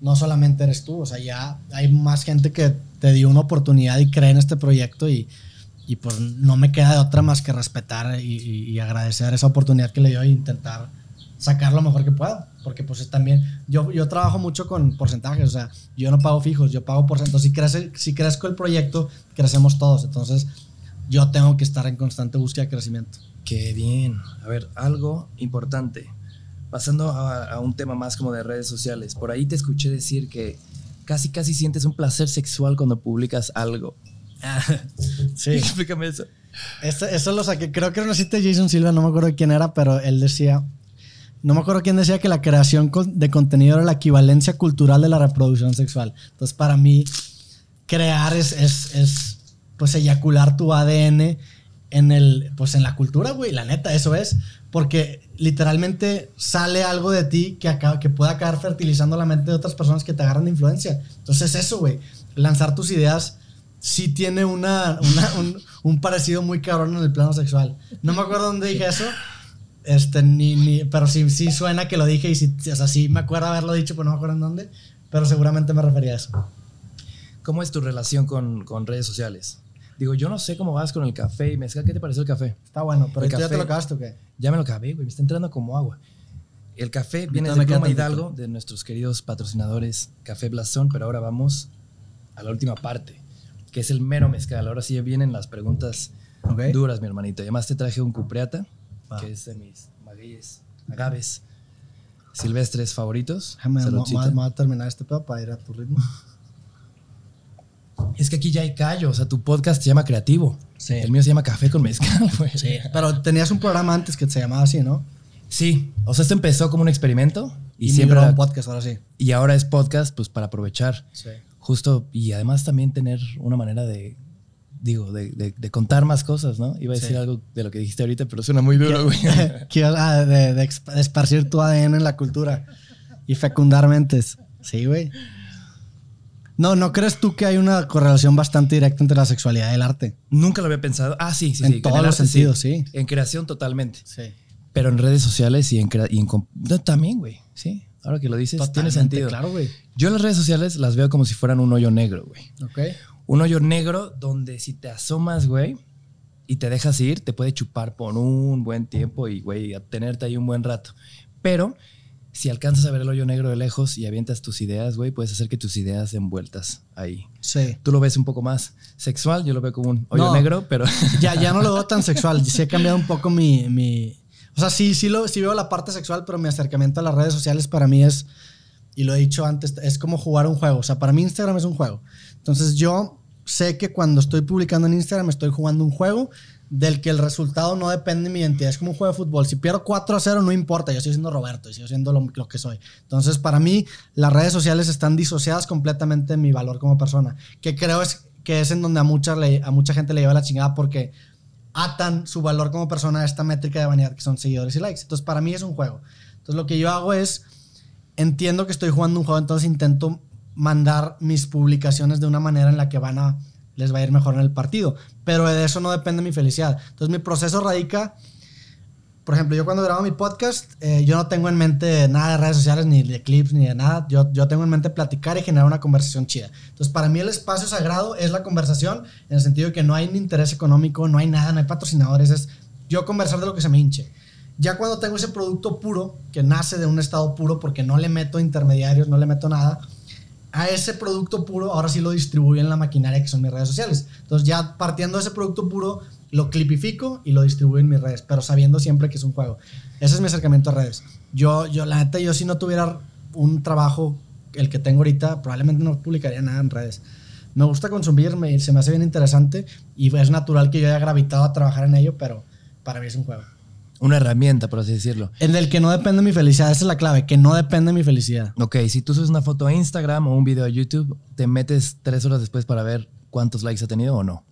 no solamente eres tú, o sea, ya hay más gente que te dio una oportunidad y cree en este proyecto y, pues no me queda de otra más que respetar y, agradecer esa oportunidad que le dio e intentar sacar lo mejor que pueda porque pues también yo, yo trabajo mucho con porcentajes, o sea, yo no pago fijos, yo pago porcentajes. Si, crece, si crezco el proyecto, crecemos todos, entonces yo tengo que estar en constante búsqueda de crecimiento. Qué bien. A ver, algo importante. Pasando a, un tema más como de redes sociales, por ahí te escuché decir que casi casi sientes un placer sexual cuando publicas algo. sí. Explícame eso. eso lo saqué, creo que lo hiciste Jason Silva, no me acuerdo quién era, pero él decía no me acuerdo quién decía que la creación de contenido era la equivalencia cultural de la reproducción sexual. Entonces, para mí, crear es, es, pues, eyacular tu ADN en, el, pues, en la cultura, güey. La neta, eso es. Porque literalmente sale algo de ti que, acaba, que puede acabar fertilizando la mente de otras personas que te agarran de influencia. Entonces, eso, güey. Lanzar tus ideas sí tiene una, un, un parecido muy cabrón en el plano sexual. No me acuerdo dónde dije eso este, ni, pero sí, suena que lo dije y si o sea, me acuerdo haberlo dicho, pero no me acuerdo en dónde, pero seguramente me refería a eso. ¿Cómo es tu relación con, redes sociales? Digo, yo no sé cómo vas con el café y mezcal. ¿Qué te pareció el café? Está bueno, pero el ya te lo acabaste o qué? Ya me lo acabé, güey. Me está entrando como agua. El café viene de Pluma Hidalgo, de nuestros queridos patrocinadores Café Blasón, pero ahora vamos a la última parte, que es el mero mezcal. Ahora sí vienen las preguntas duras, mi hermanito. además te traje un cupreata que es de mis magueyes, agaves silvestres favoritos. Déjame, me a terminar este pedo para ir a tu ritmo. Es que aquí ya hay callo, o sea, tu podcast se llama Creativo. El mío se llama Café con Mezcal, Pero tenías un programa antes que se llamaba así, ¿no? Sí, o sea, esto empezó como un experimento y, siempre era un podcast ahora sí. Y ahora es podcast, pues para aprovechar. Sí. Justo, y además también tener una manera de digo, de, de, contar más cosas, ¿no? Iba a decir algo de lo que dijiste ahorita, pero suena muy duro, güey. Quiero ah, de, de, esparcir tu ADN en la cultura y fecundar mentes. Sí, güey. No, ¿no crees tú que hay una correlación bastante directa entre la sexualidad y el arte? Nunca lo había pensado. Ah, sí, sí, sí. En todos los sentidos, sí. En creación totalmente. Sí. Pero en redes sociales y en... Y también, güey, sí. Ahora que lo dices, tiene sentido. Claro, güey. Yo las redes sociales las veo como si fueran un hoyo negro, güey. Ok un hoyo negro donde si te asomas, güey, y te dejas ir, te puede chupar por un buen tiempo y, güey, tenerte ahí un buen rato. Pero si alcanzas a ver el hoyo negro de lejos y avientas tus ideas, güey, puedes hacer que tus ideas envueltas ahí. Sí. Tú lo ves un poco más sexual, yo lo veo como un hoyo negro, pero... Ya, ya no lo veo tan sexual, sí he cambiado un poco mi... O sea, sí, sí, lo, sí veo la parte sexual, pero mi acercamiento a las redes sociales para mí es y lo he dicho antes, es como jugar un juego. O sea, para mí Instagram es un juego. Entonces yo sé que cuando estoy publicando en Instagram estoy jugando un juego del que el resultado no depende de mi identidad. Es como un juego de fútbol. Si pierdo 4 a 0, no importa. Yo sigo siendo Roberto y sigo siendo lo, que soy. Entonces, para mí, las redes sociales están disociadas completamente de mi valor como persona. Que creo es, que es en donde a mucha, a mucha gente le lleva la chingada porque atan su valor como persona a esta métrica de vanidad que son seguidores y likes. Entonces, para mí es un juego. Entonces, lo que yo hago es entiendo que estoy jugando un juego, entonces intento mandar mis publicaciones de una manera en la que van a les va a ir mejor en el partido, pero de eso no depende mi felicidad. Entonces mi proceso radica, por ejemplo, yo cuando grabo mi podcast, eh, yo no tengo en mente nada de redes sociales, ni de clips, ni de nada, yo, tengo en mente platicar y generar una conversación chida. Entonces para mí el espacio sagrado es la conversación, en el sentido de que no hay interés económico, no hay nada, no hay patrocinadores, es yo conversar de lo que se me hinche. Ya cuando tengo ese producto puro, que nace de un estado puro porque no le meto intermediarios, no le meto nada, a ese producto puro ahora sí lo distribuyo en la maquinaria que son mis redes sociales. Entonces ya partiendo de ese producto puro, lo clipifico y lo distribuyo en mis redes, pero sabiendo siempre que es un juego. Ese es mi acercamiento a redes. Yo, yo la neta, yo si no tuviera un trabajo, el que tengo ahorita, probablemente no publicaría nada en redes. Me gusta consumirme, se me hace bien interesante y es natural que yo haya gravitado a trabajar en ello, pero para mí es un juego. Una herramienta, por así decirlo. En el que no depende mi felicidad, esa es la clave, que no depende mi felicidad. Ok, si tú subes una foto a Instagram o un video a YouTube, te metes tres horas después para ver cuántos likes ha tenido o no.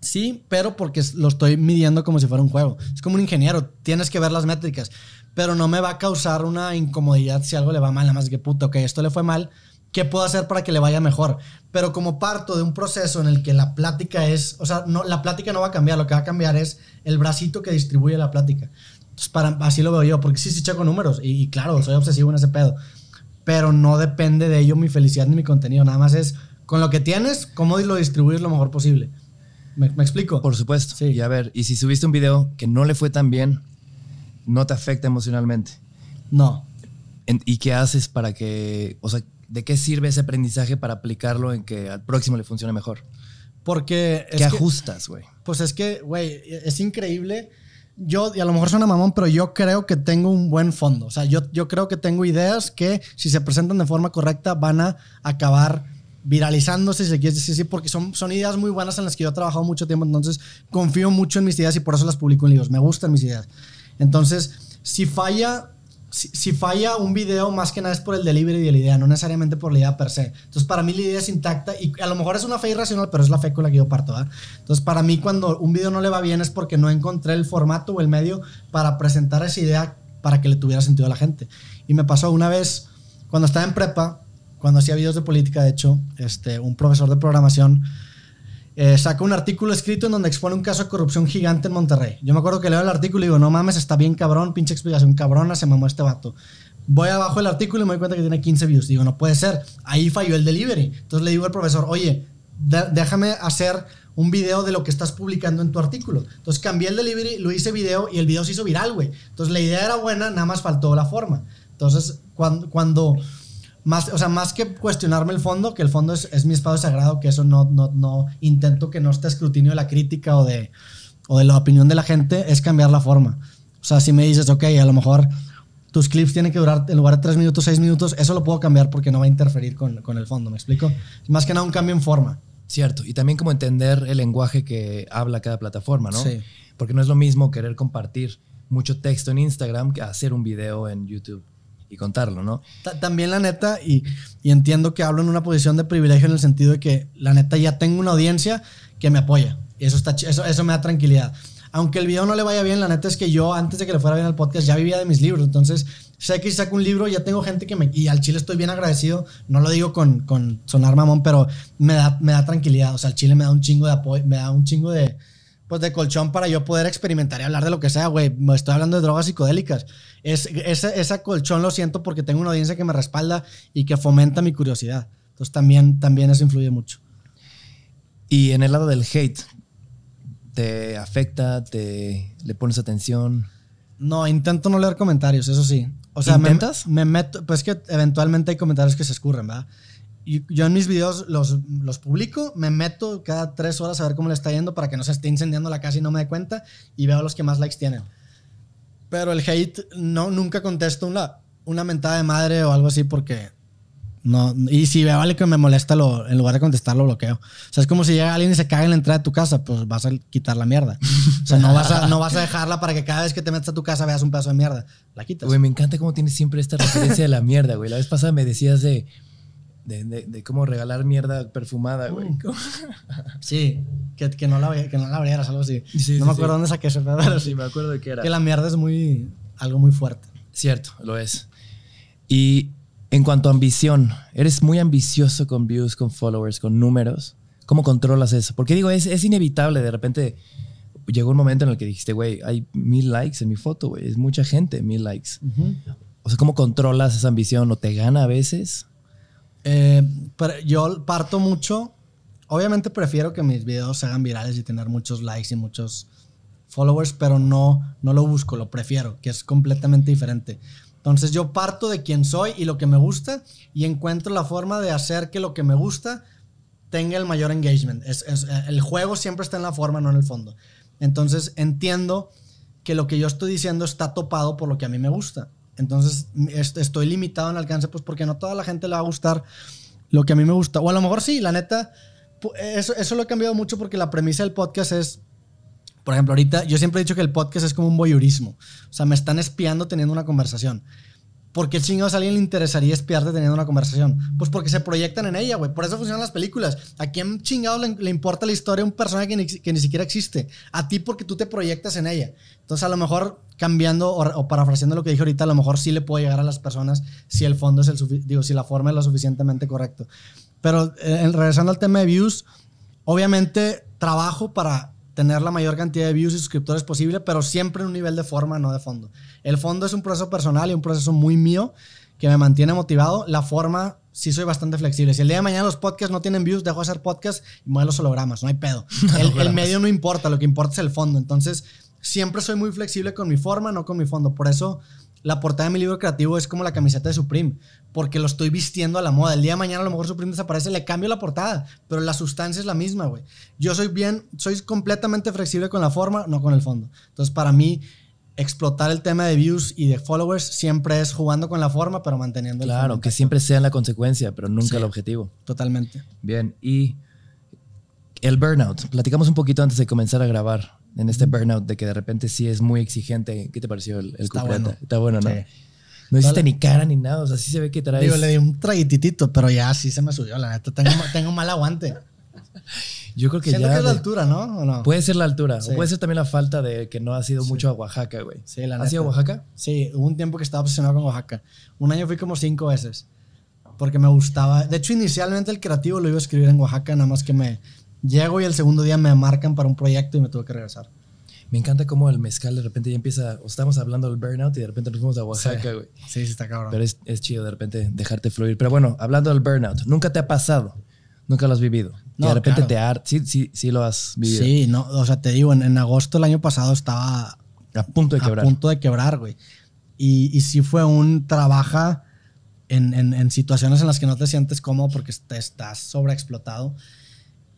Sí, pero porque lo estoy midiendo como si fuera un juego. Es como un ingeniero, tienes que ver las métricas, pero no me va a causar una incomodidad si algo le va mal, nada más que puto, ok, esto le fue mal, qué puedo hacer para que le vaya mejor. Pero como parto de un proceso en el que la plática es, o sea, no, la plática no va a cambiar, lo que va a cambiar es el bracito que distribuye la plática. Entonces, para, así lo veo yo, porque sí, sí checo números y, claro, soy obsesivo en ese pedo, pero no depende de ello mi felicidad ni mi contenido, nada más es con lo que tienes, cómo lo distribuyes lo mejor posible. ¿Me, explico? Por supuesto. Sí. Y a ver, y si subiste un video que no le fue tan bien, no te afecta emocionalmente. No. ¿Y qué haces para que, o sea, ¿de qué sirve ese aprendizaje para aplicarlo en que al próximo le funcione mejor? Porque... ¿Qué ajustas, güey? Pues es que, güey, es increíble. Yo, y a lo mejor suena mamón, pero yo creo que tengo un buen fondo. O sea, yo, yo creo que tengo ideas que, si se presentan de forma correcta, van a acabar viralizándose, si se quiere decir así, porque son, son ideas muy buenas en las que yo he trabajado mucho tiempo. Entonces, confío mucho en mis ideas y por eso las publico en libros. Me gustan mis ideas. Entonces, si falla si, falla un video, más que nada es por el delivery de la idea, no necesariamente por la idea per se. Entonces, para mí la idea es intacta y a lo mejor es una fe irracional, pero es la fe con la que yo parto. ¿ah? Entonces, para mí cuando un video no le va bien es porque no encontré el formato o el medio para presentar esa idea para que le tuviera sentido a la gente. Y me pasó una vez, cuando estaba en prepa, cuando hacía videos de política, de hecho, este, un profesor de programación eh, saca un artículo escrito en donde expone un caso de corrupción gigante en Monterrey. Yo me acuerdo que leo el artículo y digo, no mames, está bien cabrón, pinche explicación cabrona, se mamó este vato. Voy abajo del artículo y me doy cuenta que tiene 15 views. Digo, no puede ser, ahí falló el delivery. Entonces le digo al profesor, oye, déjame hacer un video de lo que estás publicando en tu artículo. Entonces cambié el delivery, lo hice video y el video se hizo viral, güey. Entonces la idea era buena, nada más faltó la forma. Entonces, cuando, cuando más, o sea, más que cuestionarme el fondo, que el fondo es, es mi espado sagrado, que eso no, no, no intento que no esté escrutinio de la crítica o de, o de la opinión de la gente, es cambiar la forma. O sea, si me dices, ok, a lo mejor tus clips tienen que durar en lugar de tres minutos, seis minutos, eso lo puedo cambiar porque no va a interferir con, con el fondo, ¿me explico? Más que nada un cambio en forma. Cierto, y también como entender el lenguaje que habla cada plataforma, ¿no? Sí. Porque no es lo mismo querer compartir mucho texto en Instagram que hacer un video en YouTube y contarlo, ¿no? También la neta, y, y, entiendo que hablo en una posición de privilegio en el sentido de que la neta ya tengo una audiencia que me apoya. Y eso, está, eso, eso me da tranquilidad. Aunque el video no le vaya bien, la neta es que yo antes de que le fuera bien al podcast ya vivía de mis libros. Entonces, sé que si saco un libro, ya tengo gente que me... Y al chile estoy bien agradecido. No lo digo con, con sonar mamón, pero me da, me da tranquilidad. O sea, al chile me da un chingo de apoyo, me da un chingo de pues de colchón para yo poder experimentar y hablar de lo que sea, güey. Estoy hablando de drogas psicodélicas. Es, esa, colchón lo siento porque tengo una audiencia que me respalda y que fomenta mi curiosidad. Entonces también, también eso influye mucho. Y en el lado del hate, ¿te afecta? ¿Te le pones atención? No, intento no leer comentarios, eso sí. O sea, ¿Intentas? Me, meto, pues que eventualmente hay comentarios que se escurren, ¿verdad? yo en mis videos los, los publico, me meto cada tres horas a ver cómo le está yendo para que no se esté incendiando la casa y no me dé cuenta y veo los que más likes tienen. Pero el hate, no, nunca contesto una, una mentada de madre o algo así porque no, y si veo algo que me molesta, lo, en lugar de contestarlo, lo bloqueo. O sea, es como si llega alguien y se caga en la entrada de tu casa, pues vas a quitar la mierda. O sea, no vas a, no vas a dejarla para que cada vez que te metas a tu casa veas un pedazo de mierda. La quitas. Güey, me encanta cómo tienes siempre esta referencia de la mierda, güey. La vez pasada me decías de de, de, cómo regalar mierda perfumada, mm. güey. Sí, que, no la, que no abrieras, algo así. no me acuerdo dónde saqué eso, pero sí, me acuerdo de qué era. Que la mierda es muy, algo muy fuerte. Cierto, lo es. Y en cuanto a ambición, eres muy ambicioso con views, con followers, con números. ¿Cómo controlas eso? Porque digo, es, es inevitable. De repente llegó un momento en el que dijiste, güey, hay mil likes en mi foto, güey. Es mucha gente, mil likes. O sea, ¿cómo controlas esa ambición? ¿O te gana a veces? Eh, pero yo parto mucho. Obviamente prefiero que mis videos se hagan virales y tener muchos likes y muchos followers, pero no, no lo busco, lo prefiero, que es completamente diferente. Entonces yo parto de quién soy y lo que me gusta y encuentro la forma de hacer que lo que me gusta tenga el mayor engagement. es, el juego siempre está en la forma, no en el fondo. Entonces entiendo que lo que yo estoy diciendo está topado por lo que a mí me gusta. Entonces estoy limitado en alcance, pues porque no toda la gente le va a gustar lo que a mí me gusta. O a lo mejor sí, la neta, eso, eso lo he cambiado mucho porque la premisa del podcast es, por ejemplo, ahorita yo siempre he dicho que el podcast es como un voyeurismo. O sea, me están espiando teniendo una conversación. ¿Por qué chingados a alguien le interesaría espiarte teniendo una conversación? Pues porque se proyectan en ella, güey. Por eso funcionan las películas. ¿A quién chingado le, importa la historia a un personaje que ni, siquiera existe? A ti porque tú te proyectas en ella. Entonces, a lo mejor cambiando o, parafraseando lo que dije ahorita, a lo mejor sí le puede llegar a las personas si el fondo es el digo, si la forma es lo suficientemente correcto. Pero eh, regresando al tema de views, obviamente trabajo para tener la mayor cantidad de views y suscriptores posible, pero siempre en un nivel de forma, no de fondo. El fondo es un proceso personal y un proceso muy mío que me mantiene motivado. La forma sí soy bastante flexible. Si el día de mañana los podcasts no tienen views, dejo de hacer podcasts y muevo los hologramas, no hay pedo. el, medio no importa, lo que importa es el fondo. Entonces, siempre soy muy flexible con mi forma, no con mi fondo. Por eso la portada de mi libro creativo es como la camiseta de Supreme, porque lo estoy vistiendo a la moda. El día de mañana a lo mejor Supreme desaparece, le cambio la portada, pero la sustancia es la misma, güey. Yo soy bien, soy completamente flexible con la forma, no con el fondo. Entonces, para mí, explotar el tema de views y de followers siempre es jugando con la forma, pero manteniendo el Claro, que siempre sea la consecuencia, pero nunca el objetivo. Totalmente. Bien, y el burnout. Platicamos un poquito antes de comenzar a grabar en este burnout de que de repente sí es muy exigente. ¿Qué te pareció el, el Está bueno. Está bueno, ¿no? No hiciste ni cara ni nada, o sea, sí se ve que traes. Digo, le di un traguititito, pero ya sí se me subió, la neta. Tengo, tengo mal aguante. Yo creo que Siento ya. que es la altura, ¿no? Puede ser la altura. O puede ser también la falta de que no ha sido mucho a Oaxaca, güey. Sí, la ¿Has ido a Oaxaca? Sí, hubo un tiempo que estaba obsesionado con Oaxaca. Un año fui como cinco veces. Porque me gustaba. De hecho, inicialmente el creativo lo iba a escribir en Oaxaca, nada más que me, Llego y el segundo día me marcan para un proyecto y me tuve que regresar. Me encanta cómo el mezcal de repente ya empieza, o estamos hablando del burnout y de repente nos fuimos a Oaxaca, güey. Sí. sí, está cabrón. Pero es, chido de repente dejarte fluir. Pero bueno, hablando del burnout, nunca te ha pasado, nunca lo has vivido. y de repente te ar sí, sí, sí lo has vivido. Sí, no, o sea, te digo, en, agosto del año pasado estaba a punto de quebrar. A punto de quebrar, güey. Y, sí fue un trabaja en, situaciones en las que no te sientes cómodo porque te estás sobreexplotado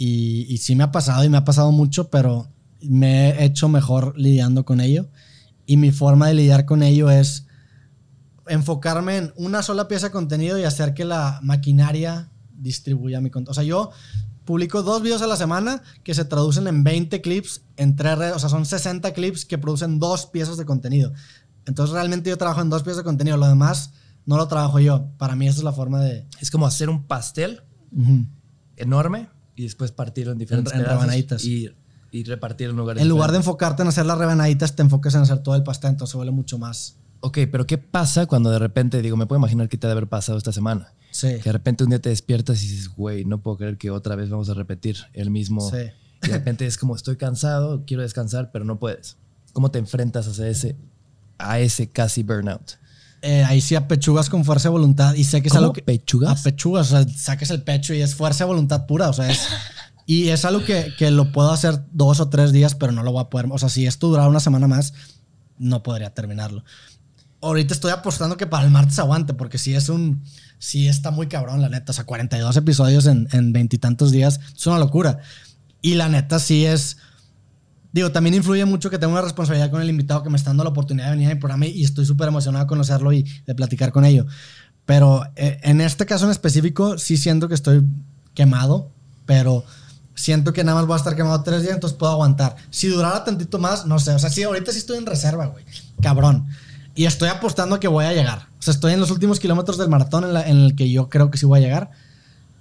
y, sí me ha pasado y me ha pasado mucho, pero me he hecho mejor lidiando con ello. Y mi forma de lidiar con ello es enfocarme en una sola pieza de contenido y hacer que la maquinaria distribuya mi contenido. O sea, yo publico dos videos a la semana que se traducen en 20 clips en tres redes. O sea, son 60 clips que producen dos piezas de contenido. Entonces, realmente yo trabajo en dos piezas de contenido. Lo demás no lo trabajo yo. Para mí, esa es la forma de. Es como hacer un pastel enorme y después partieron diferentes en, en rebanaditas. Y, y repartir en lugares. En lugar de enfocarte en hacer las rebanaditas, te enfocas en hacer todo el pastel, entonces vale mucho más. Ok, pero ¿qué pasa cuando de repente, digo, me puedo imaginar qué te ha de haber pasado esta semana? Sí. Que de repente un día te despiertas y dices, güey, no puedo creer que otra vez vamos a repetir el mismo. Sí. de repente es como, estoy cansado, quiero descansar, pero no puedes. ¿Cómo te enfrentas a ese, a ese casi burnout? Eh, ahí sí apechugas con fuerza de voluntad y sé que es algo que... ¿Pechugas? Apechugas, o sea, saques el pecho y es fuerza de voluntad pura, o sea, es... y es algo que, que, lo puedo hacer dos o tres días, pero no lo voy a poder... O sea, si esto durara una semana más, no podría terminarlo. Ahorita estoy apostando que para el martes aguante, porque si es un... si está muy cabrón, la neta. O sea, 42 episodios en veintitantos días, es una locura. Y la neta sí es Digo, también influye mucho que tengo una responsabilidad con el invitado que me está dando la oportunidad de venir a mi programa y estoy súper emocionado de conocerlo y de platicar con ello. Pero eh, en este caso en específico, sí siento que estoy quemado, pero siento que nada más voy a estar quemado tres días, entonces puedo aguantar. Si durara tantito más, no sé. O sea, sí, ahorita sí estoy en reserva, güey. Cabrón. Y estoy apostando que voy a llegar. O sea, estoy en los últimos kilómetros del maratón en el que yo creo que sí voy a llegar.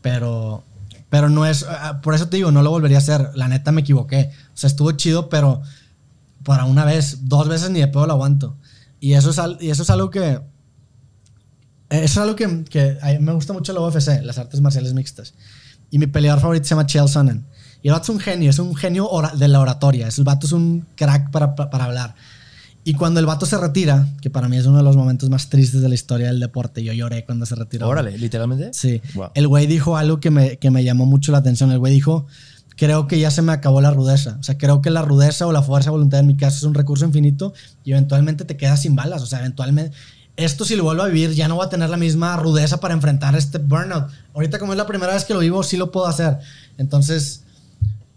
Pero pero no es, ah, por eso te digo, no lo volvería a hacer. La neta me equivoqué. O sea, estuvo chido, pero para una vez, dos veces ni de pedo lo aguanto. Y eso es, y eso es algo que... Eh, eso es algo que, que me gusta mucho el UFC, las artes marciales mixtas. Y mi peleador favorito se llama Chael Sonnen. Y el vato es un genio, es un genio de la oratoria. el vato es un crack para, para hablar. Y cuando el vato se retira, que para mí es uno de los momentos más tristes de la historia del deporte, yo lloré cuando se retiró. Órale, literalmente. Sí. El güey dijo algo que me, que me llamó mucho la atención. El güey dijo, creo que ya se me acabó la rudeza. O sea, creo que la rudeza o la fuerza de voluntad en mi caso es un recurso infinito y eventualmente te quedas sin balas. O sea, eventualmente, esto si lo vuelvo a vivir ya no voy a tener la misma rudeza para enfrentar este burnout. Ahorita como es la primera vez que lo vivo, sí lo puedo hacer. Entonces,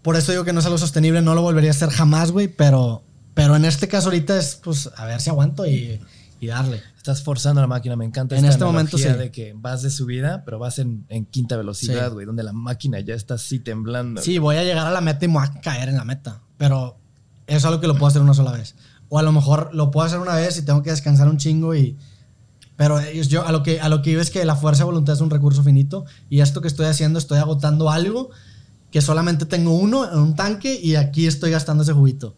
por eso digo que no es algo sostenible, no lo volvería a hacer jamás, güey, pero pero en este caso ahorita es, pues, a ver si aguanto y, darle. Estás forzando la máquina, me encanta. En este momento sí. de que vas de subida, pero vas en, quinta velocidad, güey, donde la máquina ya está así temblando. Sí, voy a llegar a la meta y me voy a caer en la meta. Pero es algo que lo puedo hacer una sola vez. O a lo mejor lo puedo hacer una vez y tengo que descansar un chingo y... Pero yo a lo que, a lo que iba es que la fuerza de voluntad es un recurso finito y esto que estoy haciendo, estoy agotando algo que solamente tengo uno en un tanque y aquí estoy gastando ese juguito.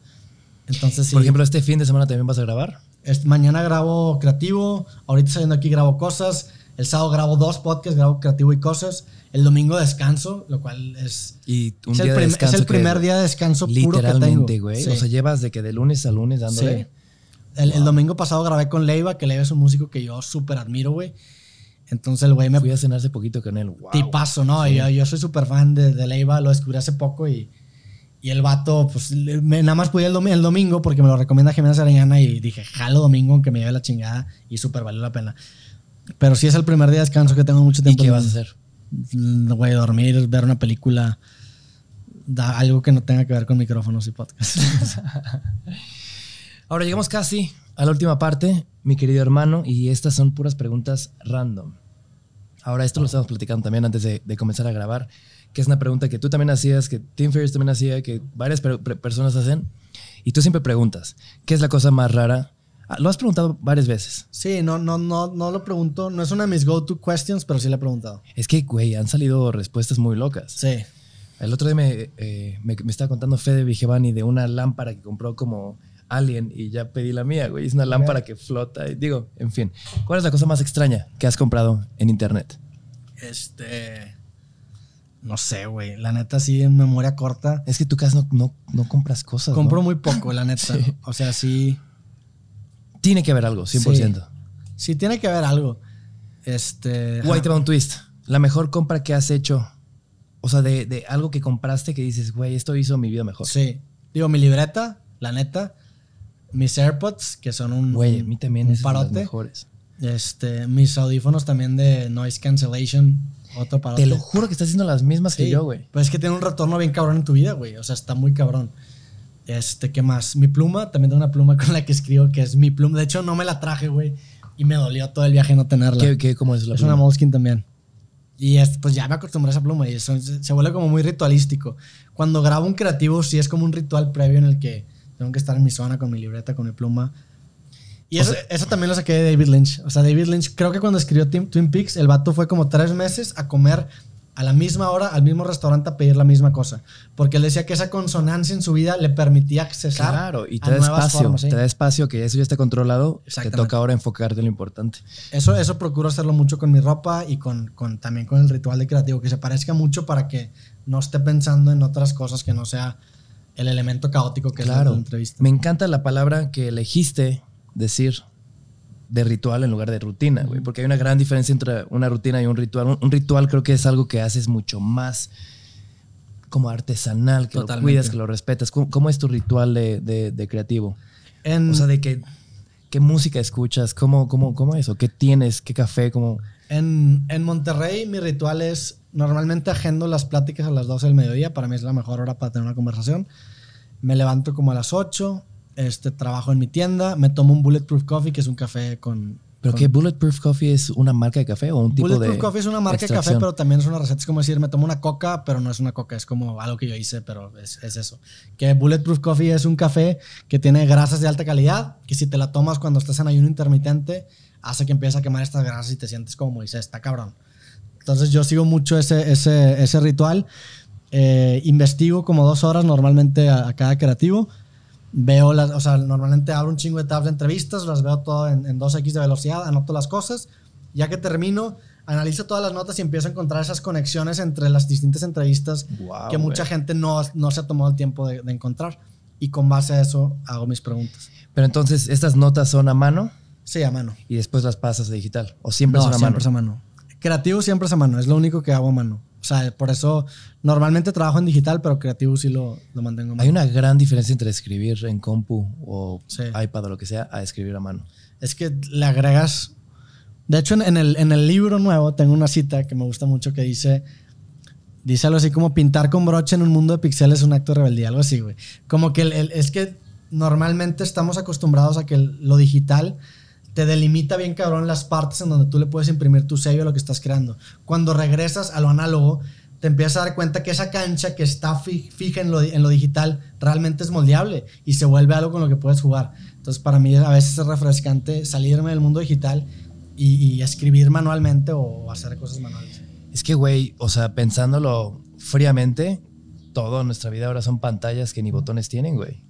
Entonces, Por ejemplo, este fin de semana también vas a grabar. mañana grabo creativo, ahorita saliendo aquí grabo cosas, el sábado grabo dos podcasts, grabo creativo y cosas, el domingo descanso, lo cual es... Y es, el, primer día de descanso puro que güey. O sea, llevas de que de lunes a lunes dándole... El, domingo pasado grabé con Leiva, que Leiva es un músico que yo súper admiro, güey. Entonces el güey me... Fui a cenar hace poquito con él, wow. Tipazo, ¿no? Yo, soy súper fan de Leiva, lo descubrí hace poco y y el vato, pues nada más pude el, el, domingo porque me lo recomienda Jimena Arellana y dije, jalo domingo aunque me lleve la chingada y súper valió la pena. Pero si es el primer día de descanso que tengo mucho tiempo. ¿Y qué vas a hacer? Voy a dormir, ver una película, algo que no tenga que ver con micrófonos y podcast. Ahora llegamos casi a la última parte, mi querido hermano, y estas son puras preguntas random. Ahora esto lo estamos platicando también antes de, de comenzar a grabar que es una pregunta que tú también hacías, que Tim Ferriss también hacía, que varias personas hacen, y tú siempre preguntas, ¿qué es la cosa más rara? Ah, lo has preguntado varias veces. Sí, no, no, no, no lo pregunto, no es una de mis go-to questions, pero sí la he preguntado. Es que, güey, han salido respuestas muy locas. Sí. El otro día me, eh, me, estaba contando Fede Vigevani de una lámpara que compró como Alien y ya pedí la mía, güey. Es una lámpara que flota. Y digo, en fin. ¿Cuál es la cosa más extraña que has comprado en internet? Este. No sé, güey. La neta, sí, en memoria corta. Es que tú casi no, compras cosas. Compro muy poco, la neta. O sea, sí. Tiene que haber algo, 100%. Sí, tiene que haber algo. Este. White un Twist. La mejor compra que has hecho. O sea, de, algo que compraste que dices, güey, esto hizo mi vida mejor. Sí. Digo, mi libreta, la neta. Mis AirPods, que son un. Güey, a mí también parote. mejores. Este, mis audífonos también de noise cancellation te lo juro que estás haciendo las mismas que yo, güey. Pues es que tiene un retorno bien cabrón en tu vida, güey. O sea, está muy cabrón. Este, ¿qué más? Mi pluma, también tengo una pluma con la que escribo, que es mi pluma. De hecho, no me la traje, güey. Y me dolió todo el viaje no tenerla. ¿Qué, qué cómo es la Es una moleskin también. Y pues ya me acostumbré a esa pluma y eso, se vuelve como muy ritualístico. Cuando grabo un creativo, sí es como un ritual previo en el que tengo que estar en mi zona con mi libreta, con mi pluma y eso, también lo saqué de David Lynch. O sea, David Lynch, creo que cuando escribió Twin Peaks, el vato fue como tres meses a comer a la misma hora, al mismo restaurante, a pedir la misma cosa. Porque él decía que esa consonancia en su vida le permitía accesar. Claro, y te da espacio, te da espacio que eso ya está controlado. Te toca ahora enfocarte en lo importante. Eso, eso procuro hacerlo mucho con mi ropa y con, también con el ritual de creativo, que se parezca mucho para que no esté pensando en otras cosas que no sea el elemento caótico que es la entrevista. Me encanta la palabra que elegiste decir, de ritual en lugar de rutina, güey. Porque hay una gran diferencia entre una rutina y un ritual. Un, ritual creo que es algo que haces mucho más como artesanal, que lo cuidas, que lo respetas. ¿Cómo, es tu ritual de, creativo? o sea, de qué música escuchas, cómo, cómo, cómo eso, qué tienes, qué café, En, en Monterrey mi ritual es, normalmente agendo las pláticas a las 12 del mediodía, para mí es la mejor hora para tener una conversación. Me levanto como a las 8, este, trabajo en mi tienda, me tomo un Bulletproof Coffee, que es un café con... ¿Pero qué? ¿Bulletproof Coffee es una marca de café o un tipo Bulletproof Coffee es una marca de café, pero también es una receta. Es como decir, me tomo una coca, pero no es una coca, es como algo que yo hice, pero es, eso. Que Bulletproof Coffee es un café que tiene grasas de alta calidad, que si te la tomas cuando estás en ayuno intermitente, hace que empieces a quemar estas grasas y te sientes como dices está cabrón. Entonces yo sigo mucho ese, ese, ese ritual. Eh, investigo como dos horas normalmente a cada creativo veo las, o sea, normalmente abro un chingo de tabs de entrevistas, las veo todo en, 2x de velocidad, anoto las cosas, ya que termino, analizo todas las notas y empiezo a encontrar esas conexiones entre las distintas entrevistas que mucha gente no, no se ha tomado el tiempo de, encontrar. Y con base a eso hago mis preguntas. Pero entonces, ¿estas notas son a mano? Sí, a mano. ¿Y después las pasas a digital? ¿O siempre son a mano? siempre es a mano. Creativo siempre es a mano, es lo único que hago a mano. O sea, por eso normalmente trabajo en digital, pero creativo sí lo, lo mantengo. Hay una gran diferencia entre escribir en compu o iPad o lo que sea a escribir a mano. Es que le agregas... De hecho, en el, en el libro nuevo tengo una cita que me gusta mucho que dice... Dice algo así como pintar con broche en un mundo de pixeles es un acto de rebeldía, algo así, güey. Como que el, es que normalmente estamos acostumbrados a que lo digital te delimita bien cabrón las partes en donde tú le puedes imprimir tu sello a lo que estás creando. Cuando regresas a lo análogo, te empiezas a dar cuenta que esa cancha que está fija en lo, digital realmente es moldeable y se vuelve algo con lo que puedes jugar. Entonces para mí a veces es refrescante salirme del mundo digital y, y escribir manualmente o hacer cosas manuales. Es que, güey, o sea, pensándolo fríamente, todo en nuestra vida ahora son pantallas que ni botones tienen, güey.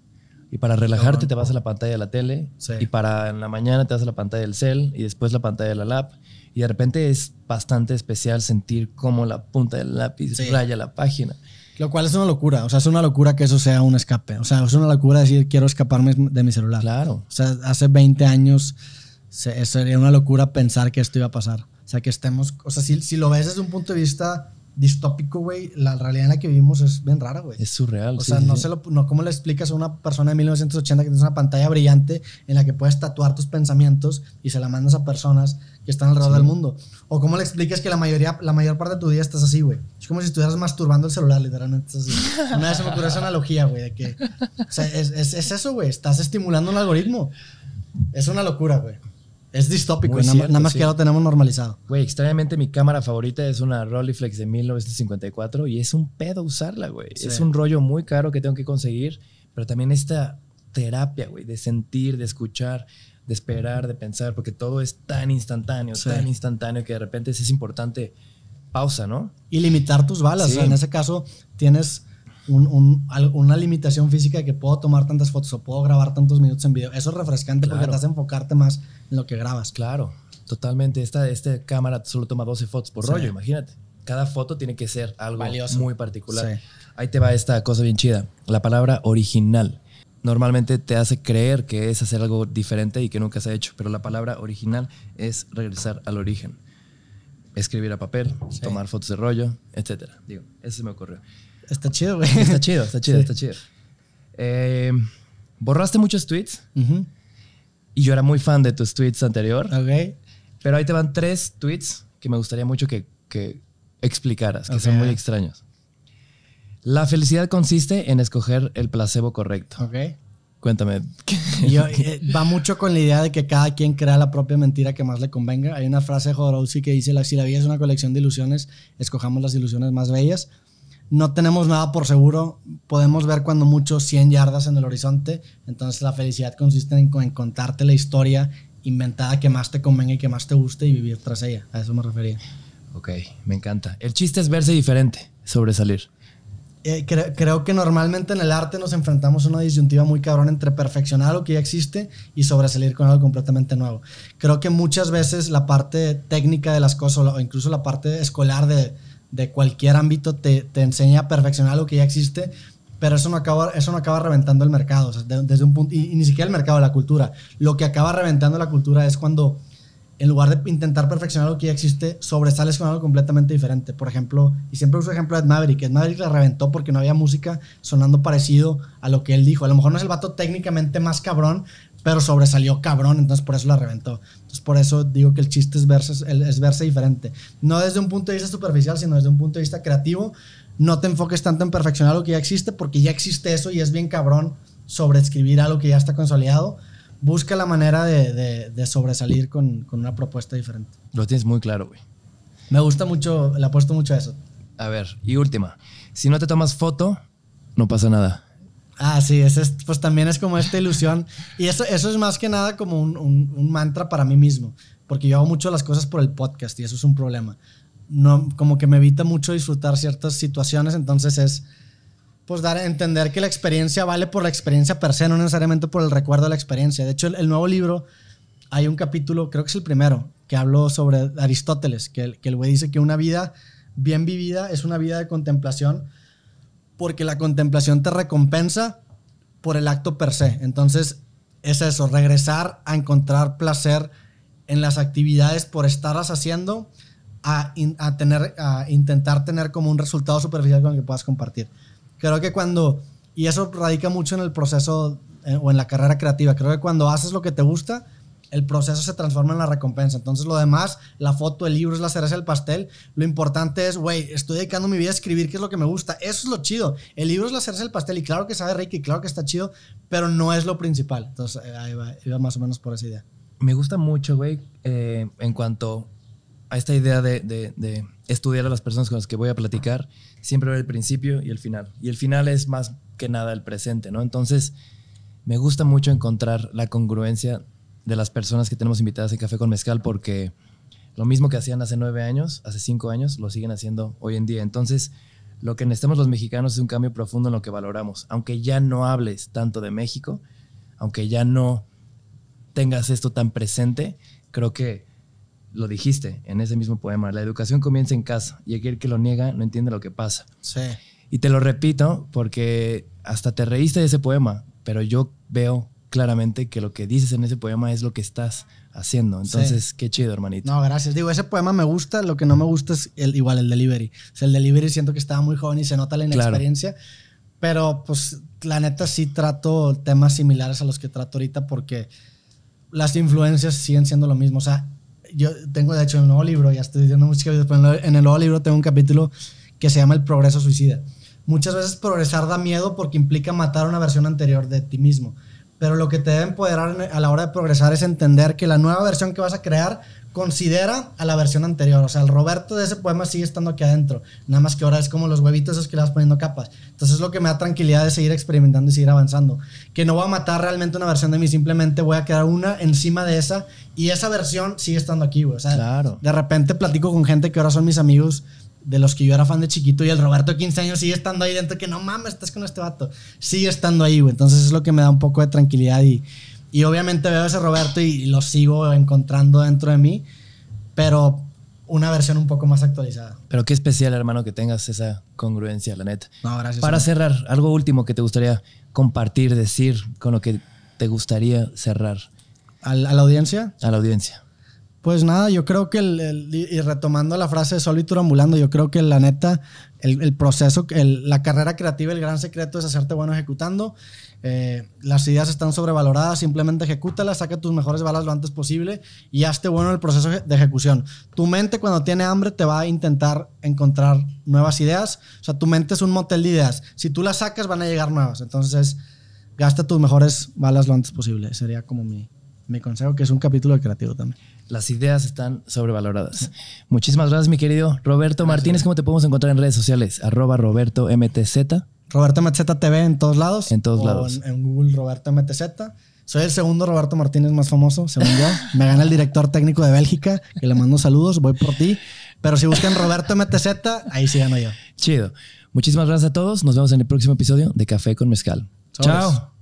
Y para relajarte te vas a la pantalla de la tele. Y para en la mañana te vas a la pantalla del cel y después la pantalla de la lap. Y de repente es bastante especial sentir cómo la punta del lápiz raya la página. Lo cual es una locura. O sea, es una locura que eso sea un escape. O sea, es una locura decir quiero escaparme de mi celular. Claro. O sea, hace 20 años sería una locura pensar que esto iba a pasar. O sea, que estemos. O sea, si, si lo ves desde un punto de vista distópico, güey, la realidad en la que vivimos es bien rara, güey. Es surreal. O sea, no sé no, cómo le explicas a una persona de 1980 que tienes una pantalla brillante en la que puedes tatuar tus pensamientos y se la mandas a personas que están alrededor del mundo. O cómo le explicas que la mayoría, la mayor parte de tu día estás así, güey. Es como si estuvieras masturbando el celular, literalmente. Una vez me analogía, güey, de que... O sea, es, es, es eso, güey. Estás estimulando un algoritmo. Es una locura, güey. Es distópico, nada, nada, más que ahora tenemos normalizado. Güey, extrañamente mi cámara favorita es una Rolleiflex de 1954 y es un pedo usarla, güey. Es un rollo muy caro que tengo que conseguir, pero también esta terapia, güey, de sentir, de escuchar, de esperar, de pensar, porque todo es tan instantáneo, tan instantáneo que de repente es importante pausa, ¿no? Y limitar tus balas. en ese caso tienes... una limitación física de que puedo tomar tantas fotos o puedo grabar tantos minutos en video. Eso es refrescante porque te hace enfocarte más lo que grabas. Claro, totalmente. Esta, cámara solo toma 12 fotos por rollo, imagínate. Cada foto tiene que ser algo muy particular. Ahí te va esta cosa bien chida, la palabra original. Normalmente te hace creer que es hacer algo diferente y que nunca se ha hecho, pero la palabra original es regresar al origen. Escribir a papel, tomar fotos de rollo, etc. Digo, eso se me ocurrió. Está chido, güey. Está chido, está chido, está chido. Eh, ¿Borraste muchos tweets? Y yo era muy fan de tus tweets anterior. Ok. Pero ahí te van tres tweets que me gustaría mucho que, que explicaras, que son muy extraños. La felicidad consiste en escoger el placebo correcto. Ok. Cuéntame. Eh, va mucho con la idea de que cada quien crea la propia mentira que más le convenga. Hay una frase de Jodorowsky que dice, si la vida es una colección de ilusiones, escojamos las ilusiones más bellas no tenemos nada por seguro. Podemos ver cuando mucho 100 yardas en el horizonte. Entonces la felicidad consiste en, contarte la historia inventada que más te convenga y que más te guste y vivir tras ella. A eso me refería. Ok, me encanta. El chiste es verse diferente, sobresalir. Eh, creo que normalmente en el arte nos enfrentamos a una disyuntiva muy cabrón entre perfeccionar lo que ya existe y sobresalir con algo completamente nuevo. Creo que muchas veces la parte técnica de las cosas o incluso la parte escolar de de cualquier ámbito te, enseña a perfeccionar lo que ya existe, pero eso no acaba, eso no acaba reventando el mercado, desde un ni siquiera el mercado, la cultura. Lo que acaba reventando la cultura es cuando, en lugar de intentar perfeccionar lo que ya existe, sobresales con algo completamente diferente. Por ejemplo, y siempre uso el ejemplo de Ed Maverick, Ed Maverick la reventó porque no había música sonando parecido a lo que él dijo. A lo mejor no es el vato técnicamente más cabrón, pero sobresalió cabrón, entonces por eso la reventó. Entonces por eso digo que el chiste es verse, es verse diferente. No desde un punto de vista superficial, sino desde un punto de vista creativo. No te enfoques tanto en perfeccionar lo que ya existe, porque ya existe eso y es bien cabrón sobreescribir algo que ya está consolidado. Busca la manera de, sobresalir con, con, una propuesta diferente. Lo tienes muy claro, güey. Me gusta mucho, le apuesto mucho a eso. A ver, y última. Si no te tomas foto, no pasa nada. Ah, sí, pues también es como esta ilusión. Y eso, es más que nada como un, mantra para mí mismo, porque yo hago mucho las cosas por el podcast y eso es un problema. No, como que me evita mucho disfrutar ciertas situaciones, entonces es pues dar a entender que la experiencia vale por la experiencia per se, no necesariamente por el recuerdo de la experiencia. De hecho, el, nuevo libro, hay un capítulo, creo que es el primero, que habló sobre Aristóteles, que el, que el güey dice que una vida bien vivida es una vida de contemplación porque la contemplación te recompensa por el acto per se. Entonces, es eso, regresar a encontrar placer en las actividades por estarlas haciendo, a, tener, a intentar tener como un resultado superficial con el que puedas compartir. Creo que cuando, y eso radica mucho en el proceso eh, o en la carrera creativa, creo que cuando haces lo que te gusta, el proceso se transforma en la recompensa. Entonces lo demás, la foto, el libro es la cereza del pastel. Lo importante es, güey, estoy dedicando mi vida a escribir, ¿qué es lo que me gusta. Eso es lo chido. El libro es la cereza del pastel y claro que sabe Ricky, claro que está chido, pero no es lo principal. Entonces eh, ahí va, iba más o menos por esa idea. Me gusta mucho, güey, eh, en cuanto a esta idea de, de, estudiar a las personas con las que voy a platicar, siempre ver el principio y el final. Y el final es más que nada el presente, ¿no? Entonces, me gusta mucho encontrar la congruencia de las personas que tenemos invitadas en Café con Mezcal porque lo mismo que hacían hace nueve años, hace cinco años, lo siguen haciendo hoy en día. Entonces, lo que necesitamos los mexicanos es un cambio profundo en lo que valoramos. Aunque ya no hables tanto de México, aunque ya no tengas esto tan presente, creo que lo dijiste en ese mismo poema. La educación comienza en casa y aquel que lo niega no entiende lo que pasa. Sí. Y te lo repito porque hasta te reíste de ese poema, pero yo veo claramente que lo que dices en ese poema es lo que estás haciendo. Entonces, qué chido, hermanito. No, gracias. Digo, ese poema me gusta, lo que no me gusta es igual el delivery. O el delivery siento que estaba muy joven y se nota la inexperiencia, pero pues la neta sí trato temas similares a los que trato ahorita porque las influencias siguen siendo lo mismo. O sea, yo tengo de hecho en el nuevo libro, ya estoy diciendo música, pero en el nuevo libro tengo un capítulo que se llama El progreso suicida. Muchas veces progresar da miedo porque implica matar una versión anterior de ti mismo pero lo que te debe empoderar a la hora de progresar es entender que la nueva versión que vas a crear considera a la versión anterior. O sea, el Roberto de ese poema sigue estando aquí adentro. Nada más que ahora es como los huevitos esos que le vas poniendo capas. Entonces es lo que me da tranquilidad de seguir experimentando y seguir avanzando. Que no voy a matar realmente una versión de mí, simplemente voy a crear una encima de esa y esa versión sigue estando aquí, güey. O sea, de repente platico con gente que ahora son mis amigos de los que yo era fan de chiquito y el Roberto 15 años sigue estando ahí dentro que no mames, estás con este vato. Sigue estando ahí, güey. Entonces es lo que me da un poco de tranquilidad y, obviamente veo a ese Roberto y, lo sigo encontrando dentro de mí, pero una versión un poco más actualizada. Pero qué especial, hermano, que tengas esa congruencia, la neta. No, Para cerrar, algo último que te gustaría compartir, decir, con lo que te gustaría cerrar. a la audiencia? A la audiencia. Pues nada, yo creo que, y retomando la frase de solo Ambulando, yo creo que la neta, el, proceso, la carrera creativa, el gran secreto es hacerte bueno ejecutando. Eh, las ideas están sobrevaloradas, simplemente ejecútalas, saca tus mejores balas lo antes posible y hazte bueno el proceso de ejecución. Tu mente cuando tiene hambre te va a intentar encontrar nuevas ideas. O sea, tu mente es un motel de ideas. Si tú las sacas van a llegar nuevas. Entonces, gasta tus mejores balas lo antes posible. Sería como mi, mi consejo, que es un capítulo de creativo también las ideas están sobrevaloradas. Muchísimas gracias, mi querido Roberto Martínez. ¿Cómo te podemos encontrar en redes sociales? Arroba Roberto MTZ. Roberto MTZ TV en todos lados. En todos lados. En, Google Roberto MTZ. Soy el segundo Roberto Martínez más famoso, según yo. Me gana el director técnico de Bélgica, que le mando saludos, voy por ti. Pero si buscan Roberto MTZ, ahí sí gano yo. Chido. Muchísimas gracias a todos. Nos vemos en el próximo episodio de Café con Mezcal. Chao.